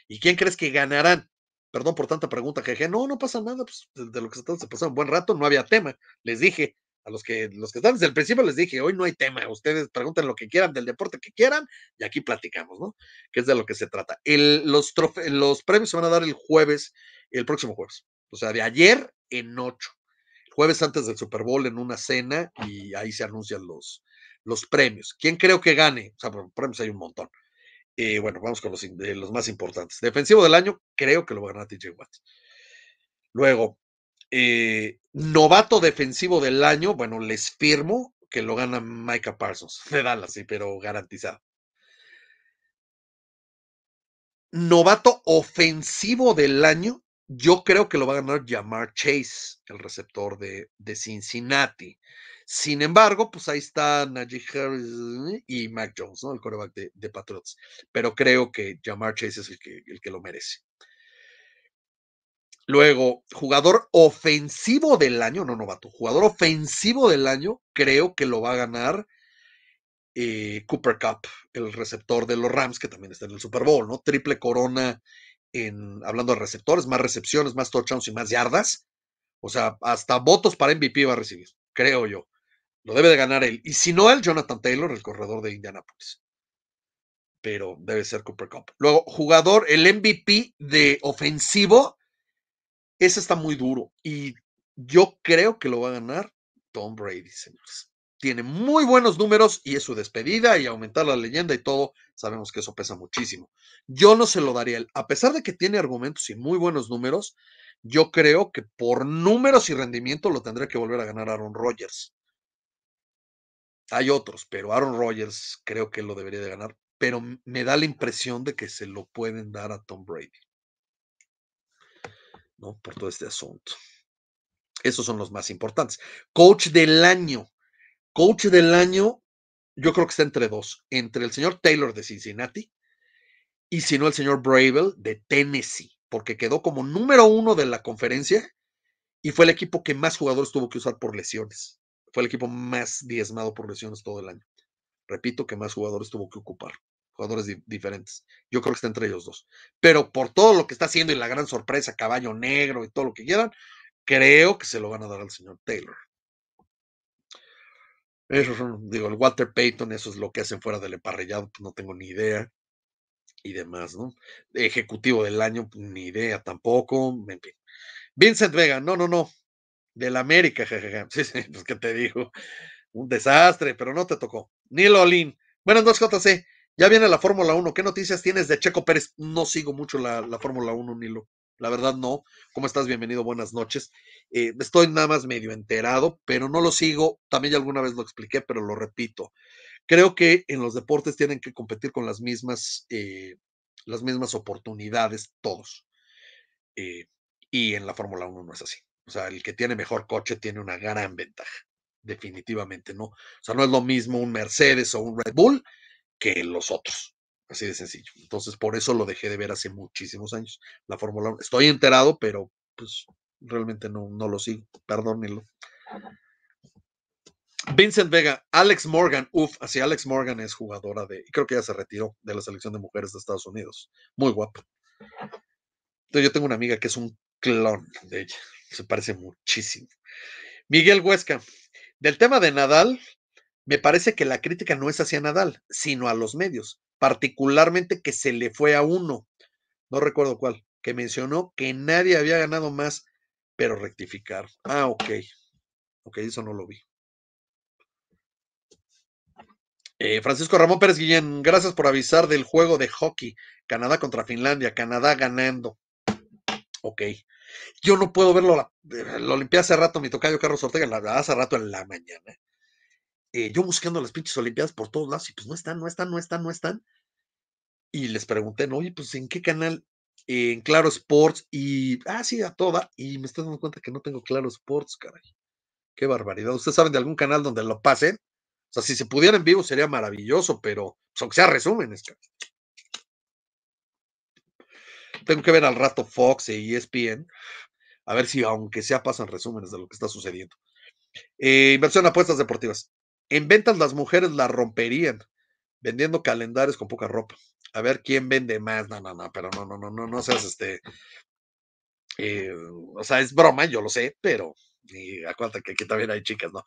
¿Y quién crees que ganarán? Perdón por tanta pregunta, que dije, No, no pasa nada. Pues, de, lo que se se pasó un buen rato, no había tema. Les dije, a los que, los que están desde el principio les dije, hoy no hay tema, ustedes pregunten lo que quieran del deporte que quieran y aquí platicamos, ¿no? Que es de lo que se trata. El, los, los premios se van a dar el jueves, el próximo jueves, o sea, de ayer en ocho. jueves antes del Super Bowl en una cena y ahí se anuncian los, los premios. ¿Quién creo que gane? O sea, premios hay un montón. Eh, bueno, vamos con los, los, más importantes. Defensivo del año, creo que lo va a ganar TJ Watt. Luego, eh, novato defensivo del año, bueno, les firmo que lo gana Micah Parsons, de sí, pero garantizado. Novato ofensivo del año, yo creo que lo va a ganar Jamar Chase, el receptor de, Cincinnati. Sin embargo, pues ahí está Najee Harris eh, y Mac Jones, El coreback de, Patriots. Pero creo que Jamar Chase es el que lo merece. Luego, jugador ofensivo del año, no novato, jugador ofensivo del año, creo que lo va a ganar eh, Cooper Cup, el receptor de los Rams, que también está en el Super Bowl, ¿no? Triple corona en, hablando de receptores, más recepciones, más touchdowns y más yardas. O sea, hasta votos para MVP va a recibir, creo yo. Lo debe de ganar él. Y si no él, Jonathan Taylor, el corredor de Indianapolis. Pero debe ser Cooper Cup. Luego, jugador, el MVP de ofensivo ese está muy duro y yo creo que lo va a ganar Tom Brady, señores. Tiene muy buenos números y es su despedida y aumentar la leyenda y todo. Sabemos que eso pesa muchísimo. Yo no se lo daría él. A pesar de que tiene argumentos y muy buenos números, yo creo que por números y rendimiento lo tendría que volver a ganar Aaron Rodgers. Hay otros, pero Aaron Rodgers creo que lo debería de ganar. Pero me da la impresión de que se lo pueden dar a Tom Brady. ¿no? Por todo este asunto. Esos son los más importantes. Coach del año. Coach del año, yo creo que está entre dos, entre el señor Taylor de Cincinnati y si no el señor Bravel de Tennessee, porque quedó como número uno de la conferencia y fue el equipo que más jugadores tuvo que usar por lesiones. Fue el equipo más diezmado por lesiones todo el año. Repito que más jugadores tuvo que ocupar jugadores diferentes. Yo creo que está entre ellos dos. Pero por todo lo que está haciendo y la gran sorpresa, caballo negro y todo lo que quieran, creo que se lo van a dar al señor Taylor. Eso digo, el Walter Payton, eso es lo que hacen fuera del emparrillado, pues no tengo ni idea. Y demás, ¿no? Ejecutivo del año, pues ni idea tampoco. Vincent Vega, no, no, no. Del América, jejeje. Sí, sí, pues que te digo. Un desastre, pero no te tocó. Neil Olin. Buenas noches, JC. Ya viene la Fórmula 1. ¿Qué noticias tienes de Checo Pérez? No sigo mucho la, Fórmula 1, Nilo. La verdad no. ¿Cómo estás? Bienvenido, buenas noches. Eh, estoy nada más medio enterado, pero no lo sigo. También ya alguna vez lo expliqué, pero lo repito. Creo que en los deportes tienen que competir con las mismas, eh, las mismas oportunidades todos. Eh, y en la Fórmula 1 no es así. O sea, el que tiene mejor coche tiene una gran ventaja, definitivamente, ¿no? O sea, no es lo mismo un Mercedes o un Red Bull que los otros. Así de sencillo. Entonces, por eso lo dejé de ver hace muchísimos años. La Fórmula 1. Estoy enterado, pero pues realmente no, no lo sigo. Perdónenlo. Vincent Vega, Alex Morgan, uff, así Alex Morgan es jugadora de, creo que ya se retiró de la selección de mujeres de Estados Unidos. Muy guapa. Entonces, yo tengo una amiga que es un clon de ella. Se parece muchísimo. Miguel Huesca, del tema de Nadal, me parece que la crítica no es hacia Nadal, sino a los medios, particularmente que se le fue a uno, no recuerdo cuál, que mencionó que nadie había ganado más, pero rectificar. Ah, ok. Ok, eso no lo vi. Eh, Francisco Ramón Pérez Guillén, gracias por avisar del juego de hockey. Canadá contra Finlandia, Canadá ganando. Ok. Yo no puedo verlo, eh, lo limpié hace rato, mi tocayo Carlos Ortega, la hace rato en la mañana. Eh, yo buscando las pinches Olimpiadas por todos lados y pues no están, no están, no están, no están. Y les pregunté, ¿no? oye, pues en qué canal, en Claro Sports y, así ah, a toda. Y me estoy dando cuenta que no tengo Claro Sports, caray. Qué barbaridad. ¿Ustedes saben de algún canal donde lo pasen? O sea, si se pudiera en vivo sería maravilloso, pero pues, aunque sea resúmenes, Tengo que ver al rato Fox y ESPN, a ver si aunque sea pasan resúmenes de lo que está sucediendo. Eh, inversión en apuestas deportivas. En ventas las mujeres la romperían vendiendo calendarios con poca ropa. A ver quién vende más. No, no, no, pero no, no, no, no, no seas este. Eh, o sea, es broma, yo lo sé, pero acuérdate que aquí también hay chicas, ¿no?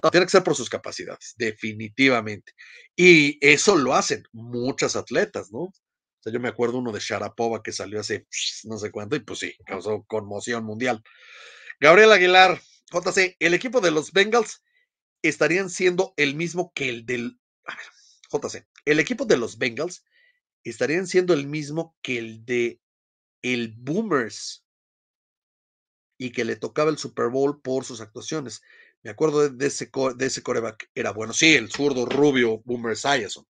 No, tiene que ser por sus capacidades, definitivamente. Y eso lo hacen muchas atletas, ¿no? yo me acuerdo uno de Sharapova que salió hace no sé cuánto y pues sí, causó conmoción mundial. Gabriel Aguilar, JC, el equipo de los Bengals estarían siendo el mismo que el del... A ver, JC, el equipo de los Bengals estarían siendo el mismo que el de el Boomers y que le tocaba el Super Bowl por sus actuaciones. Me acuerdo de, ese, de ese coreback, era bueno, sí, el zurdo rubio Boomers, Sayerson.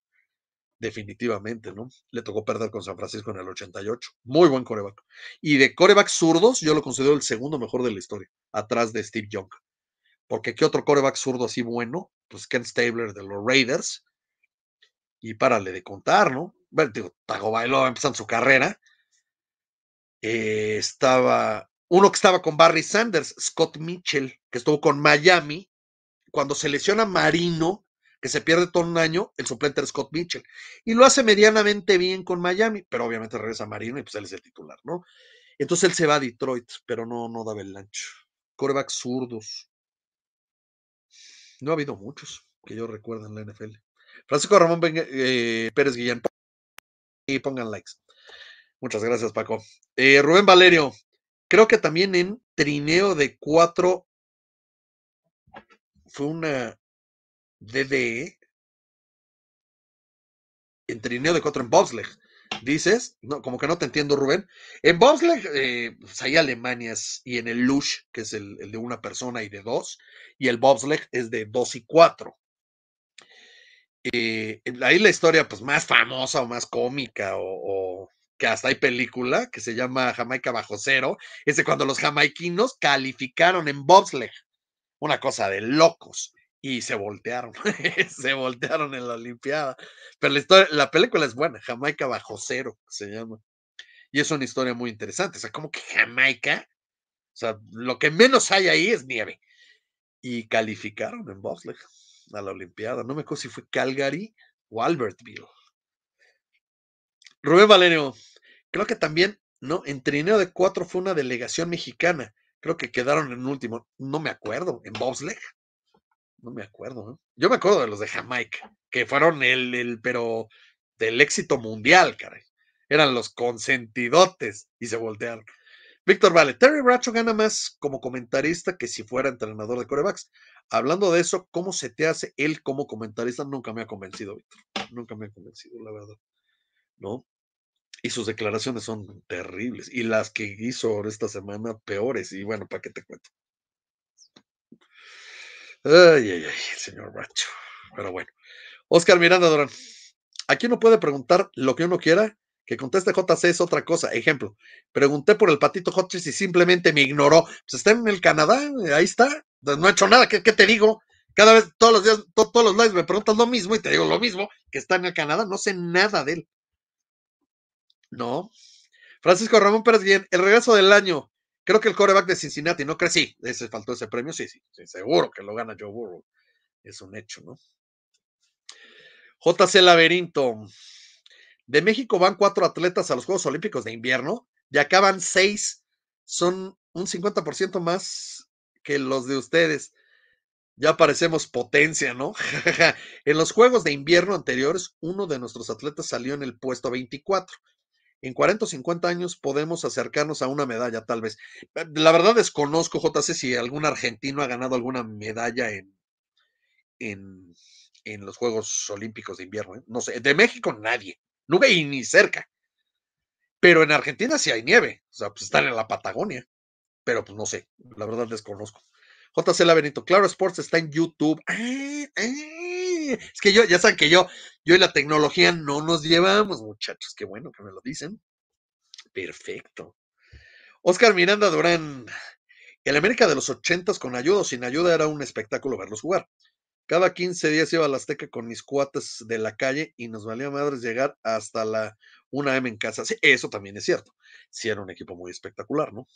Definitivamente, ¿no? Le tocó perder con San Francisco en el 88. Muy buen coreback. Y de corebacks zurdos, yo lo considero el segundo mejor de la historia, atrás de Steve Young porque ¿qué otro coreback zurdo así bueno? Pues Ken Stabler de los Raiders. Y le de contar, ¿no? Bueno, digo, Tagovailoa empezando su carrera. Eh, estaba uno que estaba con Barry Sanders, Scott Mitchell, que estuvo con Miami. Cuando se lesiona Marino, que se pierde todo un año, el suplente era Scott Mitchell. Y lo hace medianamente bien con Miami, pero obviamente regresa Marino y pues él es el titular, ¿no? Entonces él se va a Detroit, pero no, no daba el ancho. Coreback zurdos. No ha habido muchos que yo recuerde en la NFL. Francisco Ramón eh, Pérez Guillén. Y pongan likes. Muchas gracias, Paco. Eh, Rubén Valerio, creo que también en Trineo de cuatro fue una DDE. En Trineo de cuatro en Bobsleigh dices, no, como que no te entiendo, Rubén. En bobsleigh eh, pues hay Alemanias y en el lush, que es el, de una persona y de dos, y el bobsleigh es de dos y cuatro. Eh, ahí la historia pues más famosa o más cómica o, que hasta hay película que se llama Jamaica bajo cero, es de cuando los jamaiquinos calificaron en bobsleigh, una cosa de locos y se voltearon, se voltearon en la Olimpiada. Pero la, la película es buena, Jamaica bajo cero se llama. Y es una historia muy interesante, o sea, como que Jamaica, o sea, lo que menos hay ahí es nieve. Y calificaron en bobsleigh a la Olimpiada. No me acuerdo si fue Calgary o Albertville. Rubén Valerio, creo que también, ¿no? En trineo de cuatro fue una delegación mexicana. Creo que quedaron en último, no me acuerdo, en bobsleigh. No me acuerdo. ¿no? Yo me acuerdo de los de Jamaica, que fueron el, el, pero del éxito mundial, caray. Eran los consentidotes y se voltearon. Víctor Vale, Terry Bracho gana más como comentarista que si fuera entrenador de corebacks. Hablando de eso, ¿cómo se te hace él como comentarista? Nunca me ha convencido, Víctor. Nunca me ha convencido, la verdad. ¿No? Y sus declaraciones son terribles. Y las que hizo esta semana, peores. Y bueno, ¿para qué te cuento? Ay, ay, ay, señor macho, Pero bueno. Oscar Miranda Durán. Aquí uno puede preguntar lo que uno quiera. Que conteste JC es otra cosa. Ejemplo, pregunté por el patito Hotchis y simplemente me ignoró. Pues está en el Canadá, eh, ahí está. No he hecho nada. ¿Qué, te digo? Cada vez, todos los días, todos los lives me preguntas lo mismo y te digo lo mismo, que está en el Canadá. No sé nada de él. No. Francisco Ramón Pérez bien. el regreso del año. Creo que el coreback de Cincinnati, ¿no creo, Sí, ese faltó ese premio, sí, sí, seguro que lo gana Joe Burrow. Es un hecho, ¿no? JC Laberinto. De México van cuatro atletas a los Juegos Olímpicos de invierno y acaban seis. Son un 50% más que los de ustedes. Ya parecemos potencia, ¿no? en los Juegos de invierno anteriores, uno de nuestros atletas salió en el puesto 24 en 40 o 50 años podemos acercarnos a una medalla, tal vez. Eh, la verdad desconozco, JC, si algún argentino ha ganado alguna medalla en, en, en los Juegos Olímpicos de invierno. ¿eh? No sé, de México nadie, Nube y ni cerca. Pero en Argentina sí hay nieve, o sea, pues están en la Patagonia. Pero pues no sé, la verdad desconozco. JC Benito, Claro Sports está en YouTube. ¡Ah, ah es que yo, ya saben que yo, yo y la tecnología no nos llevamos, muchachos, qué bueno que me lo dicen. Perfecto. Oscar Miranda Durán. El América de los ochentas con ayuda o sin ayuda era un espectáculo verlos jugar. Cada 15 días iba a la Azteca con mis cuates de la calle y nos valía madres llegar hasta la 1M en casa. Sí, eso también es cierto. si era un equipo muy espectacular, ¿no?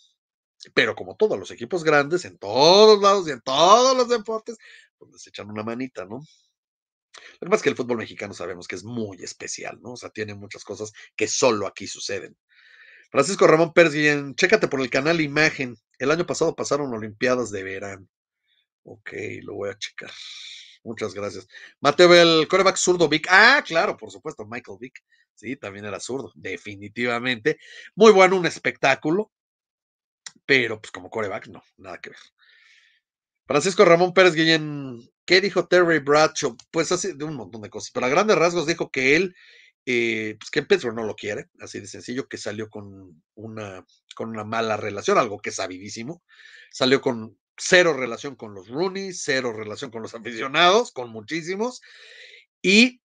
Pero como todos los equipos grandes, en todos lados y en todos los deportes, pues les echan una manita, ¿no? Lo que pasa es que el fútbol mexicano sabemos que es muy especial, ¿no? O sea, tiene muchas cosas que solo aquí suceden. Francisco Ramón Pérez chécate por el canal Imagen. El año pasado pasaron Olimpiadas de verano. Ok, lo voy a checar. Muchas gracias. Mateo, el coreback zurdo Vic. Ah, claro, por supuesto, Michael Vick. Sí, también era zurdo, definitivamente. Muy bueno, un espectáculo. Pero pues como coreback, no, nada que ver. Francisco Ramón Pérez Guillén, ¿qué dijo Terry Bradshaw? Pues así, de un montón de cosas, pero a grandes rasgos dijo que él, eh, pues que en no lo quiere, así de sencillo, que salió con una, con una mala relación, algo que es sabidísimo, salió con cero relación con los Rooney, cero relación con los aficionados, con muchísimos, y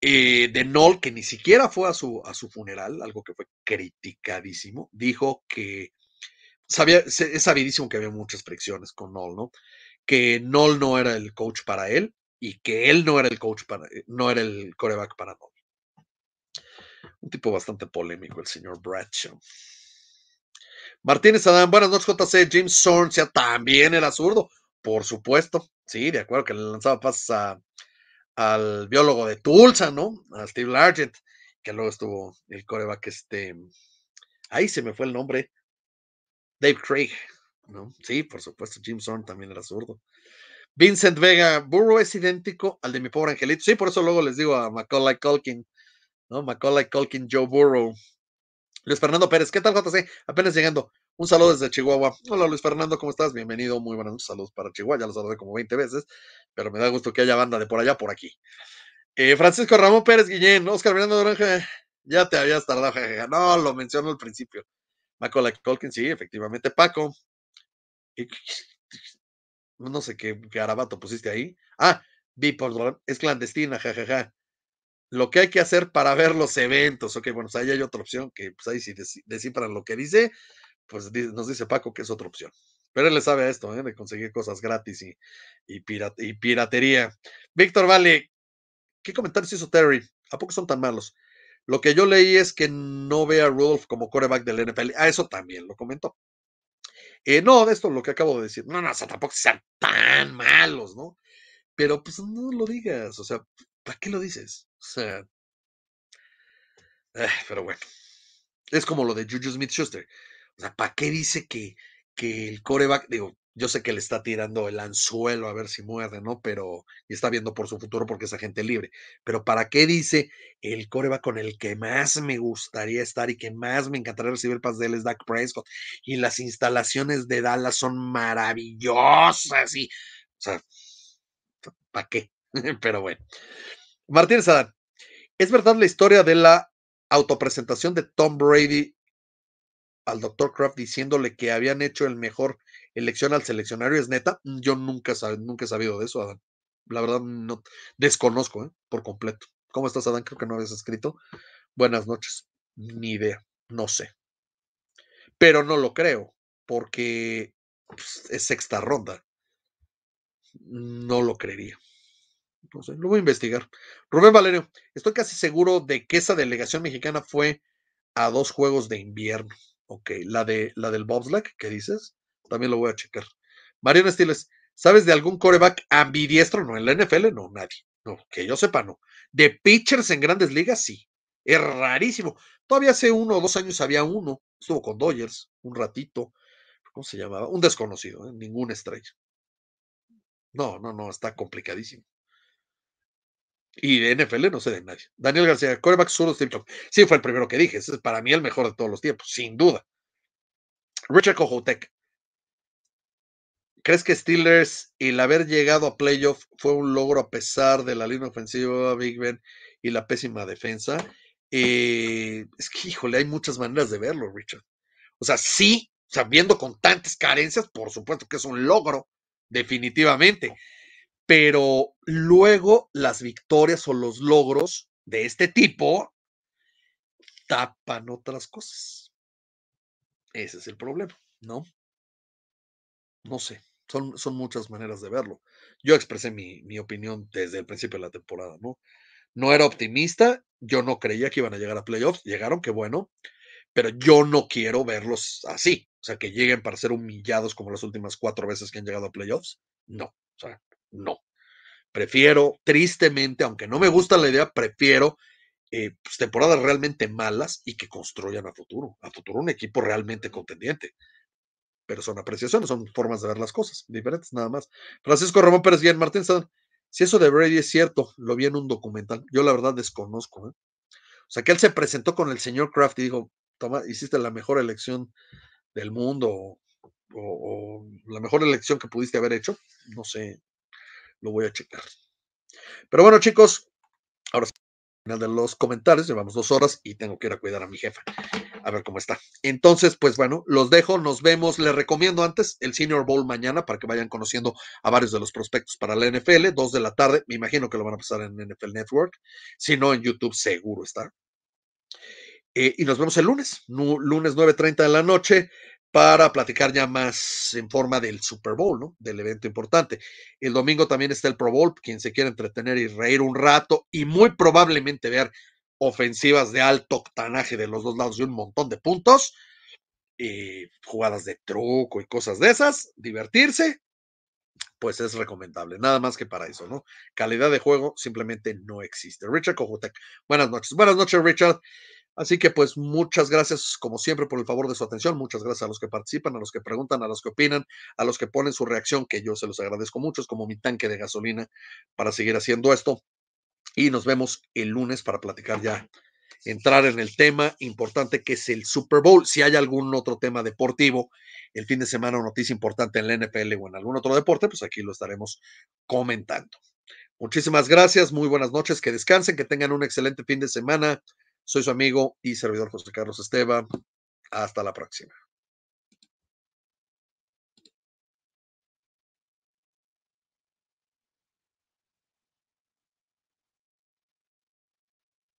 eh, de Noll, que ni siquiera fue a su, a su funeral, algo que fue criticadísimo, dijo que sabía, es sabidísimo que había muchas fricciones con Noll, ¿no? Que Noll no era el coach para él y que él no era el coach para, eh, no era el coreback para Noll. Un tipo bastante polémico, el señor Bradshaw. Martínez Adán, buenas noches, JC. James Sorncia también era zurdo, por supuesto. Sí, de acuerdo, que le lanzaba pases al biólogo de Tulsa, ¿no? A Steve Largent, que luego estuvo el coreback este. Ahí se me fue el nombre. Dave Craig, ¿no? Sí, por supuesto, Jim Zorn también era zurdo. Vincent Vega, Burro es idéntico al de mi pobre angelito. Sí, por eso luego les digo a Macaulay Culkin, ¿no? Macaulay Culkin, Joe Burrow. Luis Fernando Pérez, ¿qué tal, JC? Apenas llegando. Un saludo desde Chihuahua. Hola Luis Fernando, ¿cómo estás? Bienvenido, muy buenos Saludos para Chihuahua, ya los saludé como 20 veces, pero me da gusto que haya banda de por allá, por aquí. Eh, Francisco Ramón Pérez Guillén, Oscar Miranda Orange, ya te habías tardado, no, lo menciono al principio. Macaulay Culkin, sí, efectivamente, Paco. no sé qué garabato pusiste ahí. Ah, vi es clandestina, jajaja. Lo que hay que hacer para ver los eventos. Ok, bueno, pues ahí hay otra opción que pues, ahí si para lo que dice, pues nos dice Paco que es otra opción. Pero él le sabe a esto, ¿eh? de conseguir cosas gratis y, y, y piratería. Víctor Vale, ¿qué comentarios hizo Terry? ¿A poco son tan malos? Lo que yo leí es que no ve a Rudolph como coreback del NFL. A eso también lo comentó. Eh, no, de esto lo que acabo de decir. No, no, o sea, tampoco sean tan malos, ¿no? Pero pues no lo digas. O sea, ¿para qué lo dices? O sea. Eh, pero bueno. Es como lo de Juju Smith Schuster. O sea, ¿para qué dice que, que el coreback, digo, yo sé que le está tirando el anzuelo a ver si muerde, ¿no? Pero está viendo por su futuro porque es agente libre. Pero ¿para qué dice el va con el que más me gustaría estar y que más me encantaría recibir el él es Dak Prescott? Y las instalaciones de Dallas son maravillosas y, o sea, ¿para qué? Pero bueno. Martínez Adán, ¿es verdad la historia de la autopresentación de Tom Brady al Dr. Kraft diciéndole que habían hecho el mejor elección al seleccionario es neta. Mm, yo nunca, nunca he sabido de eso, Adán. La verdad, mm, no desconozco ¿eh? por completo. ¿Cómo estás, Adán? Creo que no habías escrito. Buenas noches. Ni idea. No sé. Pero no lo creo, porque pues, es sexta ronda. No lo creería. No lo voy a investigar. Rubén Valerio, estoy casi seguro de que esa delegación mexicana fue a dos juegos de invierno. Ok, la, de, la del Bobslack, ¿qué dices? también lo voy a checar. Mariano Stiles, ¿sabes de algún coreback ambidiestro? No, en la NFL no, nadie. No, que yo sepa, no. De pitchers en grandes ligas, sí. Es rarísimo. Todavía hace uno o dos años había uno. Estuvo con Dodgers un ratito. ¿Cómo se llamaba? Un desconocido, ¿eh? ningún estrella. No, no, no, está complicadísimo. Y de NFL no sé de nadie. Daniel García, coreback solo Steve Jobs? Sí, fue el primero que dije. Ese es para mí el mejor de todos los tiempos, sin duda. Richard Cojotec, ¿Crees que Steelers el haber llegado a playoff fue un logro a pesar de la línea ofensiva Big Ben y la pésima defensa? Eh, es que, híjole, hay muchas maneras de verlo, Richard. O sea, sí, sabiendo con tantas carencias, por supuesto que es un logro, definitivamente. Pero luego las victorias o los logros de este tipo tapan otras cosas. Ese es el problema, ¿no? No sé. Son, muchas maneras de verlo. Yo expresé mi, opinión desde el principio de la temporada, ¿no? No era optimista, yo no creía que iban a llegar a playoffs, llegaron, qué bueno, pero yo no quiero verlos así, o sea, que lleguen para ser humillados como las últimas cuatro veces que han llegado a playoffs, no, o sea, no. Prefiero, tristemente, aunque no me gusta la idea, prefiero eh, pues, temporadas realmente malas y que construyan a futuro, a futuro un equipo realmente contendiente pero son apreciaciones, son formas de ver las cosas diferentes nada más. Francisco Ramón Pérez Guillén Martínez, si eso de Brady es cierto, lo vi en un documental, yo la verdad desconozco. ¿eh? O sea, que él se presentó con el señor Kraft y dijo, toma, hiciste la mejor elección del mundo o, la mejor elección que pudiste haber hecho, no sé, lo voy a checar. Pero bueno, chicos, ahora final de los comentarios, llevamos dos horas y tengo que ir a cuidar a mi jefa a ver cómo está. Entonces, pues bueno, los dejo, nos vemos. Les recomiendo antes el Senior Bowl mañana para que vayan conociendo a varios de los prospectos para la NFL, dos de la tarde, me imagino que lo van a pasar en NFL Network, si no en YouTube seguro está. Eh, y nos vemos el lunes, lunes 9.30 de la noche para platicar ya más en forma del Super Bowl, ¿no? Del evento importante. El domingo también está el Pro Bowl, quien se quiera entretener y reír un rato y muy probablemente ver ofensivas de alto octanaje de los dos lados y un montón de puntos, y jugadas de truco y cosas de esas, divertirse, pues es recomendable. Nada más que para eso, ¿no? Calidad de juego simplemente no existe. Richard Cojutek, buenas noches. Buenas noches, Richard. Así que pues muchas gracias como siempre por el favor de su atención, muchas gracias a los que participan, a los que preguntan, a los que opinan, a los que ponen su reacción, que yo se los agradezco mucho, es como mi tanque de gasolina para seguir haciendo esto y nos vemos el lunes para platicar ya, entrar en el tema importante que es el Super Bowl. Si hay algún otro tema deportivo, el fin de semana o noticia importante en la NFL o en algún otro deporte, pues aquí lo estaremos comentando. Muchísimas gracias, muy buenas noches, que descansen, que tengan un excelente fin de semana. Soy su amigo y servidor José Carlos Esteban. Hasta la próxima.